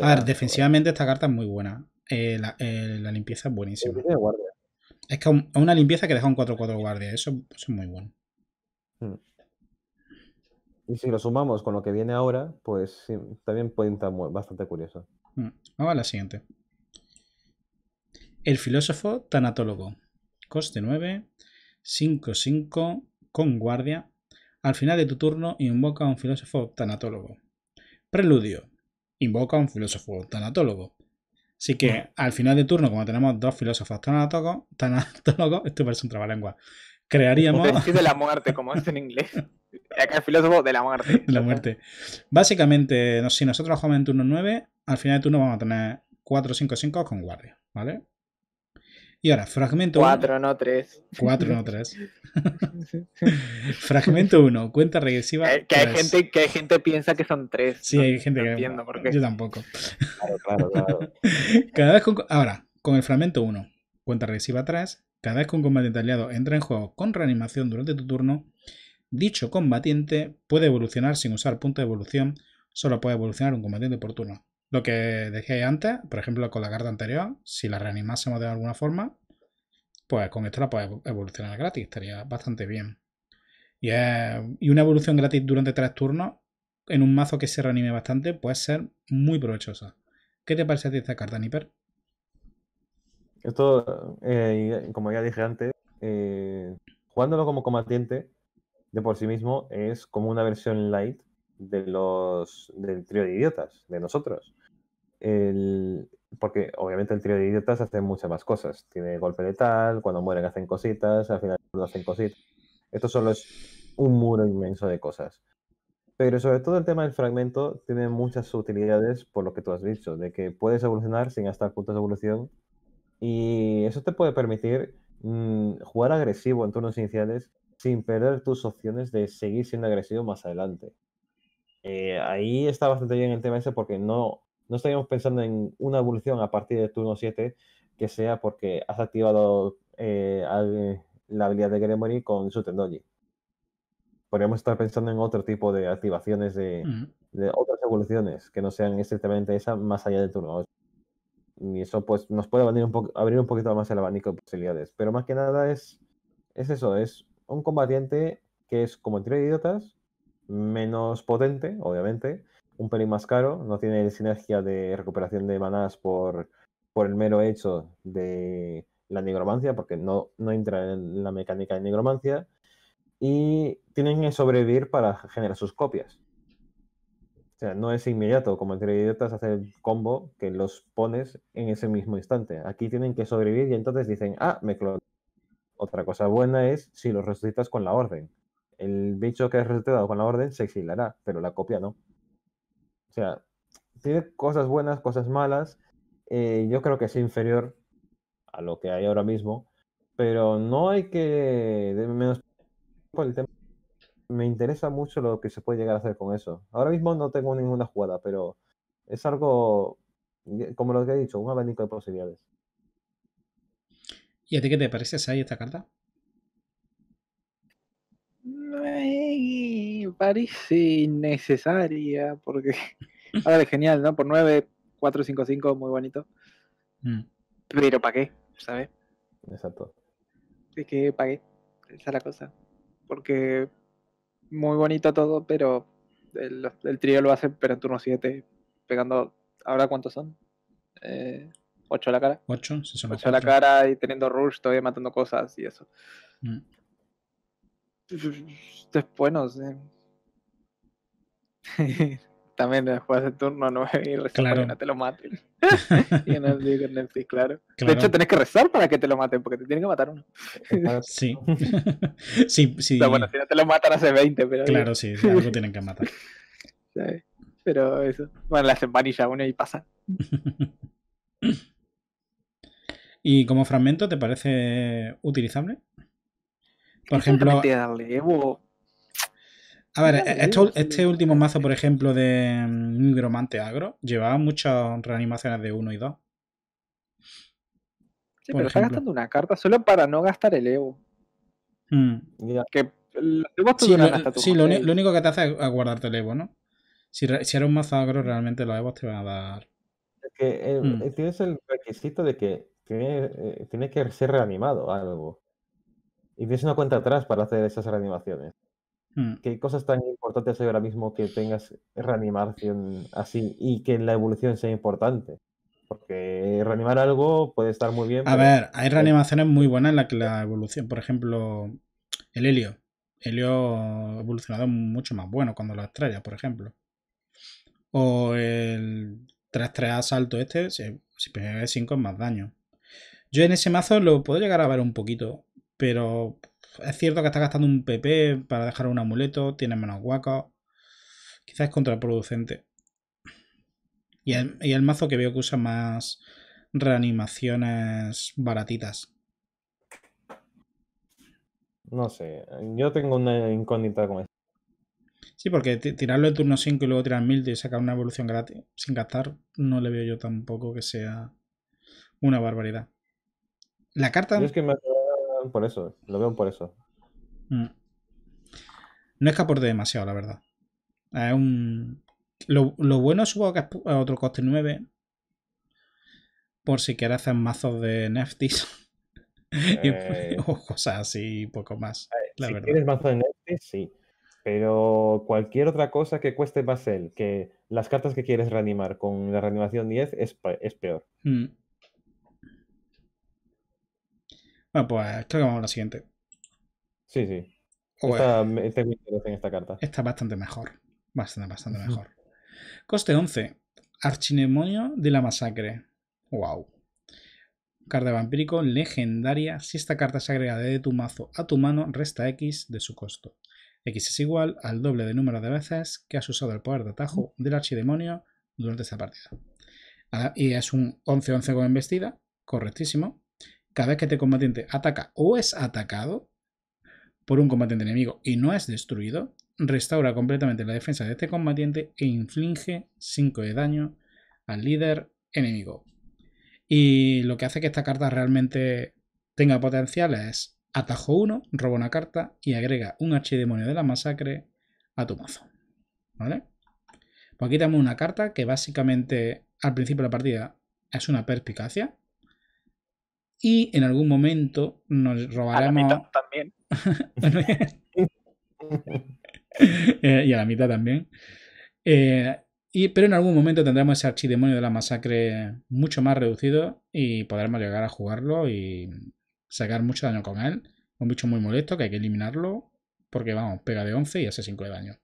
Speaker 1: A ver, defensivamente esta carta es muy buena. Eh, eh, la, limpieza es buenísima. Es que una limpieza que deja un 4-4 guardia, eso, es muy bueno.
Speaker 3: Mm. Y si lo sumamos con lo que viene ahora, pues también puede estar bastante curioso.
Speaker 1: Mm, vamos a la siguiente. El filósofo tanatólogo. Coste 9. 5-5 con guardia. Al final de tu turno invoca a un filósofo tanatólogo. Preludio. Invoca a un filósofo tanatólogo. Así que al final de turno, como tenemos dos filósofos tanatólogos, tanatólogo esto parece un trabalengua. Crearíamos. de la
Speaker 2: muerte, como es en inglés.
Speaker 1: el filósofo de la muerte. la muerte. Básicamente, si nosotros jugamos en turno 9, al final de turno vamos a tener 4, 5, 5 con guardia, ¿vale? Y ahora, fragmento 1.
Speaker 2: 4, no 3. 4, no 3.
Speaker 1: fragmento 1, cuenta regresiva. Que, eh, que hay gente, que hay gente piensa que son 3. Sí, hay gente que. Yo tampoco. Claro, claro, claro. Cada vez con, ahora, con el fragmento 1, cuenta regresiva atrás Cada vez que un combatiente aliado entra en juego con reanimación durante tu turno, dicho combatiente puede evolucionar sin usar punto de evolución. Solo puede evolucionar un combatiente por turno. Lo que dejé antes, por ejemplo, con la carta anterior, si la reanimásemos de alguna forma, pues con esto la puedes evolucionar gratis, estaría bastante bien. Y, una evolución gratis durante tres turnos en un mazo que se reanime bastante puede ser muy provechosa. ¿Qué te parece a esta carta, Niper?
Speaker 3: Esto, eh, como ya dije antes, eh, jugándolo como combatiente de por sí mismo es como una versión light de los del trío de idiotas, de nosotros porque obviamente el trío de idiotas hace muchas más cosas. Tiene golpe letal, cuando mueren hacen cositas, al final hacen cositas. Esto solo es un muro inmenso de cosas. Pero sobre todo el tema del fragmento tiene muchas utilidades por lo que tú has dicho, de que puedes evolucionar sin gastar puntos de evolución. Y eso te puede permitir mm, jugar agresivo en turnos iniciales sin perder tus opciones de seguir siendo agresivo más adelante. Eh, ahí está bastante bien el tema ese porque no no estaríamos pensando en una evolución a partir del turno 7 que sea porque has activado eh, la habilidad de Gremory con su tendolly Podríamos estar pensando en otro tipo de activaciones mm. de, otras evoluciones que no sean estrictamente esa más allá del turno 8. Y eso pues nos puede abrir un, abrir un poquito más el abanico de posibilidades. Pero más que nada es, es eso, es un combatiente que es como entre idiotas, menos potente, obviamente, un pelín más caro, no tiene sinergia de recuperación de manás por, el mero hecho de la nigromancia, porque no, no entra en la mecánica de nigromancia, y tienen que sobrevivir para generar sus copias. O sea, no es inmediato, como entre idiotas hacer el combo que los pones en ese mismo instante. Aquí tienen que sobrevivir y entonces dicen, ah, me clon. Otra cosa buena es si los resucitas con la orden. El bicho que has resucitado con la orden se exilará, pero la copia no. O sea, tiene cosas buenas, cosas malas. Eh, yo creo que es inferior a lo que hay ahora mismo, pero no hay que menos por el tema. Me interesa mucho lo que se puede llegar a hacer con eso. Ahora mismo no tengo ninguna jugada, pero es algo, eh, como lo que he dicho, un abanico de posibilidades.
Speaker 1: ¿Y a ti qué te parece, Sai, esta carta?
Speaker 2: eh, parece innecesaria, porque ahora es genial, ¿no? Por 9, 4, 5, 5, muy bonito. Mm. Pero ¿para qué? ¿Sabes? Exacto. Es que pagué Esa es la cosa. Porque muy bonito todo, pero el, trío lo hace, pero en turno 7, pegando, ¿ahora cuántos son? Eh, 8 a la cara.
Speaker 4: 8, si son a la
Speaker 2: cara y teniendo rush, todavía matando cosas y eso. Mm. Después no También después eh, de turno 9 y rezar que no te lo maten. De hecho, tenés que rezar para que te lo maten, porque te tienen que matar uno.
Speaker 4: sí.
Speaker 1: sí, sí. bueno, si
Speaker 2: no te lo matan hace 20, pero. Claro, sí, algo tienen que matar. Pero eso. Bueno, las sempanilla, uno y pasa.
Speaker 1: ¿Y como fragmento te parece utilizable? Por ejemplo. ¿eh? A ver, este, este último mazo, por ejemplo, de mm, Gromante Agro, llevaba muchas reanimaciones de 1 y 2. Sí, pero está gastando
Speaker 2: una carta solo para no gastar el Evo. Mm. sí, lo, único
Speaker 1: que te hace es guardarte el Evo, ¿no? Si, si eres un mazo agro, realmente los Evos te van a dar.
Speaker 3: Eh, mm. tienes el requisito de que tiene eh, que ser reanimado algo y tienes una cuenta atrás para hacer esas reanimaciones. Hmm. ¿Qué cosas tan importantes hay ahora mismo que tengas reanimación así y que la evolución sea importante? Porque reanimar algo puede estar muy bien. A ver, hay reanimaciones
Speaker 1: muy buenas en las que la evolución, por ejemplo, el helio. Helio evolucionado mucho más bueno cuando lo estrella por ejemplo. O el 3-3 asalto este, si, si 5 es más daño. Yo en ese mazo lo puedo llegar a ver un poquito. Pero es cierto que está gastando un PP para dejar un amuleto, tiene menos guaco Quizás es contraproducente. Y el, mazo que veo que usa más reanimaciones baratitas. No sé, yo tengo una incógnita con eso. Sí, porque tirarlo en turno 5 y luego tirar 1000 y sacar una evolución gratis sin gastar, no le veo yo tampoco que sea una barbaridad. La carta. que
Speaker 3: por eso, lo veo por eso.
Speaker 4: Mm.
Speaker 1: No es que aporte demasiado, la verdad. lo, bueno supongo que es otro coste 9. Por si quieres hacer mazos de Neftis. Pues, eh. o cosas así, poco más. si quieres mazos de
Speaker 3: Neftis, sí. Pero cualquier otra cosa que cueste más él, que las cartas que quieres reanimar con la reanimación 10 es, peor.
Speaker 1: Mm. Bueno, pues creo que vamos a la siguiente. Sí, sí. Esta, carta. Está bastante mejor. Bastante, bastante mejor. Coste 11. Archidemonio de la masacre. Wow. Carta vampírico legendaria. Si esta carta se agrega de tu mazo a tu mano, resta X de su costo. X es igual al doble de número de veces que has usado el poder de atajo del archidemonio durante esta partida. Ah, y es un 11-11 con embestida, correctísimo cada vez que este combatiente ataca o es atacado por un combatiente enemigo y no es destruido, restaura completamente la defensa de este combatiente e inflige 5 de daño al líder enemigo. Y lo que hace que esta carta realmente tenga potencial es atajo 1, roba una carta y agrega un archidemonio de la masacre a tu mazo. ¿Vale? Pues aquí tenemos una carta que básicamente al principio de la partida es una perspicacia, y en algún momento nos robaremos. A la mitad también. Eh, y a la mitad también. Eh, y, pero en algún momento tendremos ese archidemonio de la masacre mucho más reducido y podremos llegar a jugarlo y sacar mucho daño con él. Un bicho muy molesto que hay que eliminarlo porque, vamos, pega de 11 y hace 5 de daño.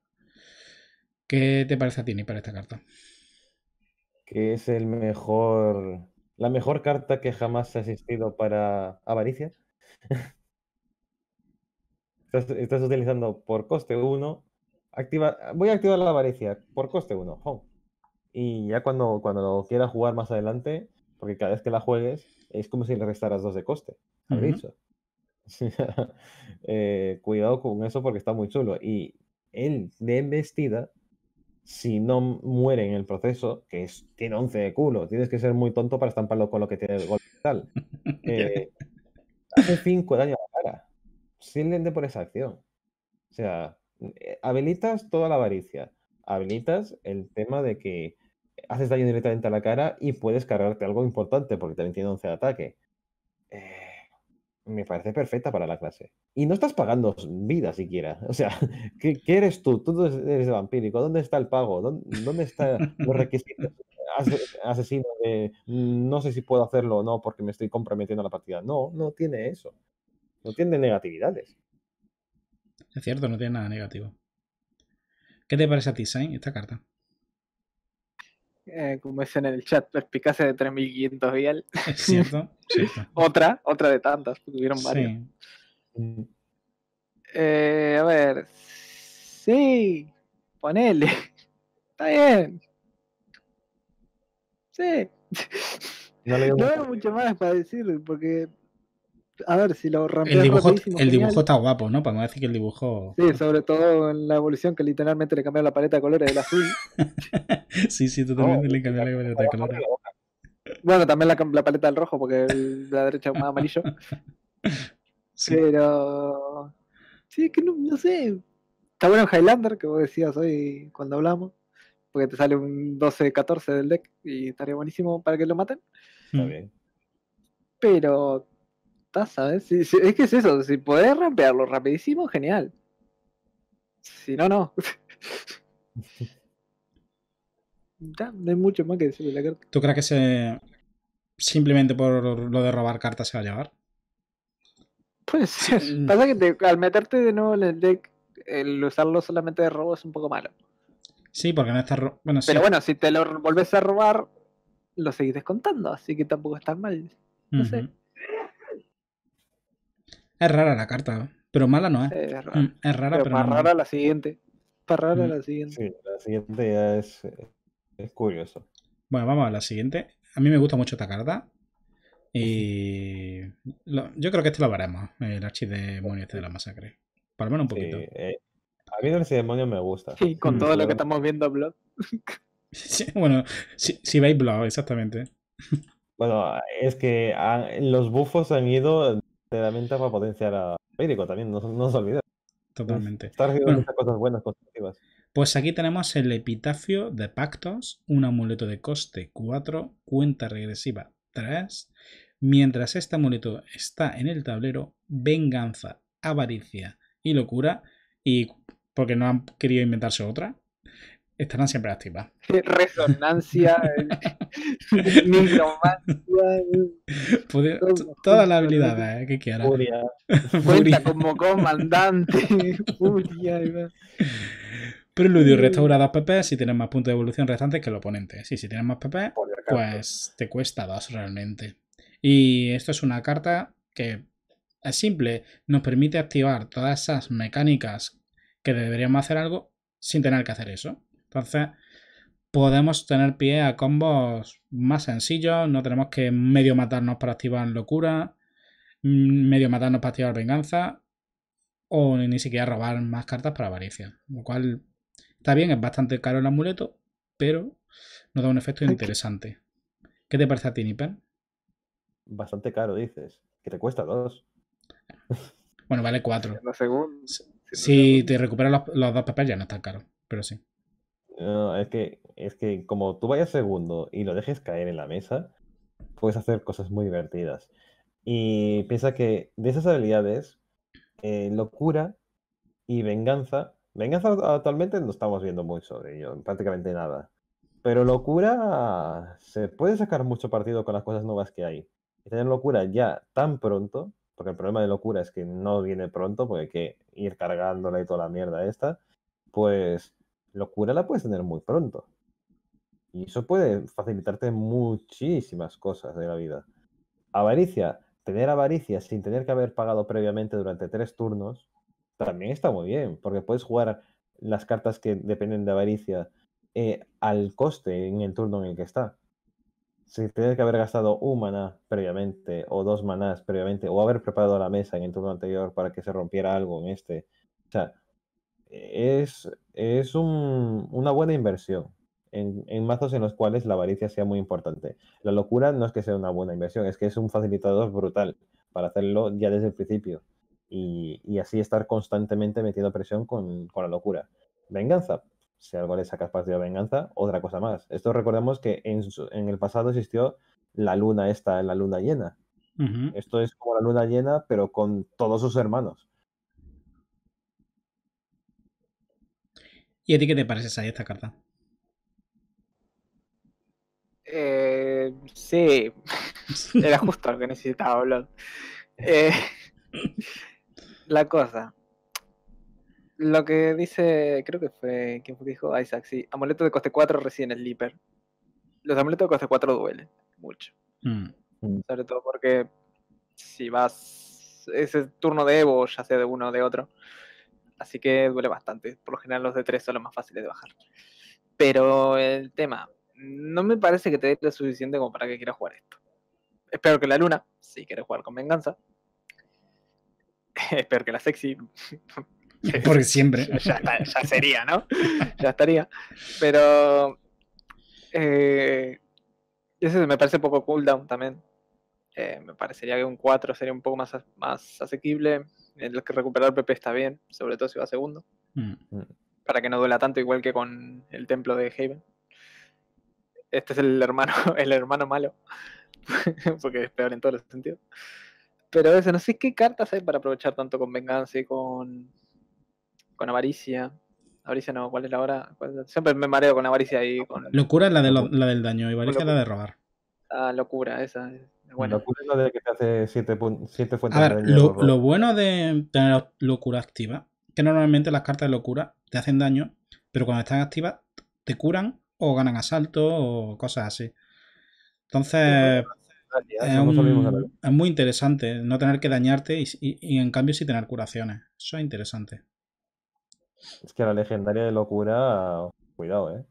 Speaker 1: ¿Qué te parece a ti, para esta carta?
Speaker 3: Que es el mejor la mejor carta que jamás ha existido para avaricia. estás, utilizando por coste 1. voy a activar la avaricia por coste 1. Y ya cuando, cuando lo quieras jugar más adelante, porque cada vez que la juegues es como si le restaras dos de coste eh, cuidado con eso porque está muy chulo. Y él de embestida si no muere en el proceso, que es, tiene 11 de culo, tienes que ser muy tonto para estamparlo con lo que tiene el golpe tal. Eh, hace 5 daño a la cara. Silente por esa acción. O sea, eh, habilitas toda la avaricia. Habilitas el tema de que haces daño directamente a la cara y puedes cargarte algo importante porque también tiene 11 de ataque. Eh, me parece perfecta para la clase. Y no estás pagando vida siquiera. O sea, ¿qué, eres tú? Tú eres vampírico. ¿Dónde está el pago? ¿Dónde, están los requisitos? asesino de mm, no sé si puedo hacerlo o no porque me estoy comprometiendo a la partida. No, no tiene eso. No tiene negatividades.
Speaker 1: Es cierto, no tiene nada negativo. ¿Qué te parece a ti, Sain, esta carta?
Speaker 2: Eh, como es en el chat, perspicacia de 3500 vial. Es cierto. otra, otra de tantas, tuvieron varios. Mm. Eh, a ver. Sí, ponele. Está bien. Sí.
Speaker 4: No,
Speaker 2: mucho más para decirle, porque a ver si lo rompemos. El dibujo, el dibujo está
Speaker 1: guapo, ¿no? Para no decir que el dibujo.
Speaker 2: Sí, sobre todo en la evolución que literalmente le cambiaron la paleta de colores del azul.
Speaker 1: sí, sí, tú también le cambiaron la paleta de colores.
Speaker 2: Bueno, también la, paleta del rojo, porque la derecha es más amarillo. Pero. Sí, es que no, sé. Está bueno en Highlander, que vos decías hoy cuando hablamos, porque te sale un 12-14 del deck y estaría buenísimo para que lo maten. Mm. Está bien. Pero ¿sabes? es que es eso, si podés romperlo rapidísimo, genial.
Speaker 1: Si no, no.
Speaker 2: no hay mucho más que decir la carta.
Speaker 1: ¿Tú crees que se simplemente por lo de robar cartas se va a llevar?
Speaker 2: pues Pasa que al meterte de nuevo en el deck, el usarlo solamente de robo es un poco malo.
Speaker 1: Sí, porque no está. Bueno, Pero bueno,
Speaker 2: si te lo volvés a robar, lo seguís descontando, así que tampoco está mal.
Speaker 4: No sé.
Speaker 1: Es rara la carta, pero mala no ¿eh? es. Mm, es rara, pero, rara la siguiente. Más rara mm. la
Speaker 3: siguiente. Sí, la siguiente ya es,
Speaker 1: es curioso. Bueno, vamos a la siguiente. A mí me gusta mucho esta carta. Y yo creo que este lo veremos, el archidemonio este de la masacre. Por menos un poquito. Eh, a mí el archidemonio me gusta. Sí, con todo lo que
Speaker 2: estamos viendo, Blood.
Speaker 1: Sí, bueno, si, si veis Blood, exactamente. Bueno, es que
Speaker 3: ah, los bufos han ido para potenciar a Américo también, no, no os
Speaker 1: Totalmente. cosas buenas, Pues aquí tenemos el epitafio de Pactos, un amuleto de coste 4, cuenta regresiva 3. Mientras este amuleto está en el tablero, venganza, avaricia y locura, y porque no han querido inventarse otra, Estarán siempre activas.
Speaker 2: Resonancia,
Speaker 1: micromancia.
Speaker 4: Eh.
Speaker 1: Eh. Todas las habilidades eh, que quieras. Furia. como comandante.
Speaker 4: Furia.
Speaker 1: Eh. restaura dos PP si tienes más puntos de evolución restantes que el oponente. si tienes más PP, pues te cuesta dos realmente. Y esto es una carta que es simple, nos permite activar todas esas mecánicas que deberíamos hacer algo sin tener que hacer eso. Entonces, podemos tener pie a combos más sencillos, no tenemos que medio matarnos para activar locura, mm, medio matarnos para activar venganza, o ni siquiera robar más cartas para avaricia. Lo cual está bien, es bastante caro el amuleto, pero nos da un efecto interesante. ¿Qué te parece a ti, Bastante
Speaker 3: caro, dices. Que te
Speaker 1: cuesta dos. Bueno, vale cuatro. Si, te recuperas los, dos papeles ya no está caro, pero sí
Speaker 3: es que, es que como tú vayas segundo y lo dejes caer en la mesa, puedes hacer cosas muy divertidas. Y piensa que de esas habilidades, eh, locura y venganza, venganza actualmente no estamos viendo mucho sobre ello, prácticamente nada. Pero locura se puede sacar mucho partido con las cosas nuevas que hay. Y tener locura ya tan pronto, porque el problema de locura es que no viene pronto, porque hay que ir cargándola y toda la mierda esta, pues locura la puedes tener muy pronto. Y eso puede facilitarte muchísimas cosas de la vida. Avaricia, tener avaricia sin tener que haber pagado previamente durante tres turnos, también está muy bien, porque puedes jugar las cartas que dependen de avaricia eh, al coste en el turno en el que está. Sin tener que haber gastado un maná previamente, o dos manás previamente, o haber preparado la mesa en el turno anterior para que se rompiera algo en este. O sea, es, es una buena inversión en, mazos en los cuales la avaricia sea muy importante. La locura no es que sea una buena inversión, es que es un facilitador brutal para hacerlo ya desde el principio y, así estar constantemente metiendo presión con, la locura. Venganza, si algo le sacas partido a venganza, otra cosa más. Esto recordemos que en, en, el pasado existió la luna esta, la luna llena. Esto es como la luna llena, pero con todos sus hermanos.
Speaker 1: ¿Y a ti qué te parece esa esta carta?
Speaker 2: Eh, sí, era justo lo que necesitaba, hablar. Eh, la cosa. Lo que dice, creo que fue, ¿quién que dijo? Isaac, sí. Amuleto de coste 4 recién el Leaper. Los amuletos de coste 4 duelen mucho. Mm. Mm. Sobre todo porque si vas ese turno de Evo, ya sea de uno o de otro, así que duele bastante. Por lo general los de 3 son los más fáciles de bajar. Pero el tema, no me parece que te dé lo suficiente como para que quieras jugar esto. Espero que la luna, si quieres jugar con venganza. Espero que la sexy.
Speaker 1: Porque siempre. ya,
Speaker 2: sería, ¿no? ya estaría. Pero. Eh, ese me parece poco cooldown también. Eh, me parecería que un 4 sería un poco más, más asequible en que recuperar el PP está bien, sobre todo si va segundo. Mm. Mm. Para que no duela tanto, igual que con el templo de Haven. Este es el hermano, el hermano malo. porque es peor en todos los sentidos. Pero eso, no sé qué cartas hay para aprovechar tanto con venganza y con. con avaricia. Avaricia no, ¿cuál es la hora? Siempre me mareo con avaricia y
Speaker 1: con. Locura es la, de la del daño y avaricia es la de robar.
Speaker 2: Ah, locura, esa. Es
Speaker 1: lo bueno de tener locura activa, que normalmente las cartas de locura te hacen daño, pero cuando están activas te curan o ganan asalto o cosas así. Entonces, es, muy interesante no tener que dañarte y, y, en cambio sí tener curaciones. Eso es interesante.
Speaker 3: Es que la legendaria de locura, cuidado, ¿eh?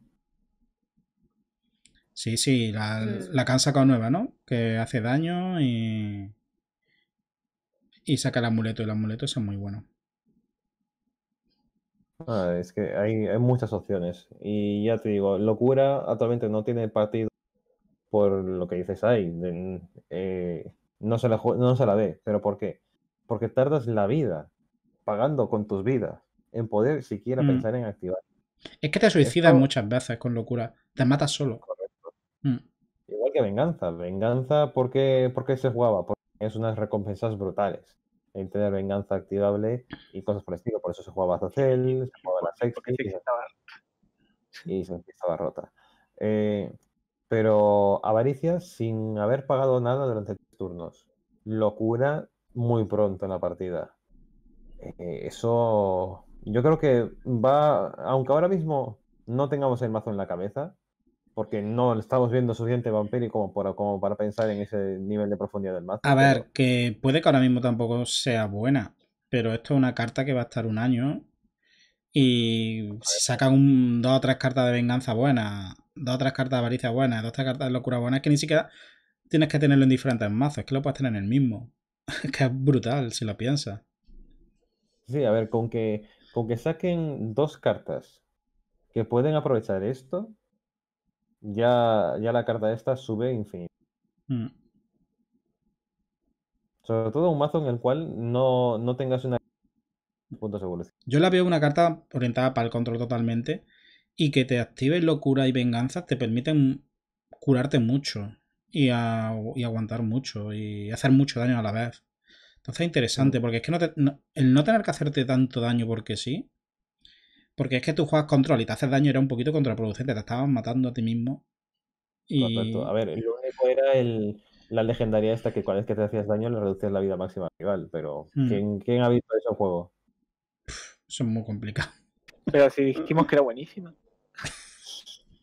Speaker 1: Sí, sí, la, mm. cansa con nueva, ¿no? Que hace daño y. Y saca el amuleto, y el amuleto es muy bueno.
Speaker 3: Ah, es que hay, muchas opciones. Y ya te digo, locura actualmente no tiene partido por lo que dices ahí. Eh, no, se la, se la ve. ¿Pero por qué? Porque tardas la vida pagando con tus vidas en poder siquiera mm. pensar en activar.
Speaker 1: Es que te suicidas muchas veces con locura. Te matas solo. Mm.
Speaker 3: Igual que Venganza. Venganza, porque porque se jugaba? Porque es unas recompensas brutales. el tener venganza activable y cosas por el estilo. Por eso se jugaba Zacel, se jugaba la y, se estaba... rota. Eh, pero avaricia sin haber pagado nada durante tres turnos. Locura muy pronto en la partida. Eh, eso yo creo que va, aunque ahora mismo no tengamos el mazo en la cabeza, porque no estamos viendo suficiente Vampiri como para, como para pensar en ese nivel de profundidad del
Speaker 1: mazo. A ver, que puede que ahora mismo tampoco sea buena, pero esto es una carta que va a estar un año y si sacan dos o tres cartas de venganza buenas, dos o tres cartas de avaricia buenas, dos o tres cartas de locura buenas, que ni siquiera tienes que tenerlo en diferentes mazos, es que lo puedes tener en el mismo. Es que es brutal si lo piensas.
Speaker 3: Sí, a ver, con que, con que saquen dos cartas que pueden aprovechar esto, ya, ya la carta esta sube infinito.
Speaker 4: Mm.
Speaker 1: Sobre todo un mazo en el cual no, no tengas una... Puntos evolución. Yo la veo una carta orientada para el control totalmente y que te active locura y venganza te permiten curarte mucho y, aguantar mucho y hacer mucho daño a la vez. Entonces es interesante mm. porque es que el no tener que hacerte tanto daño porque sí porque es que tú juegas control y te haces daño, era un poquito contraproducente, te estabas matando a ti mismo. Y... A
Speaker 3: ver, lo único era la legendaria esta que cada es que te hacías daño le reducías la vida máxima al rival, pero mm. ¿quién, ha visto ese juego?
Speaker 1: Eso es muy complicado.
Speaker 2: Pero si dijimos que era buenísima.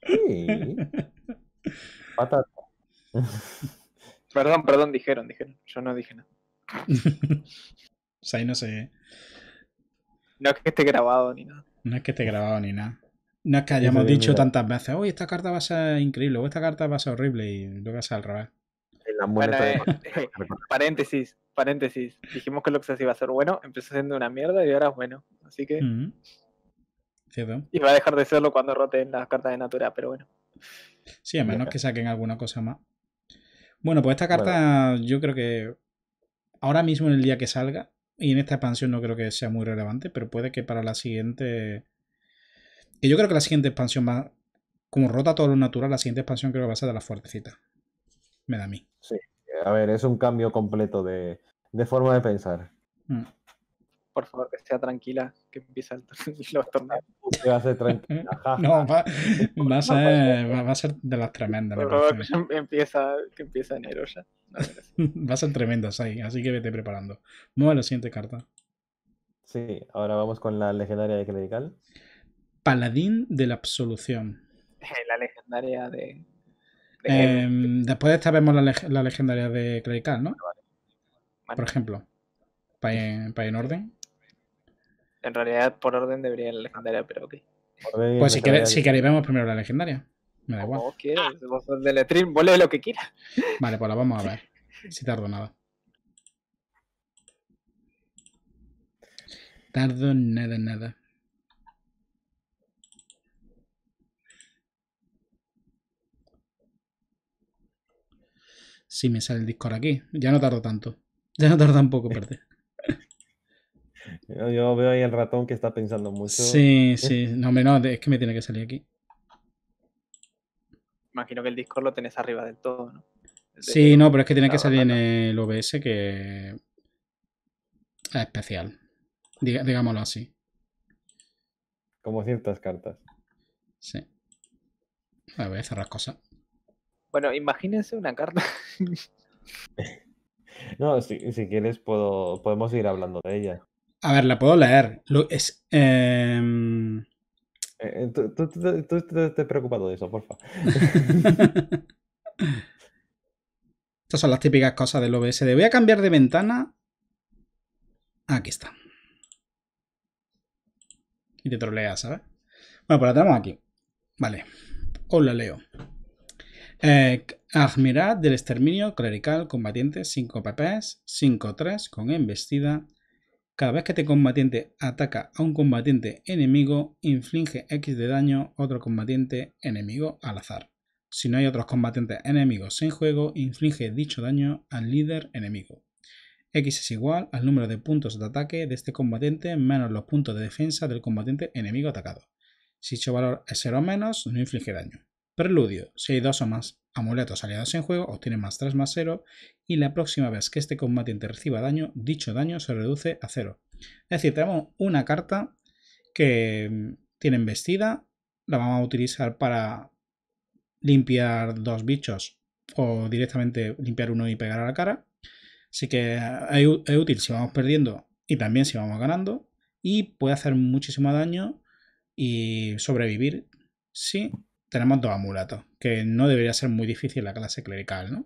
Speaker 2: Sí.
Speaker 1: Patata.
Speaker 2: Perdón, perdón, dijeron,
Speaker 1: dijeron. Yo no dije nada. o sea, ahí no sé.
Speaker 2: No es que esté grabado ni nada.
Speaker 1: No es que esté grabado ni nada.
Speaker 2: No es que hayamos dicho tantas
Speaker 1: veces, uy, esta carta va a ser increíble, o esta carta va a ser horrible, y luego ser al revés. muerte. Eh,
Speaker 2: paréntesis, paréntesis. Dijimos que lo Loxas iba a ser bueno, empezó siendo una mierda y ahora es bueno. Así que.
Speaker 1: Mm. Cierto.
Speaker 2: Y va a dejar de serlo cuando roten las cartas de natura, pero bueno.
Speaker 1: Sí, a menos que saquen alguna cosa más. Bueno, pues esta carta yo creo que ahora mismo en el día que salga, y en esta expansión no creo que sea muy relevante, pero puede que para la siguiente. Y yo creo que la siguiente expansión va. Como rota todo lo natural, la siguiente expansión creo que va a ser de las fuertecitas Me da a
Speaker 3: mí. Sí, a ver, es un cambio completo de, de forma de pensar. Mm.
Speaker 2: Por favor, que sea tranquila, que empieza el los va
Speaker 1: a
Speaker 2: no, va, va,
Speaker 4: a pues,
Speaker 1: ser, va, a ser, de las tremendas.
Speaker 2: empieza, que empieza enero ya. Vas
Speaker 1: Va a ser tremendas ahí, así que vete preparando. Vamos la siguiente carta.
Speaker 3: Sí, ahora vamos
Speaker 1: con la legendaria de Clerical. Paladín de la Absolución.
Speaker 3: Eh, la
Speaker 2: legendaria de.
Speaker 1: Em, después de esta vemos la, legendaria de Clerical, ¿no? Por ejemplo. ¿Para en, en orden?
Speaker 2: En realidad, por orden debería ir la legendaria, pero ok.
Speaker 1: Pues si, queréis, si queréis, vemos primero la legendaria. Me da
Speaker 2: igual. del lo que quieras.
Speaker 1: Vale, pues la vamos a ver. Si tardo nada. Tardo nada, nada. si me sale el Discord aquí. Ya no tardo tanto. Ya no tardo tampoco, perdón.
Speaker 3: Yo, veo ahí el ratón que está pensando mucho.
Speaker 2: Sí, sí.
Speaker 1: No, hombre, no, es que me tiene que salir aquí
Speaker 2: imagino que el Discord lo tenés arriba del todo, ¿no?
Speaker 1: sí, no, pero es que tiene que salir en el OBS que es especial, digámoslo así. Como ciertas cartas. Sí. A ver, cerrar cosas.
Speaker 2: Bueno, imagínense una carta.
Speaker 3: no, si, quieres puedo, podemos ir hablando de ella.
Speaker 1: A ver, la puedo leer. es, em, eh, eh, tú, tú, te preocupado de eso, porfa. Estas son las típicas cosas del OBSD. Voy a cambiar de ventana. Aquí está. Y te troleas, ¿sabes? Bueno, pues la tenemos aquí. Vale. Hola, Leo. Eh, admirad del exterminio clerical combatiente 5 PPs, 5-3 con embestida cada vez que este combatiente ataca a un combatiente enemigo, inflige X de daño a otro combatiente enemigo al azar. Si no hay otros combatientes enemigos en juego, inflige dicho daño al líder enemigo. X es igual al número de puntos de ataque de este combatiente menos los puntos de defensa del combatiente enemigo atacado. Si dicho valor es 0 o menos, no inflige daño. Preludio. Si hay dos o más amuletos aliados en juego, obtiene más 3 más 0 y la próxima vez que este combatiente reciba daño, dicho daño se reduce a 0. Es decir, tenemos una carta que mm, tiene embestida, la vamos a utilizar para limpiar dos bichos o directamente limpiar uno y pegar a la cara. Así que eh, es útil si vamos perdiendo y también si vamos ganando. Y puede hacer muchísimo daño y sobrevivir si tenemos dos amulatos que no debería ser muy difícil la clase clerical, ¿no?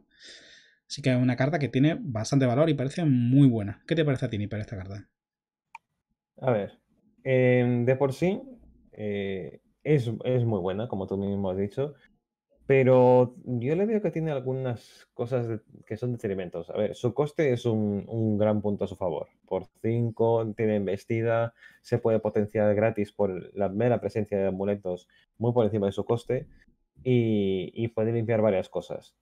Speaker 1: Así que es una carta que tiene bastante valor y parece muy buena. ¿Qué te parece a ti, para esta carta?
Speaker 3: A ver, em, de por sí eh, es, es, muy buena, como tú mismo has dicho pero yo le veo que tiene algunas cosas que son detrimentos. A ver, su coste es un, gran punto a su favor. Por 5 tiene embestida, se puede potenciar gratis por la mera presencia de amuletos muy por encima de su coste y, y puede limpiar varias cosas.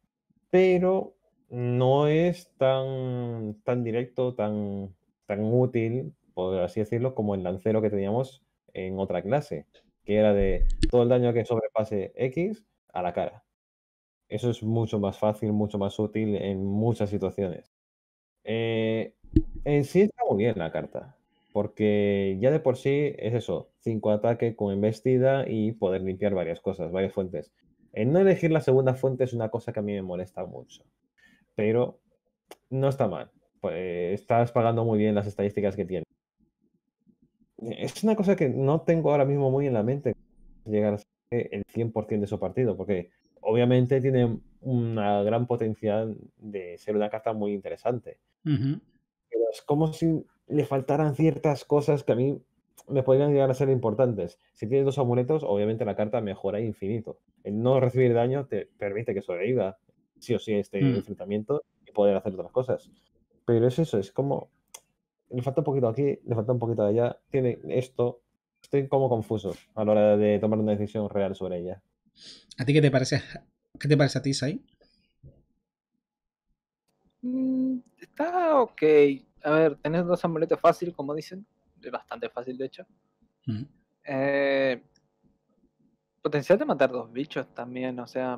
Speaker 3: Pero no es tan, tan directo, tan, tan útil, por así decirlo, como el lancero que teníamos en otra clase, que era de todo el daño que sobrepase X a la cara. Eso es mucho más fácil, mucho más útil en muchas situaciones. Eh, en sí está muy bien la carta, porque ya de por sí es eso, 5 ataque con embestida y poder limpiar varias cosas, varias fuentes. El no elegir la segunda fuente es una cosa que a mí me molesta mucho, pero no está mal. Pues, estás pagando muy bien las estadísticas que tiene. Es una cosa que no tengo ahora mismo muy en la mente llegar a eh, el 100% de su partido, porque obviamente tiene una gran potencial de ser una carta muy interesante.
Speaker 4: Pero
Speaker 3: es como si le faltaran ciertas cosas que a mí me podrían llegar a ser importantes. Si tienes dos amuletos, obviamente la carta mejora infinito. El no recibir daño te permite que sobreviva, sí o sí, este mm. enfrentamiento y poder hacer otras cosas. Pero es eso, es como. Le falta un poquito aquí, le falta un poquito allá. Tiene esto, estoy como confuso a la hora de tomar una decisión real sobre ella. ¿A ti qué te
Speaker 1: parece? ¿Qué te parece a ti, Sai?
Speaker 4: Mm,
Speaker 2: está ok. A ver, tenés dos amuletos fácil, como dicen. Es bastante fácil, de hecho. Mm. Eh, potencial de matar dos bichos también, o sea,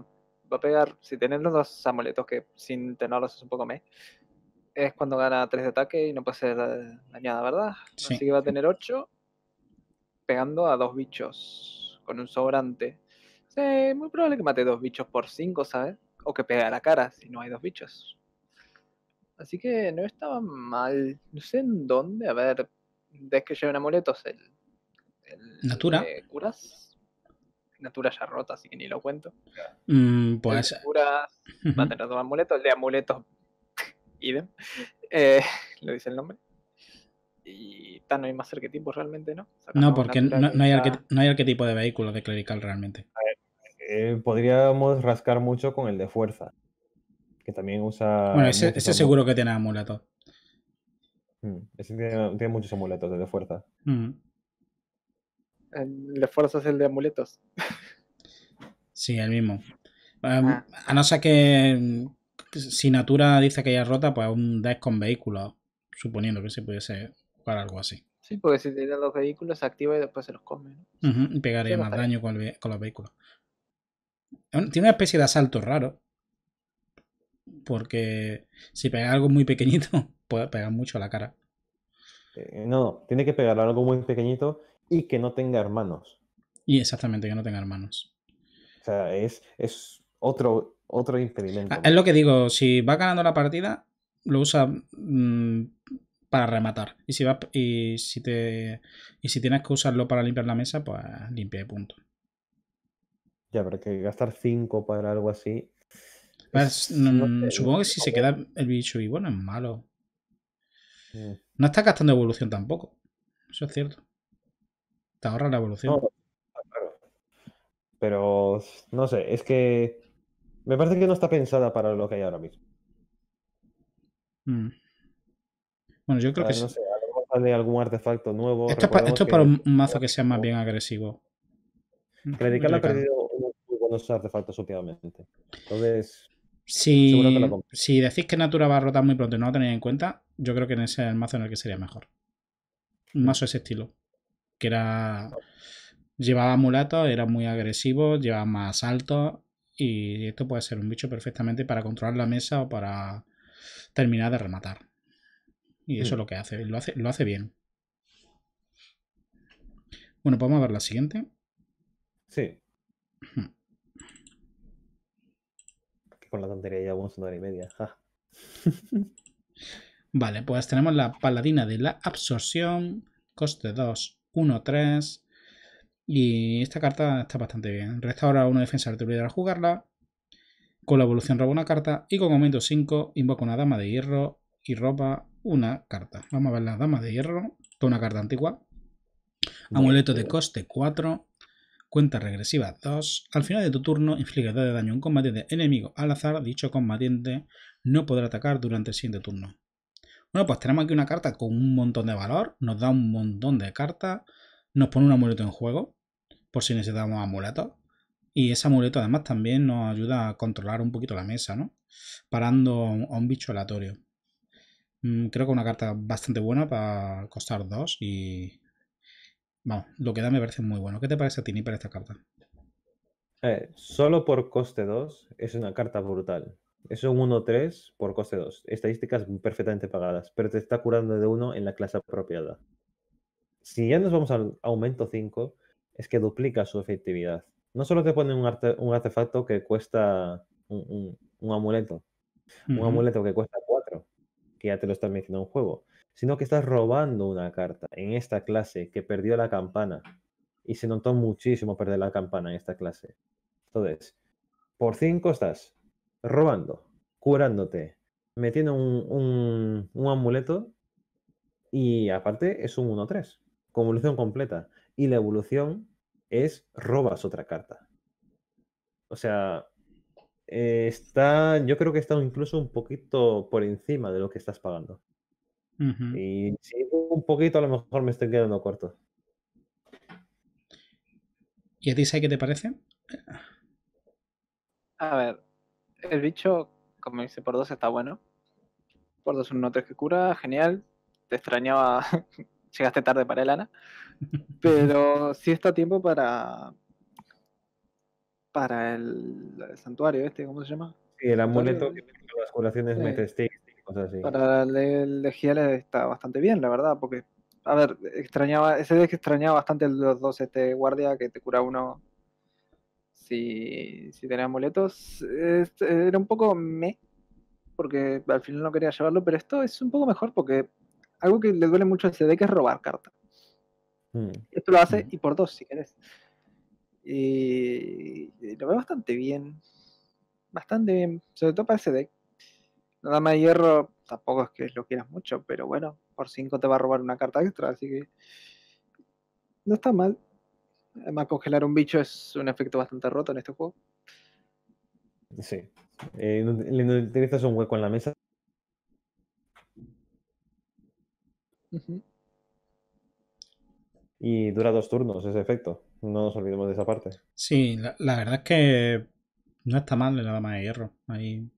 Speaker 2: va a pegar. Si tenés los dos amuletos, que sin tenerlos es un poco más, es cuando gana tres de ataque y no puede ser eh, dañada, ¿verdad? Sí. Así que va a tener ocho pegando a dos bichos con un sobrante. es muy probable que mate dos bichos por cinco, ¿sabes? O que pegue a la cara si no hay dos bichos. Así que no estaba mal. No sé en dónde. A ver, ves que llevan amuletos el, Natura. curas. Natura ya rota, así que ni lo cuento. Mm, pues. Eh. curas va a tener dos amuletos. El de amuletos, idem. Eh, lo dice el nombre y tan no hay más arquetipos realmente, ¿no?
Speaker 1: no, porque no, hay no, hay de vehículo de clerical realmente. Eh,
Speaker 3: podríamos rascar mucho con el de fuerza, que también usa... Bueno, ese, seguro que tiene amuletos mm, ese tiene, muchos amuletos, el de fuerza.
Speaker 1: Mm.
Speaker 2: El de fuerza es el de amuletos.
Speaker 1: sí, el mismo. Em, ah. A no ser que mm, si Natura dice que ya rota, pues un deck con vehículos, suponiendo que se pudiese para algo así.
Speaker 2: Sí, porque si tiene los vehículos se activa y después se los come.
Speaker 1: y pegaría más daño con, los vehículos. Tiene una especie de asalto raro. Porque si pega algo muy pequeñito, puede pegar mucho a la cara.
Speaker 3: Eh, no, tiene que pegar algo muy pequeñito y que no tenga hermanos. Y exactamente, que no tenga hermanos. O sea, es, otro, otro ah, impedimento. es
Speaker 1: lo que digo, si va ganando la partida, lo usa mm, para rematar. Y si, va, y si, te, y si tienes que usarlo para limpiar la mesa, pues limpia de punto.
Speaker 3: Ya, pero que gastar
Speaker 1: 5 para algo así. Mm, supongo que si se queda el bicho y bueno, es malo. Mm. No está gastando evolución tampoco. Eso es cierto. Te ahorra la evolución. Pero no sé, es
Speaker 3: que me parece que no está pensada para lo que hay ahora mismo.
Speaker 1: Mm. Bueno, yo creo ah, que no sí. algún artefacto nuevo. Esto, es para un mazo que sea más bien agresivo. predicar ha perdido
Speaker 3: unos buenos artefactos
Speaker 1: últimamente.
Speaker 3: Entonces.
Speaker 1: Si, si decís que Natura va a rotar muy pronto y no lo tenéis en cuenta, yo creo que en ese es el mazo en el que sería mejor. Un mm. mazo de ese estilo. Que era. Ah. Llevaba mulatos, era muy agresivo, llevaba más alto Y esto puede ser un bicho perfectamente para controlar la mesa o para terminar de rematar. Y eso mm. es lo que hace. Lo, hace. bien. Bueno, ¿podemos pues ver la siguiente? Sí.
Speaker 3: Con la tontería ya vamos una hora y media.
Speaker 1: vale, pues tenemos la paladina de la absorción, coste 2, 1, 3. Y esta carta está bastante bien. Restaura una defensa de autoridad al jugarla. Con la evolución roba una carta y con aumento 5 invoca una dama de hierro y roba una carta. Vamos a ver las dama de hierro, toda una carta antigua. Amuleto de coste 4, cuenta regresiva 2. Al final de tu turno, inflige de daño a un combatiente enemigo al azar. Dicho combatiente no podrá atacar durante el siguiente turno. Bueno, pues tenemos aquí una carta con un montón de valor. Nos da un montón de cartas. Nos pone un amuleto en juego, por si necesitamos amuleto, Y ese amuleto además también nos ayuda a controlar un poquito la mesa, ¿no? Parando a un bicho aleatorio. Mm, creo que una carta bastante buena para costar 2 y... Vamos, lo que da me parece muy bueno. ¿Qué te parece a ti, para esta carta?
Speaker 3: solo por coste 2 es una carta brutal. Es un 1-3 por coste 2. Estadísticas perfectamente pagadas, pero te está curando de uno en la clase apropiada. Si ya nos vamos al aumento 5, es que duplica su efectividad. No solo te pone un, artefacto que cuesta un, amuleto, un amuleto que cuesta ya te lo está metiendo en juego, sino que estás robando una carta en esta clase que perdió la campana. Y se notó muchísimo perder la campana en esta clase. Entonces, por 5 estás robando, curándote, metiendo un, un, un amuleto y aparte es un 1-3, con evolución completa. Y la evolución es robas otra carta. O sea, eh, está, yo creo que está incluso un poquito por encima de lo que estás pagando. Y si un poquito, a lo mejor me estoy quedando corto.
Speaker 1: ¿Y a ti, Sai, qué te parece?
Speaker 2: A ver, el bicho, como dice, por dos está bueno. Por dos, un tres que cura, genial. Te extrañaba, llegaste tarde para el Ana. Pero si está tiempo para, para el, santuario este, ¿cómo se llama?
Speaker 3: Sí, el amuleto que las curaciones y cosas así. Para
Speaker 2: el Legiales está bastante bien, la verdad, porque, a ver, extrañaba, ese deck extrañaba bastante los dos este guardia que te cura uno si, si amuletos. era un poco me, porque al final no quería llevarlo, pero esto es un poco mejor porque algo que le duele mucho a ese deck es robar carta. Mm. Esto lo hace mm. y por dos, si querés. Y eh, eh, lo ve bastante bien. Bastante bien. Sobre todo para ese deck. dama de hierro tampoco es que lo quieras mucho, pero bueno, por 5 te va a robar una carta extra, así que no está mal. Además, congelar un bicho es un efecto bastante roto en este juego.
Speaker 3: Sí. Eh, le utilizas un hueco en la mesa. Y dura dos turnos ese efecto. No nos olvidemos de esa parte.
Speaker 1: Sí, la, verdad es que no está mal la dama de hierro. Ahí...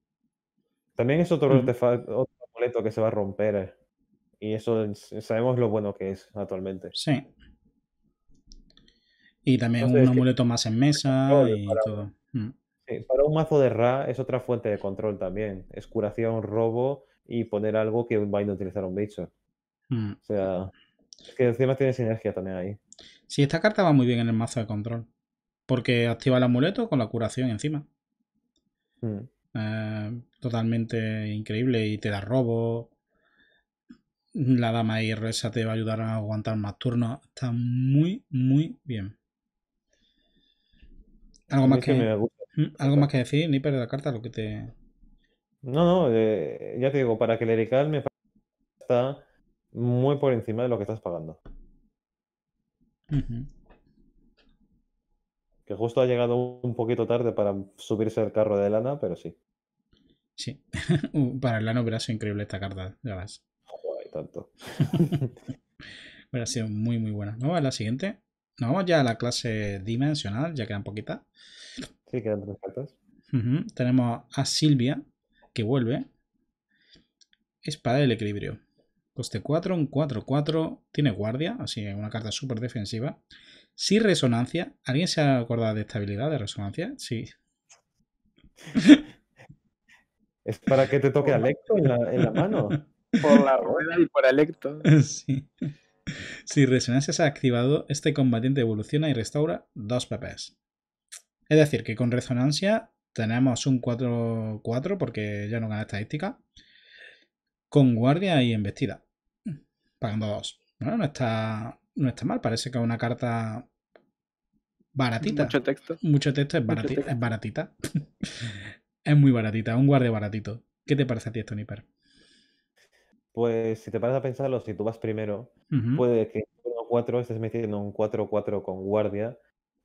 Speaker 3: También es otro, otro amuleto que se va a romper. Y eso sabemos lo bueno que es actualmente. Sí.
Speaker 1: Y también un amuleto más en mesa y para... todo. Mm.
Speaker 3: un mazo de Ra es otra fuente de control también. Es curación, robo y poner algo que va a utilizar un bicho. Mm. O sea, es que encima tiene sinergia también ahí.
Speaker 1: Sí, esta carta va muy bien en el mazo de control. Porque activa el amuleto con la curación encima. Mm. Eh, totalmente increíble y te da robo. La dama y te va a ayudar a aguantar más turnos. Está muy, muy bien. Algo más que, ¿Mm? algo más que decir, Ni de la carta, lo que te.
Speaker 3: No, no, ya te digo, para que el Erical me está muy por encima de lo que estás pagando.
Speaker 4: Que
Speaker 3: justo ha llegado un poquito tarde para subirse al carro de Lana, pero sí.
Speaker 1: Sí. Uh, para lano, hubiera sido increíble esta carta, ya
Speaker 3: tanto.
Speaker 1: hubiera sido muy, muy buena. Vamos a la siguiente. Nos vamos ya a la clase dimensional, ya quedan poquitas.
Speaker 3: Sí, quedan tres cartas.
Speaker 1: Tenemos a Silvia, que vuelve. Espada del equilibrio. Coste 4, un 4-4. Tiene guardia, así una carta súper defensiva. Si resonancia. ¿Alguien se ha acordado de esta habilidad de resonancia? Sí. Es para que te toque Alecto en la, en la mano.
Speaker 2: Por la rueda y por Alecto.
Speaker 1: Sí. Si resonancia se ha activado, este combatiente evoluciona y restaura dos PPs. Es decir, que con resonancia tenemos un 4-4 porque ya no gana estadística. Con guardia y embestida. Bueno, no está, no está mal, parece que es una carta baratita. Mucho texto. Mucho texto, es, es baratita. es muy baratita, un guardia baratito. ¿Qué te parece a ti, Nipper?
Speaker 3: Pues si te paras a pensarlo, si tú vas primero, puede que 4 estés metiendo un 4-4 con guardia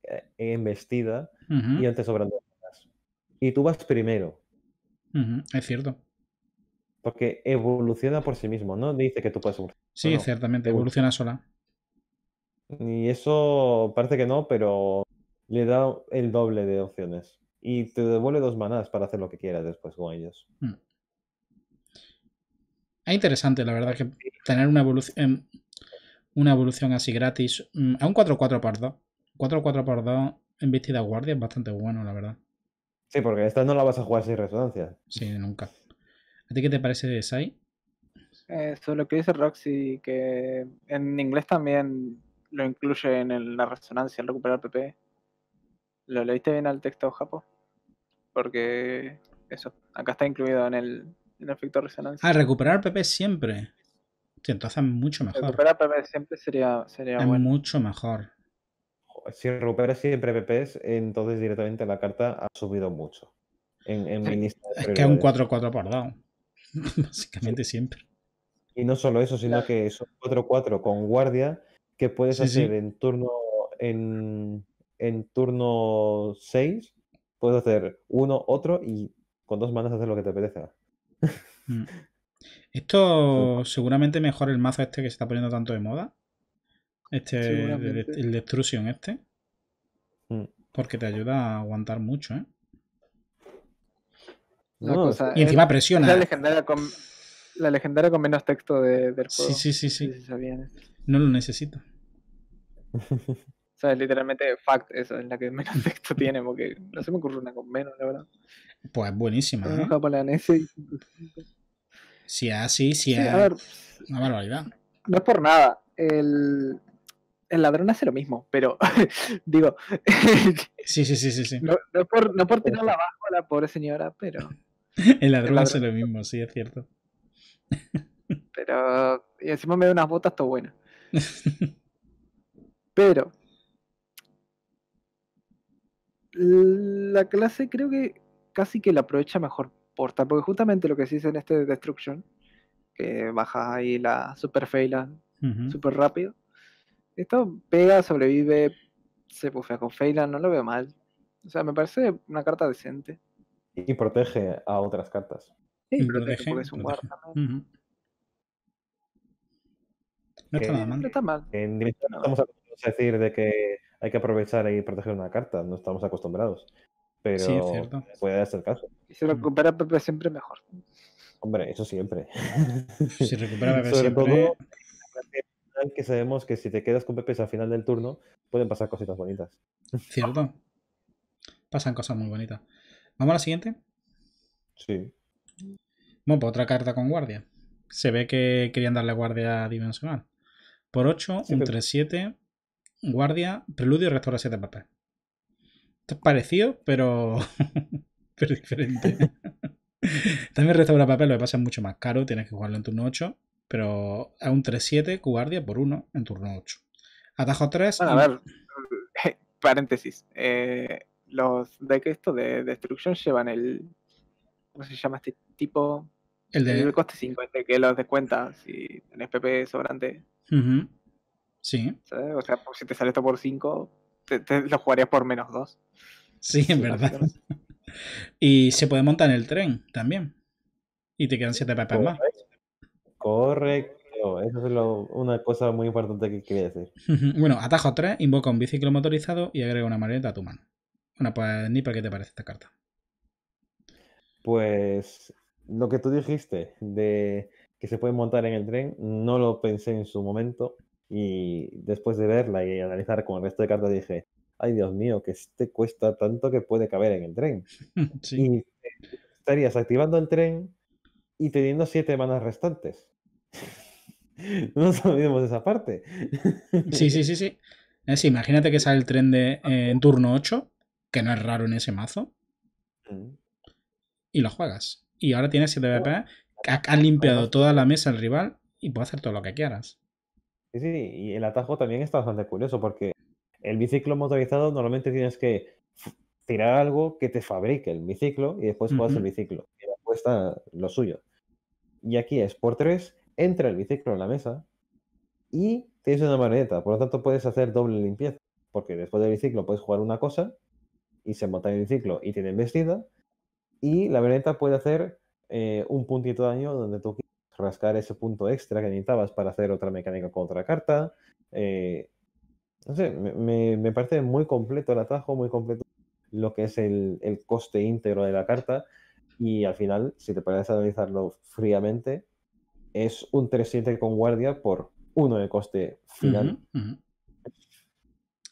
Speaker 3: eh, En vestida y antes sobrando. Y tú vas primero. Es cierto. Porque evoluciona
Speaker 1: por sí mismo, ¿no? Dice que tú puedes evolucionar. Sí, ciertamente, evoluciona sola.
Speaker 3: Y eso parece que no, pero le da el doble de opciones. Y te devuelve dos manadas para hacer lo que quieras después con ellos.
Speaker 4: Hmm.
Speaker 1: Es interesante, la verdad, que tener una evolución, em, una evolución así gratis. Mm, a un 4-4 por 2. 4-4 por 2 en vestida guardia es bastante bueno, la verdad.
Speaker 3: Sí, porque esta no la vas a jugar sin resonancia. Sí, nunca. ¿A ti qué te parece, Sai?
Speaker 2: ahí? lo que dice Roxy, que en inglés también lo incluye en la resonancia, recuperar PP. ¿Lo leíste bien al texto, Japo?
Speaker 1: Porque eso,
Speaker 2: acá está incluido en el, efecto resonancia.
Speaker 1: Ah, recuperar PP siempre. Sí, entonces mucho mejor. Recuperar PP siempre sería, sería es mucho mejor.
Speaker 3: Si recuperas siempre PP, entonces directamente la carta ha subido mucho. es que es un
Speaker 1: 4-4 por down. Básicamente siempre.
Speaker 3: Y no solo eso, sino que son 4-4 con guardia que puedes hacer en turno en, turno 6. Puedes hacer uno, otro y con dos manos hacer lo que te apetezca.
Speaker 1: Mm. Esto seguramente mejora el mazo este que se está poniendo tanto de moda. Este, el, el este. Mm. Porque te ayuda a aguantar mucho, ¿eh? y encima presiona. la
Speaker 2: legendaria con, menos texto de, del juego. Sí, sí, sí. sí.
Speaker 1: no lo necesito.
Speaker 2: o sea, literalmente Fact, eso es la que menos texto tiene, porque no se me ocurre una con menos, la verdad.
Speaker 1: Pues buenísima. E si ah, es así, si es.
Speaker 2: una barbaridad. No es por nada. El, ladrón hace lo mismo, pero digo.
Speaker 1: sí, sí, sí, sí. sí. No,
Speaker 2: no, por, no por tirarla abajo a la pobre señora, pero.
Speaker 1: El ladrón hace lo mismo, sí, es cierto.
Speaker 2: Pero. Y encima me da unas botas todo bueno Pero. La clase creo que casi que la aprovecha mejor porta, Porque justamente lo que se dice en este Destruction, que baja ahí la super Feyland super rápido. Esto pega, sobrevive, se bufea con Feyland, no lo veo mal. O sea, me parece una carta decente.
Speaker 3: Y protege a otras cartas.
Speaker 4: Sí, protege, es un No
Speaker 3: está nada mal. No está mal. estamos acostumbrados a decir de que hay que aprovechar y proteger una carta, no estamos acostumbrados. Pero puede ser el caso. Y si recupera Pepe siempre mejor. Hombre, eso siempre.
Speaker 1: Si recupera Pepe
Speaker 3: siempre... que sabemos que si te quedas con Pepe al final del turno, pueden pasar cositas bonitas.
Speaker 1: Cierto. Pasan cosas muy bonitas. ¿Vamos a la siguiente? Sí. Bueno, pues otra carta con guardia. Se ve que querían darle guardia dimensional. Por 8, un 3-7, guardia, preludio y restaura 7 papel. Esto es parecido, pero, pero diferente. También restaura papel, lo que pasa es mucho más caro, tienes que jugarlo en turno 8, pero a un 3-7, guardia por 1 en turno 8. Atajo 3. a
Speaker 2: ver, paréntesis. Eh, los de que esto de destrucción llevan el. ¿Cómo se llama este tipo? El de. El coste 5, que los cuenta si tenés PP sobrante. Sí. O sea, si te sale esto por 5, lo jugarías por menos 2.
Speaker 4: Sí, en verdad.
Speaker 1: y se puede montar en el tren también. Y te quedan 7 pp más.
Speaker 3: Correcto. Eso es lo, una cosa muy importante que quería
Speaker 1: decir. bueno, atajo 3, invoca un biciclo motorizado y agrega una maleta a tu mano. Bueno, pues Nipa, ¿qué te parece esta carta?
Speaker 3: Pues lo que tú dijiste de que se puede montar en el tren, no lo pensé en su momento y después de verla y analizar con el resto de cartas dije, ay Dios mío, que este cuesta tanto que puede caber en el tren.
Speaker 4: Sí.
Speaker 3: estarías activando el tren y teniendo siete manas restantes.
Speaker 1: no nos olvidemos de esa parte. sí, sí, sí, sí. Es, imagínate que sale el tren de, eh, en turno 8 que no es raro en ese mazo, mm. y lo juegas. Y ahora tienes 7 BP, ha limpiado toda la mesa el rival y puedes hacer todo lo que quieras.
Speaker 3: Sí, sí, y el atajo también está bastante curioso porque el biciclo motorizado normalmente tienes que tirar algo que te fabrique el biciclo y después juegas el biciclo. Y después está lo suyo. Y aquí es por 3, entra el biciclo en la mesa y tienes una maneta Por lo tanto, puedes hacer doble limpieza. Porque después del biciclo puedes jugar una cosa y se monta en un ciclo y tiene vestida Y la veredeta puede hacer eh, un puntito de daño donde tú quieres rascar ese punto extra que necesitabas para hacer otra mecánica con otra carta. Eh, no sé, me, me, parece muy completo el atajo, muy completo lo que es el, el coste íntegro de la carta. Y al final, si te puedes analizarlo fríamente, es un 3-7 con guardia por uno de coste final.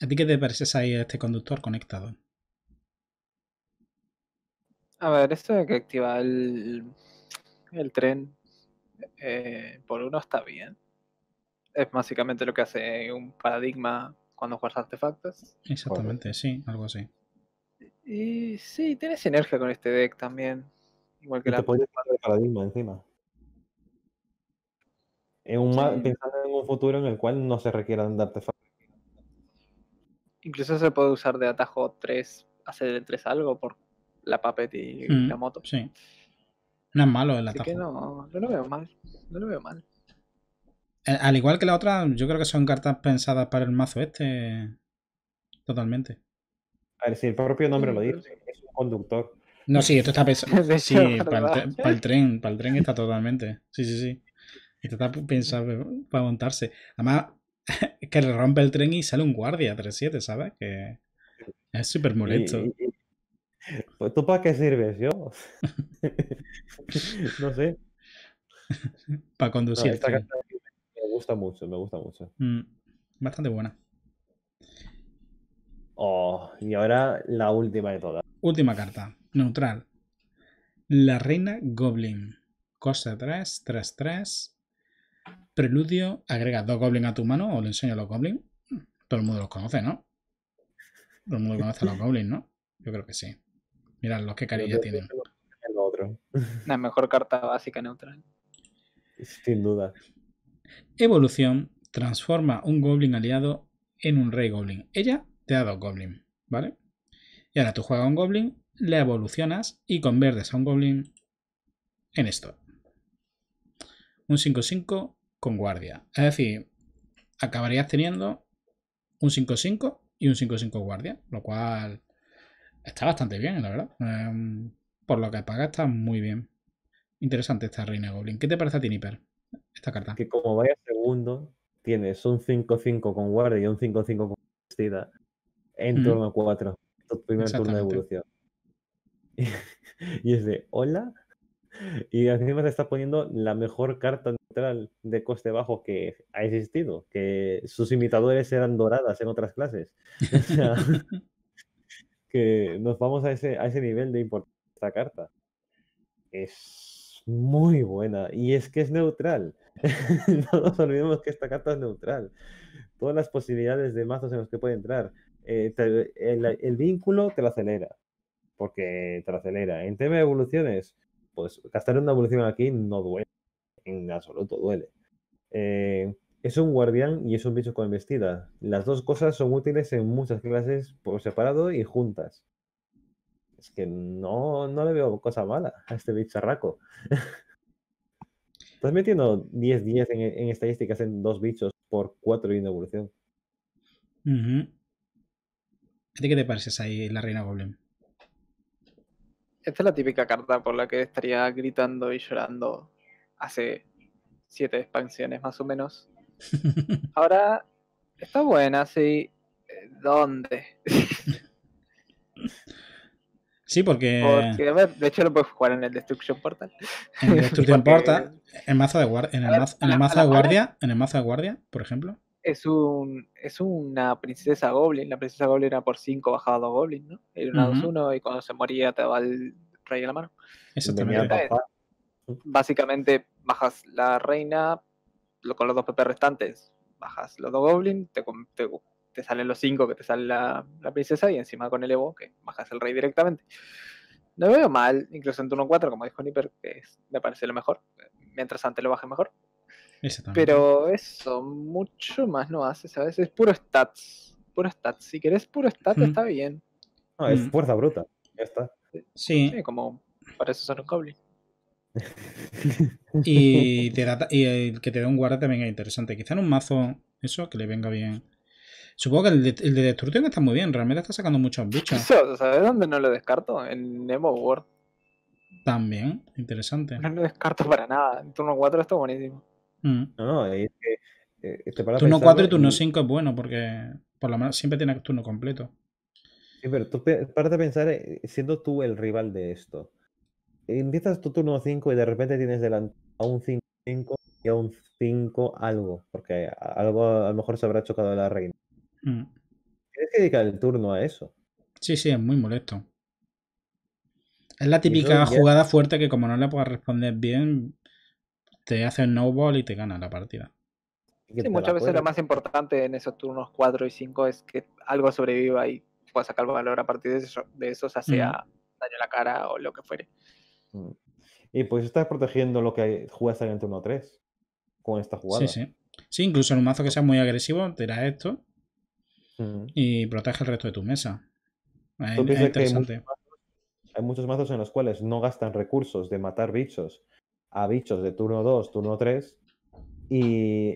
Speaker 1: ¿A ti qué te parece ahí este conductor conectado?
Speaker 2: A ver, esto de que activa el, el tren eh, por uno está bien. Es básicamente lo que hace un paradigma cuando juegas artefactos.
Speaker 1: Exactamente, sí, algo así.
Speaker 2: Y sí, tiene sinergia con este deck también. Igual que la. Te puedes llevar
Speaker 1: el paradigma encima.
Speaker 3: En un Pensando en un futuro en el cual no se requieran de artefactos.
Speaker 2: Incluso se puede usar de atajo 3, hacer de 3 algo por la Puppet y
Speaker 1: mm, la moto. Sí. No es malo el ataque. atajo.
Speaker 2: no, no lo veo mal. No lo veo
Speaker 3: mal.
Speaker 1: Eh, al igual que la otra, yo creo que son cartas pensadas para el mazo este. Totalmente. A ver, si el propio nombre lo mm, dice, es un conductor. No, sí, esto está pensado. Sí, para el, tren, para el tren está totalmente. Sí, sí, sí. Esto está pensado mm. para montarse. Además, que le rompe el tren y sale un guardia 3-7, ¿sabes? Que es súper molesto. Pues tú para qué sirves, yo. no sé. para conducir.
Speaker 3: me gusta mucho, me gusta mucho.
Speaker 1: Mm, bastante buena.
Speaker 3: Oh, y ahora la última de todas. Última carta,
Speaker 1: neutral. La reina Goblin. Cosa 3, 3, 3. Preludio, agrega dos goblins a tu mano o le enseño a los goblins Todo el mundo los conoce, ¿no? Todo el mundo conoce a los goblins, ¿no? Yo creo que sí los que cariño tienen.
Speaker 2: otro. La mejor carta básica neutral.
Speaker 1: Sin duda. Evolución transforma un goblin aliado en un rey goblin. Ella te da dos goblin, ¿vale? Y ahora tú juegas a un goblin, le evolucionas y conviertes a un goblin en esto. Un 5-5 con guardia. Es decir, acabarías teniendo un 5-5 y un 5-5 guardia, lo cual está bastante bien, la verdad. Em, por lo que paga está muy bien. Interesante esta Reina Goblin. ¿Qué te parece a ti, Esta carta.
Speaker 3: Que como vaya segundo, tienes un 5-5 con guardia y un 5-5 con vestida en mm. turno 4. Tu primer turno de evolución. Y, es de, hola. Y encima te está poniendo la mejor carta neutral de coste bajo que ha existido. Que sus imitadores eran doradas en otras clases. O sea, que nos vamos a ese, a ese nivel de importancia esta carta. Es muy buena y es que es neutral. no nos olvidemos que esta carta es neutral. Todas las posibilidades de mazos en los que puede entrar. Eh, el, vínculo te lo acelera, porque te lo acelera. En tema de evoluciones, pues gastar una evolución aquí no duele, en absoluto duele. Eh, es un guardián y es un bicho con vestida. Las dos cosas son útiles en muchas clases por separado y juntas. Es que no, no le veo cosa mala a este bicharraco. Estás metiendo 10 días en, estadísticas en dos bichos por cuatro y una evolución.
Speaker 1: qué te pareces ahí, la reina Goblin?
Speaker 2: Esta es la típica carta por la que estaría gritando y llorando hace siete expansiones más o menos. Ahora, está buena, sí. Eh, ¿Dónde? Sí, porque... porque de hecho lo puedes jugar en el Destruction Portal. En el Destruction Portal, en de
Speaker 1: guardia, en el, mazo, de guardia, en el mazo de guardia, por ejemplo.
Speaker 2: Es un es una princesa goblin, la princesa goblin era por 5 bajaba 2 goblin, ¿no? Era una 2-1 y cuando se moría te daba el rey en la mano.
Speaker 4: Exactamente.
Speaker 2: Básicamente bajas la reina, con los dos PP restantes bajas los dos goblins, te, salen los cinco que te sale la, princesa y encima con el Evo que bajas el rey directamente. No veo mal, incluso en turno 4, como dijo Nipper, que me parece lo mejor. Mientras antes lo baje mejor. Pero eso, mucho más no hace, a veces. Puro stats. Puro stats. Si querés puro stats, mm. está bien. es mm. fuerza bruta. Ya está. Sí. sí como para eso son un Goblins.
Speaker 1: y, el que te dé un guarda también es interesante. Quizá en un mazo, eso, que le venga bien. Supongo que el de, el Destruction está muy bien, realmente está sacando muchos bichos. ¿Sabes
Speaker 2: dónde no lo descarto? En Nemo World.
Speaker 1: También, interesante. No lo
Speaker 2: descarto para nada. En turno 4 está buenísimo.
Speaker 1: Mm. No, eh, eh, para turno 4 y turno 5 es bueno porque por lo menos siempre tiene turno completo.
Speaker 3: Sí, pero tú a pensar eh, siendo tú el rival de esto empiezas tu turno 5 y de repente tienes delante a un 5 y a un 5 algo, porque algo a lo mejor se habrá chocado la reina. Mm. Tienes que dedicar el turno a eso.
Speaker 1: Sí, sí, es muy molesto. Es la típica jugada fuerte que como no le puedas responder bien, te hace el no y te gana la partida. Sí, muchas veces lo más
Speaker 2: importante en esos turnos 4 y 5 es que algo sobreviva y pueda sacar valor a partir de, eso, esos, o sea, sea mm. daño a la cara o
Speaker 3: lo que fuere. Mm. Y pues estás protegiendo lo que juegas en el turno 3 con esta jugada. Sí,
Speaker 1: sí. Sí, incluso en un mazo que sea muy agresivo, te da esto mm. y protege el resto de tu mesa. Es, interesante. Hay muchos, mazos, en
Speaker 3: los cuales no gastan recursos de matar bichos a bichos de turno 2, turno 3 y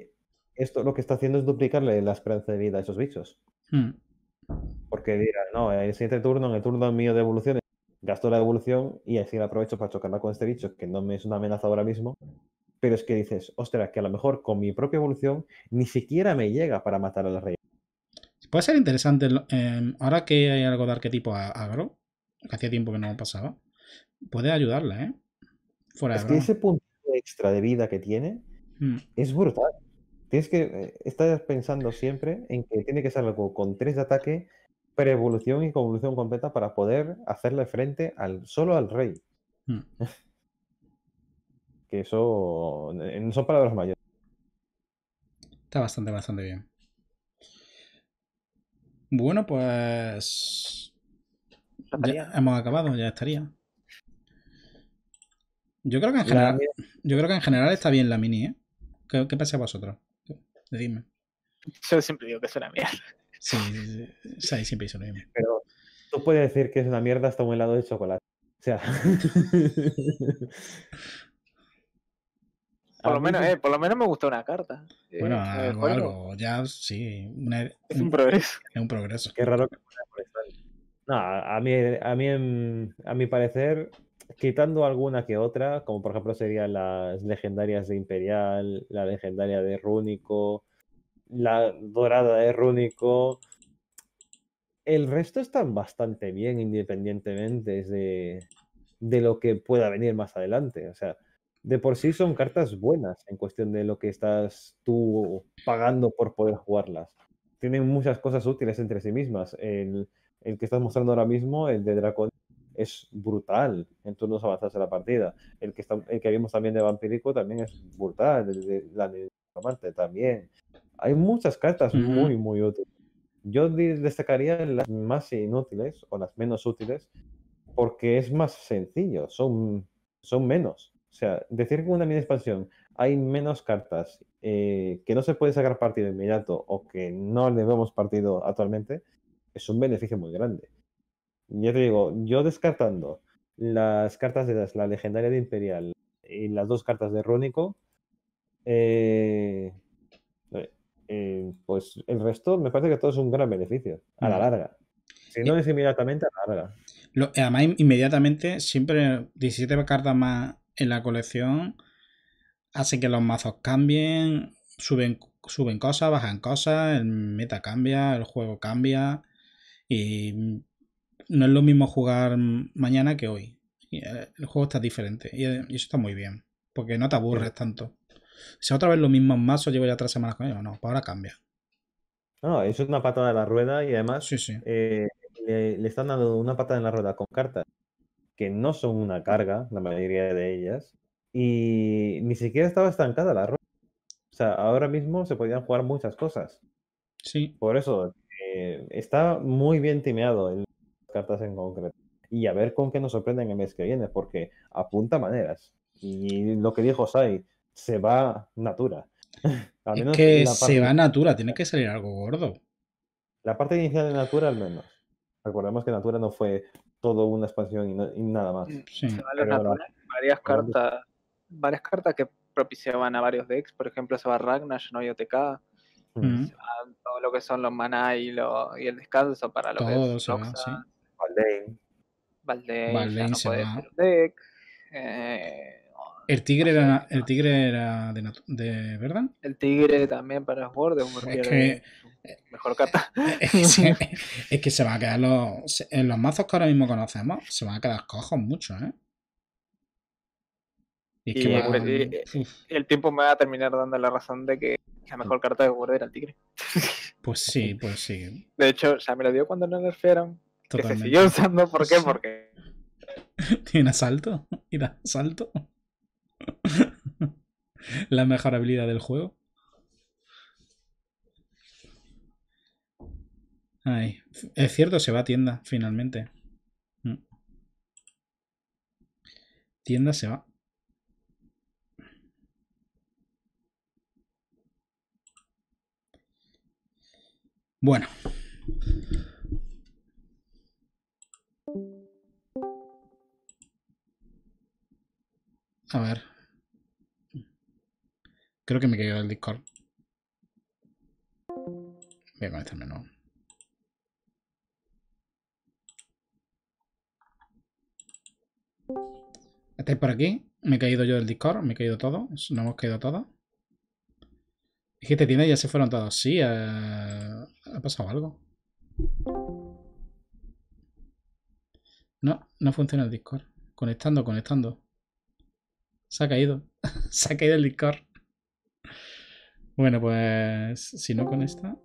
Speaker 3: esto lo que está haciendo es duplicarle la esperanza de vida a esos bichos. Mm. Porque dirán no, en el siguiente turno, en el turno mío de evolución, gasto la evolución y así la aprovecho para chocarla con este bicho, que no me es una amenaza ahora mismo, pero es que dices, ostras, que a lo mejor con mi propia evolución ni siquiera me llega para matar a la reina
Speaker 1: Puede ser interesante, em, ahora que hay algo de arquetipo a agro, que hacía tiempo que no pasaba, puede ayudarla, ¿eh? Fuera
Speaker 3: es que ese punto extra de vida que tiene mm. es brutal. Tienes que eh, estar pensando siempre en que tiene que ser algo con tres de ataque, pre-evolución y convolución completa para poder hacerle frente al, solo al rey. Hmm. que eso no eh, son palabras mayores.
Speaker 1: Está bastante, bastante bien. Bueno, pues. hemos acabado, ya estaría. Yo creo que en general, yo creo que en general está bien la mini, ¿eh? ¿Qué, qué vosotros? dime
Speaker 2: Yo siempre digo que es una
Speaker 1: Sí,
Speaker 3: siempre hizo lo mismo. Pero tú puedes decir que es una mierda hasta un helado de chocolate. O sea.
Speaker 1: Por lo, menos,
Speaker 2: eh, por lo menos me gustó una carta.
Speaker 1: Eh, bueno, ya sí. es un, progreso. Es
Speaker 3: un progreso. Qué raro que no, a mí, a mí, a mi parecer, quitando alguna que otra, como por ejemplo serían las legendarias de Imperial, la legendaria de Rúnico, la dorada de Rúnico. El resto están bastante bien independientemente de, de lo que pueda venir más adelante. O sea, de por sí son cartas buenas en cuestión de lo que estás tú pagando por poder jugarlas. Tienen muchas cosas útiles entre sí mismas. El, que estás mostrando ahora mismo, el de Dracon, es brutal en turnos avanzados de la partida. El que, que vimos también de Vampirico también es brutal. El de, la también. Hay muchas cartas muy, muy útiles. Yo destacaría las más inútiles o las menos útiles porque es más sencillo, son, son menos. O sea, decir que una mini expansión hay menos cartas eh, que no se puede sacar partido inmediato o que no le vemos partido actualmente es un beneficio muy grande. Ya te digo, yo descartando las cartas de la legendaria de Imperial y las dos cartas de Rónico, eh, eh, pues el resto me parece que todo es un gran beneficio a la mm. larga. Si no es inmediatamente, a la larga.
Speaker 1: Eh, además, inmediatamente, siempre 17 cartas más en la colección hace que los mazos cambien, suben, suben cosas, bajan cosas, el meta cambia, el juego cambia y no es lo mismo jugar mañana que hoy. Eh, el juego está diferente y eso está muy bien, porque no te aburres tanto. Si otra vez lo mismo en mazo, llevo ya tres semanas con ellos. No, pues ahora cambia.
Speaker 3: No, eso es una patada de la rueda y además sí, sí. Eh, le, le, están dando una patada en la rueda con cartas que no son una carga, la mayoría de ellas, y ni siquiera estaba estancada la rueda. O sea, ahora mismo se podían jugar muchas cosas. Sí. Por eso, eh, está muy bien timeado en las cartas en concreto. Y a ver con qué nos sorprenden el mes que viene, porque apunta maneras. Y lo que dijo Sai, se va Natura. es que se va Natura, tiene
Speaker 1: que salir algo gordo.
Speaker 3: La parte inicial de Natura, al menos. Recordemos que Natura no fue todo una expansión y, nada más. Mm,
Speaker 2: varias cartas, varias cartas que propiciaban a varios decks, por ejemplo, se va Ragnar no IOTK. Uh mm. todo lo que son los maná y, lo, y el descanso para los todo sí. deck.
Speaker 1: El tigre era, el tigre era de, verdad.
Speaker 2: El tigre también para los es eh, mejor carta. Eh, eh,
Speaker 1: es que, se, va van a quedar los, en los mazos que ahora mismo conocemos, se van a quedar cojos mucho, ¿eh? Y, pues,
Speaker 2: el, tiempo me va a terminar dando la razón de que la mejor carta de Word era el tigre.
Speaker 1: Pues sí, pues sí.
Speaker 2: De hecho, o me lo dio cuando no nerfearon.
Speaker 1: Que se siguió usando, ¿por qué? Porque. Tiene asalto. Y da asalto. La mejor habilidad del juego. Ay, es cierto, se va a tienda, finalmente. Mm. Tienda se va.
Speaker 4: Bueno. A ver. Creo que me he caído del Discord. Voy a conectarme menú.
Speaker 1: Estáis por aquí. Me he caído yo del Discord. Me he caído todo. No hemos caído todos. Dijiste tiene? ya se fueron todos. Sí, eh, ha pasado algo. No, no funciona el Discord. Conectando, conectando. Se ha caído. se ha caído el Discord. Bueno, pues si no conecta...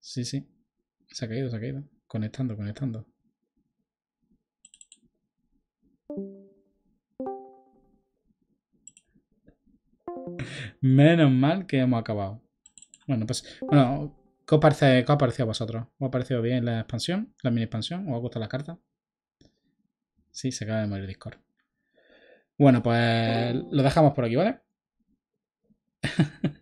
Speaker 1: Sí, sí. Se ha caído, se ha caído. Conectando, conectando. Menos mal que hemos acabado. Bueno, pues, bueno, ¿qué os, parece, ¿qué a vosotros? ¿Os ha parecido bien la expansión, la mini expansión? ¿Os ha gustado la carta? Sí, se acaba de morir Discord. Bueno, pues lo dejamos por aquí, ¿vale?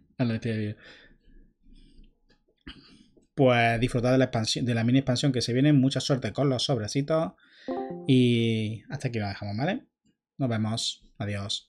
Speaker 1: Pues disfrutar de la expansión, de la mini expansión que se viene. Mucha suerte con los sobrecitos. Y hasta aquí lo dejamos, ¿vale? Nos vemos. Adiós.